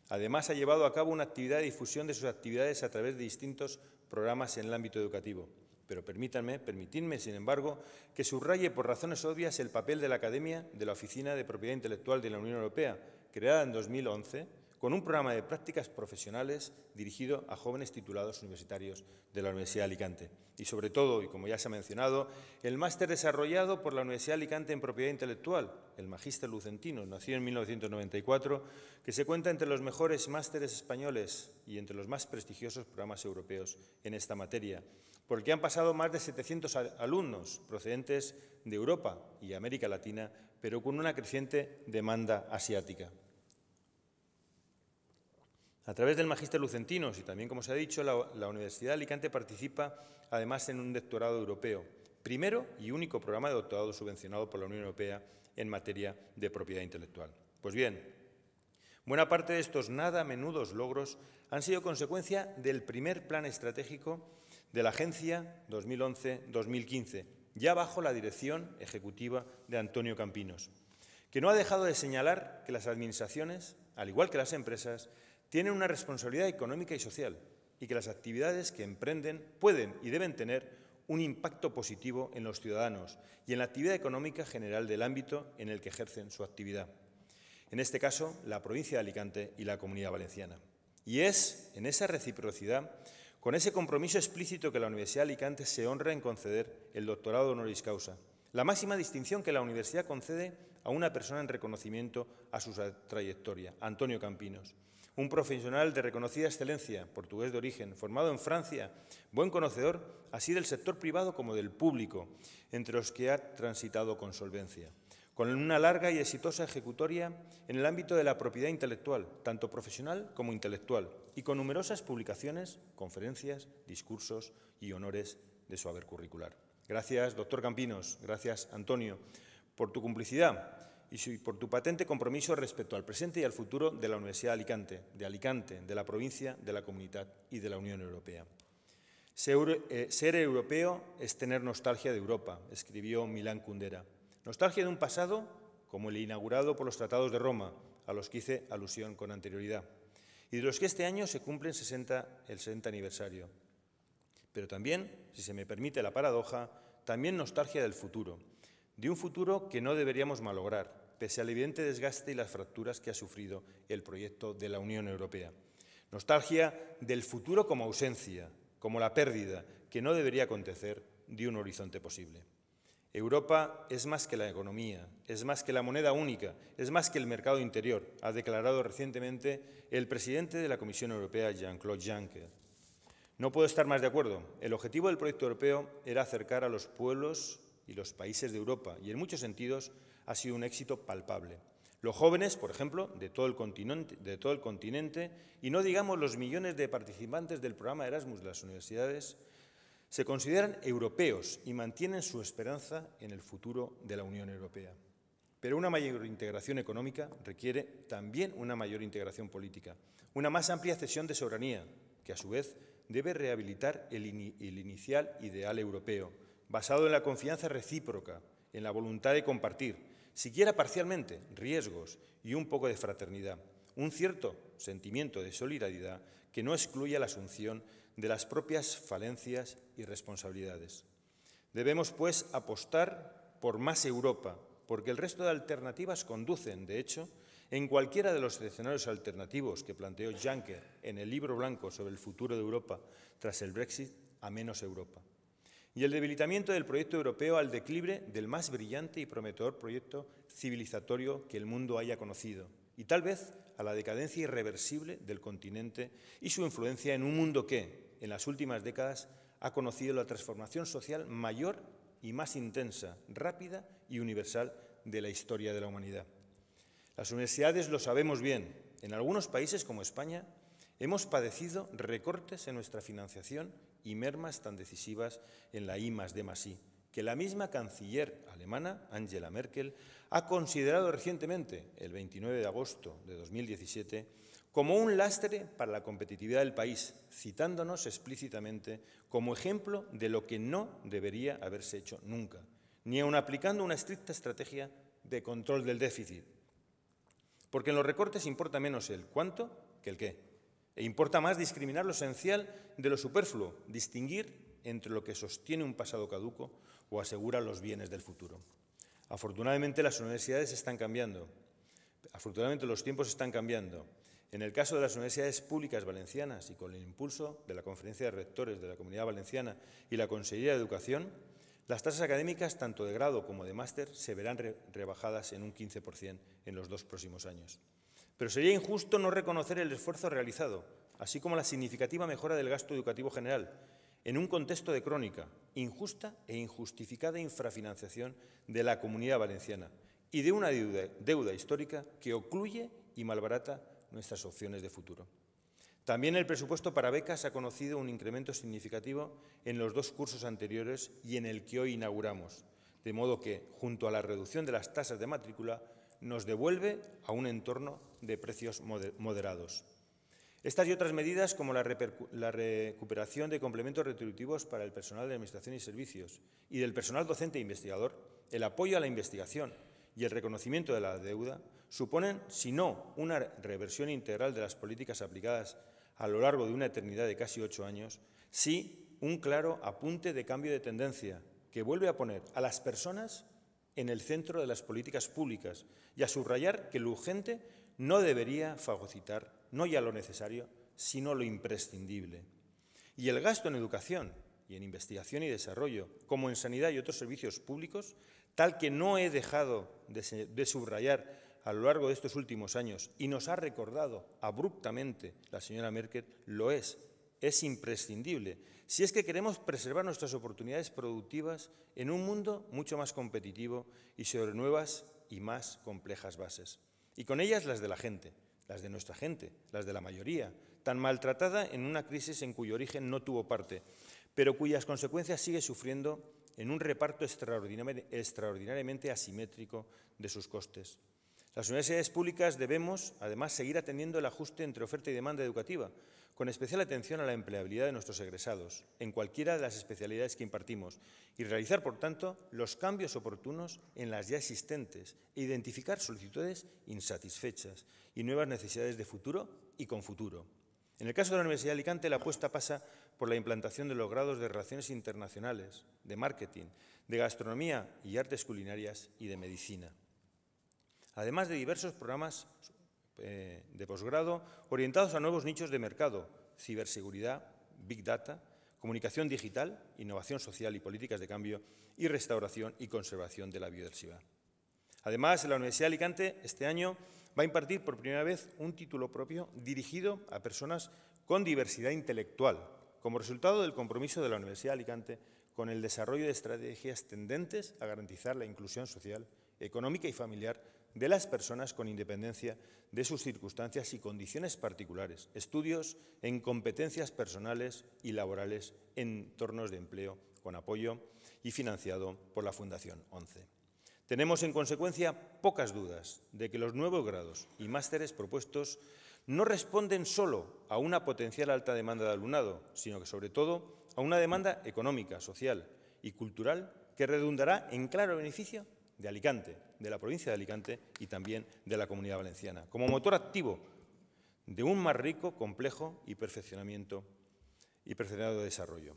además ha llevado a cabo una actividad de difusión de sus actividades a través de distintos programas en el ámbito educativo. Pero permítanme, permitidme, sin embargo, que subraye por razones obvias el papel de la Academia de la Oficina de Propiedad Intelectual de la Unión Europea, creada en 2011 con un programa de prácticas profesionales dirigido a jóvenes titulados universitarios de la Universidad de Alicante. Y sobre todo, y como ya se ha mencionado, el máster desarrollado por la Universidad de Alicante en Propiedad Intelectual, el Magister Lucentino, nacido en 1994, que se cuenta entre los mejores másteres españoles y entre los más prestigiosos programas europeos en esta materia, porque han pasado más de 700 alumnos procedentes de Europa y América Latina, pero con una creciente demanda asiática. A través del Magister Lucentinos y también, como se ha dicho, la, la, Universidad de Alicante participa además en un doctorado europeo, primero y único programa de doctorado subvencionado por la Unión Europea en materia de propiedad intelectual. Pues bien, buena parte de estos nada menudos logros han sido consecuencia del primer plan estratégico de la Agencia 2011-2015, ya bajo la dirección ejecutiva de Antonio Campinos, que no ha dejado de señalar que las administraciones, al igual que las empresas, tienen una responsabilidad económica y social y que las actividades que emprenden pueden y deben tener un impacto positivo en los ciudadanos y en la actividad económica general del ámbito en el que ejercen su actividad. En este caso, la provincia de Alicante y la comunidad valenciana. Y es en esa reciprocidad, con ese compromiso explícito que la Universidad de Alicante se honra en conceder el doctorado honoris causa, la máxima distinción que la universidad concede a una persona en reconocimiento a su trayectoria, Antonio Campinos un profesional de reconocida excelencia, portugués de origen, formado en Francia, buen conocedor así del sector privado como del público, entre los que ha transitado con solvencia, con una larga y exitosa ejecutoria en el ámbito de la propiedad intelectual, tanto profesional como intelectual, y con numerosas publicaciones, conferencias, discursos y honores de su haber curricular. Gracias, doctor Campinos, gracias, Antonio, por tu complicidad y por tu patente compromiso respecto al presente y al futuro de la Universidad de Alicante, de Alicante, de la provincia, de la comunidad y de la Unión Europea. Ser, eh, europeo es tener nostalgia de Europa, escribió Milán Kundera. Nostalgia de un pasado como el inaugurado por los tratados de Roma, a los que hice alusión con anterioridad, y de los que este año se cumplen 60, el 60 aniversario. Pero también, si se me permite la paradoja, también nostalgia del futuro, de un futuro que no deberíamos malograr, pese al evidente desgaste y las fracturas que ha sufrido el proyecto de la Unión Europea. Nostalgia del futuro como ausencia, como la pérdida, que no debería acontecer de un horizonte posible. Europa es más que la economía, es más que la moneda única, es más que el mercado interior, ha declarado recientemente el presidente de la Comisión Europea, Jean-Claude Juncker. No puedo estar más de acuerdo. El objetivo del proyecto europeo era acercar a los pueblos y los países de Europa y, en muchos sentidos, ha sido un éxito palpable. Los jóvenes, por ejemplo, de todo, el continente, y no digamos los millones de participantes del programa Erasmus de las universidades, se consideran europeos y mantienen su esperanza en el futuro de la Unión Europea. Pero una mayor integración económica requiere también una mayor integración política, una más amplia cesión de soberanía, que a su vez debe rehabilitar el, el inicial ideal europeo, basado en la confianza recíproca, en la voluntad de compartir, siquiera parcialmente, riesgos y un poco de fraternidad, un cierto sentimiento de solidaridad que no excluya la asunción de las propias falencias y responsabilidades. Debemos, pues, apostar por más Europa, porque el resto de alternativas conducen, de hecho, en cualquiera de los escenarios alternativos que planteó Juncker en el libro blanco sobre el futuro de Europa tras el Brexit, a menos Europa y el debilitamiento del proyecto europeo al declive del más brillante y prometedor proyecto civilizatorio que el mundo haya conocido, y tal vez a la decadencia irreversible del continente y su influencia en un mundo que, en las últimas décadas, ha conocido la transformación social mayor y más intensa, rápida y universal de la historia de la humanidad. Las universidades lo sabemos bien. En algunos países como España hemos padecido recortes en nuestra financiación y mermas tan decisivas en la I D I, que la misma canciller alemana, Angela Merkel, ha considerado recientemente, el 29 de agosto de 2017, como un lastre para la competitividad del país, citándonos explícitamente como ejemplo de lo que no debería haberse hecho nunca, ni aun aplicando una estricta estrategia de control del déficit. Porque en los recortes importa menos el cuánto que el qué. E importa más discriminar lo esencial de lo superfluo, distinguir entre lo que sostiene un pasado caduco o asegura los bienes del futuro. Afortunadamente las universidades están cambiando, afortunadamente los tiempos están cambiando. En el caso de las universidades públicas valencianas y con el impulso de la Conferencia de Rectores de la Comunidad Valenciana y la Consejería de Educación, las tasas académicas, tanto de grado como de máster, se verán rebajadas en un 15% en los dos próximos años. Pero sería injusto no reconocer el esfuerzo realizado, así como la significativa mejora del gasto educativo general, en un contexto de crónica, injusta e injustificada infrafinanciación de la comunidad valenciana y de una deuda, histórica que ocluye y malbarata nuestras opciones de futuro. También el presupuesto para becas ha conocido un incremento significativo en los dos cursos anteriores y en el que hoy inauguramos, de modo que, junto a la reducción de las tasas de matrícula, nos devuelve a un entorno de precios moderados. Estas y otras medidas, como la, recuperación de complementos retributivos para el personal de Administración y Servicios y del personal docente e investigador, el apoyo a la investigación y el reconocimiento de la deuda, suponen, si no una reversión integral de las políticas aplicadas a lo largo de una eternidad de casi ocho años, sí un claro apunte de cambio de tendencia que vuelve a poner a las personas en el centro de las políticas públicas y a subrayar que lo urgente no debería fagocitar no ya lo necesario, sino lo imprescindible. Y el gasto en educación y en investigación y desarrollo, como en sanidad y otros servicios públicos, tal que no he dejado de, subrayar a lo largo de estos últimos años y nos ha recordado abruptamente la señora Merkel, lo es, es imprescindible si es que queremos preservar nuestras oportunidades productivas en un mundo mucho más competitivo y sobre nuevas y más complejas bases. Y con ellas las de la gente, las de nuestra gente, las de la mayoría, tan maltratada en una crisis en cuyo origen no tuvo parte, pero cuyas consecuencias sigue sufriendo en un reparto extraordinariamente asimétrico de sus costes. Las universidades públicas debemos, además, seguir atendiendo el ajuste entre oferta y demanda educativa, con especial atención a la empleabilidad de nuestros egresados en cualquiera de las especialidades que impartimos y realizar, por tanto, los cambios oportunos en las ya existentes e identificar solicitudes insatisfechas y nuevas necesidades de futuro y con futuro. En el caso de la Universidad de Alicante, la apuesta pasa por la implantación de los grados de Relaciones Internacionales, de Marketing, de Gastronomía y Artes Culinarias y de Medicina además de diversos programas eh, de posgrado orientados a nuevos nichos de mercado, ciberseguridad, big data, comunicación digital, innovación social y políticas de cambio y restauración y conservación de la biodiversidad. Además, la Universidad de Alicante este año va a impartir por primera vez un título propio dirigido a personas con diversidad intelectual, como resultado del compromiso de la Universidad de Alicante con el desarrollo de estrategias tendentes a garantizar la inclusión social, económica y familiar de las personas con independencia de sus circunstancias y condiciones particulares, estudios en competencias personales y laborales en entornos de empleo con apoyo y financiado por la Fundación 11. Tenemos en consecuencia pocas dudas de que los nuevos grados y másteres propuestos no responden solo a una potencial alta demanda de alumnado, sino que sobre todo a una demanda económica, social y cultural que redundará en claro beneficio de Alicante, de la provincia de Alicante y también de la comunidad valenciana, como motor activo de un más rico, complejo y perfeccionamiento y perfeccionado de desarrollo.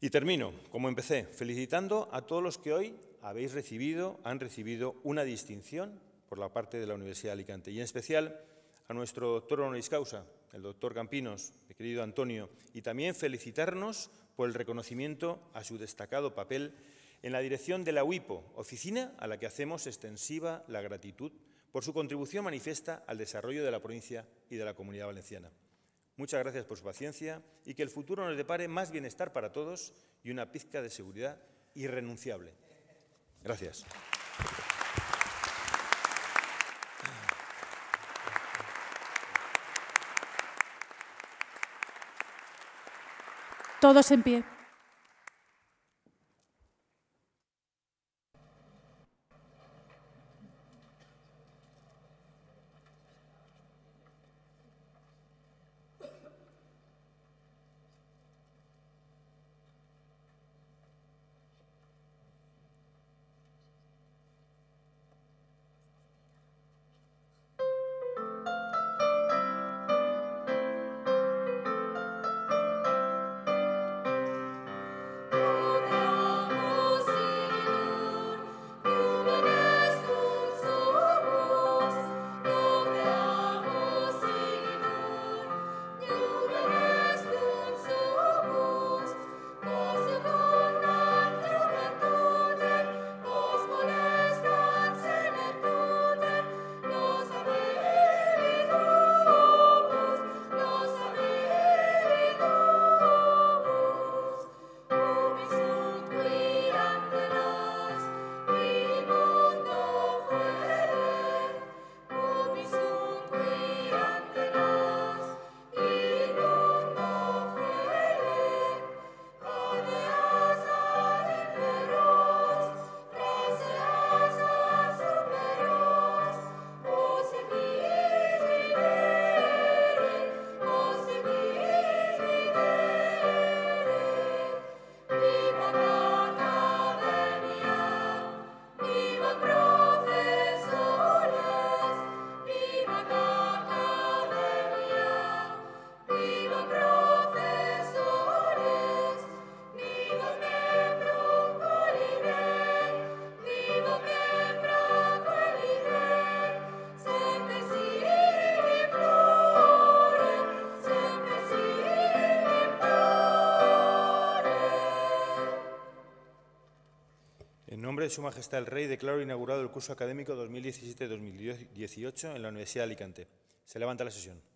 Y termino, como empecé, felicitando a todos los que hoy habéis recibido, han recibido una distinción por la parte de la Universidad de Alicante, y en especial a nuestro doctor honoris causa, el doctor Campinos, mi querido Antonio, y también felicitarnos por el reconocimiento a su destacado papel en la dirección de la UIPO, oficina a la que hacemos extensiva la gratitud por su contribución manifiesta al desarrollo de la provincia y de la comunidad valenciana. Muchas gracias por su paciencia y que el futuro nos depare más bienestar para todos y una pizca de seguridad irrenunciable. Gracias. Todos en pie. Su Majestad el Rey, declaro inaugurado el curso académico 2017-2018 en la Universidad de Alicante. Se levanta la sesión.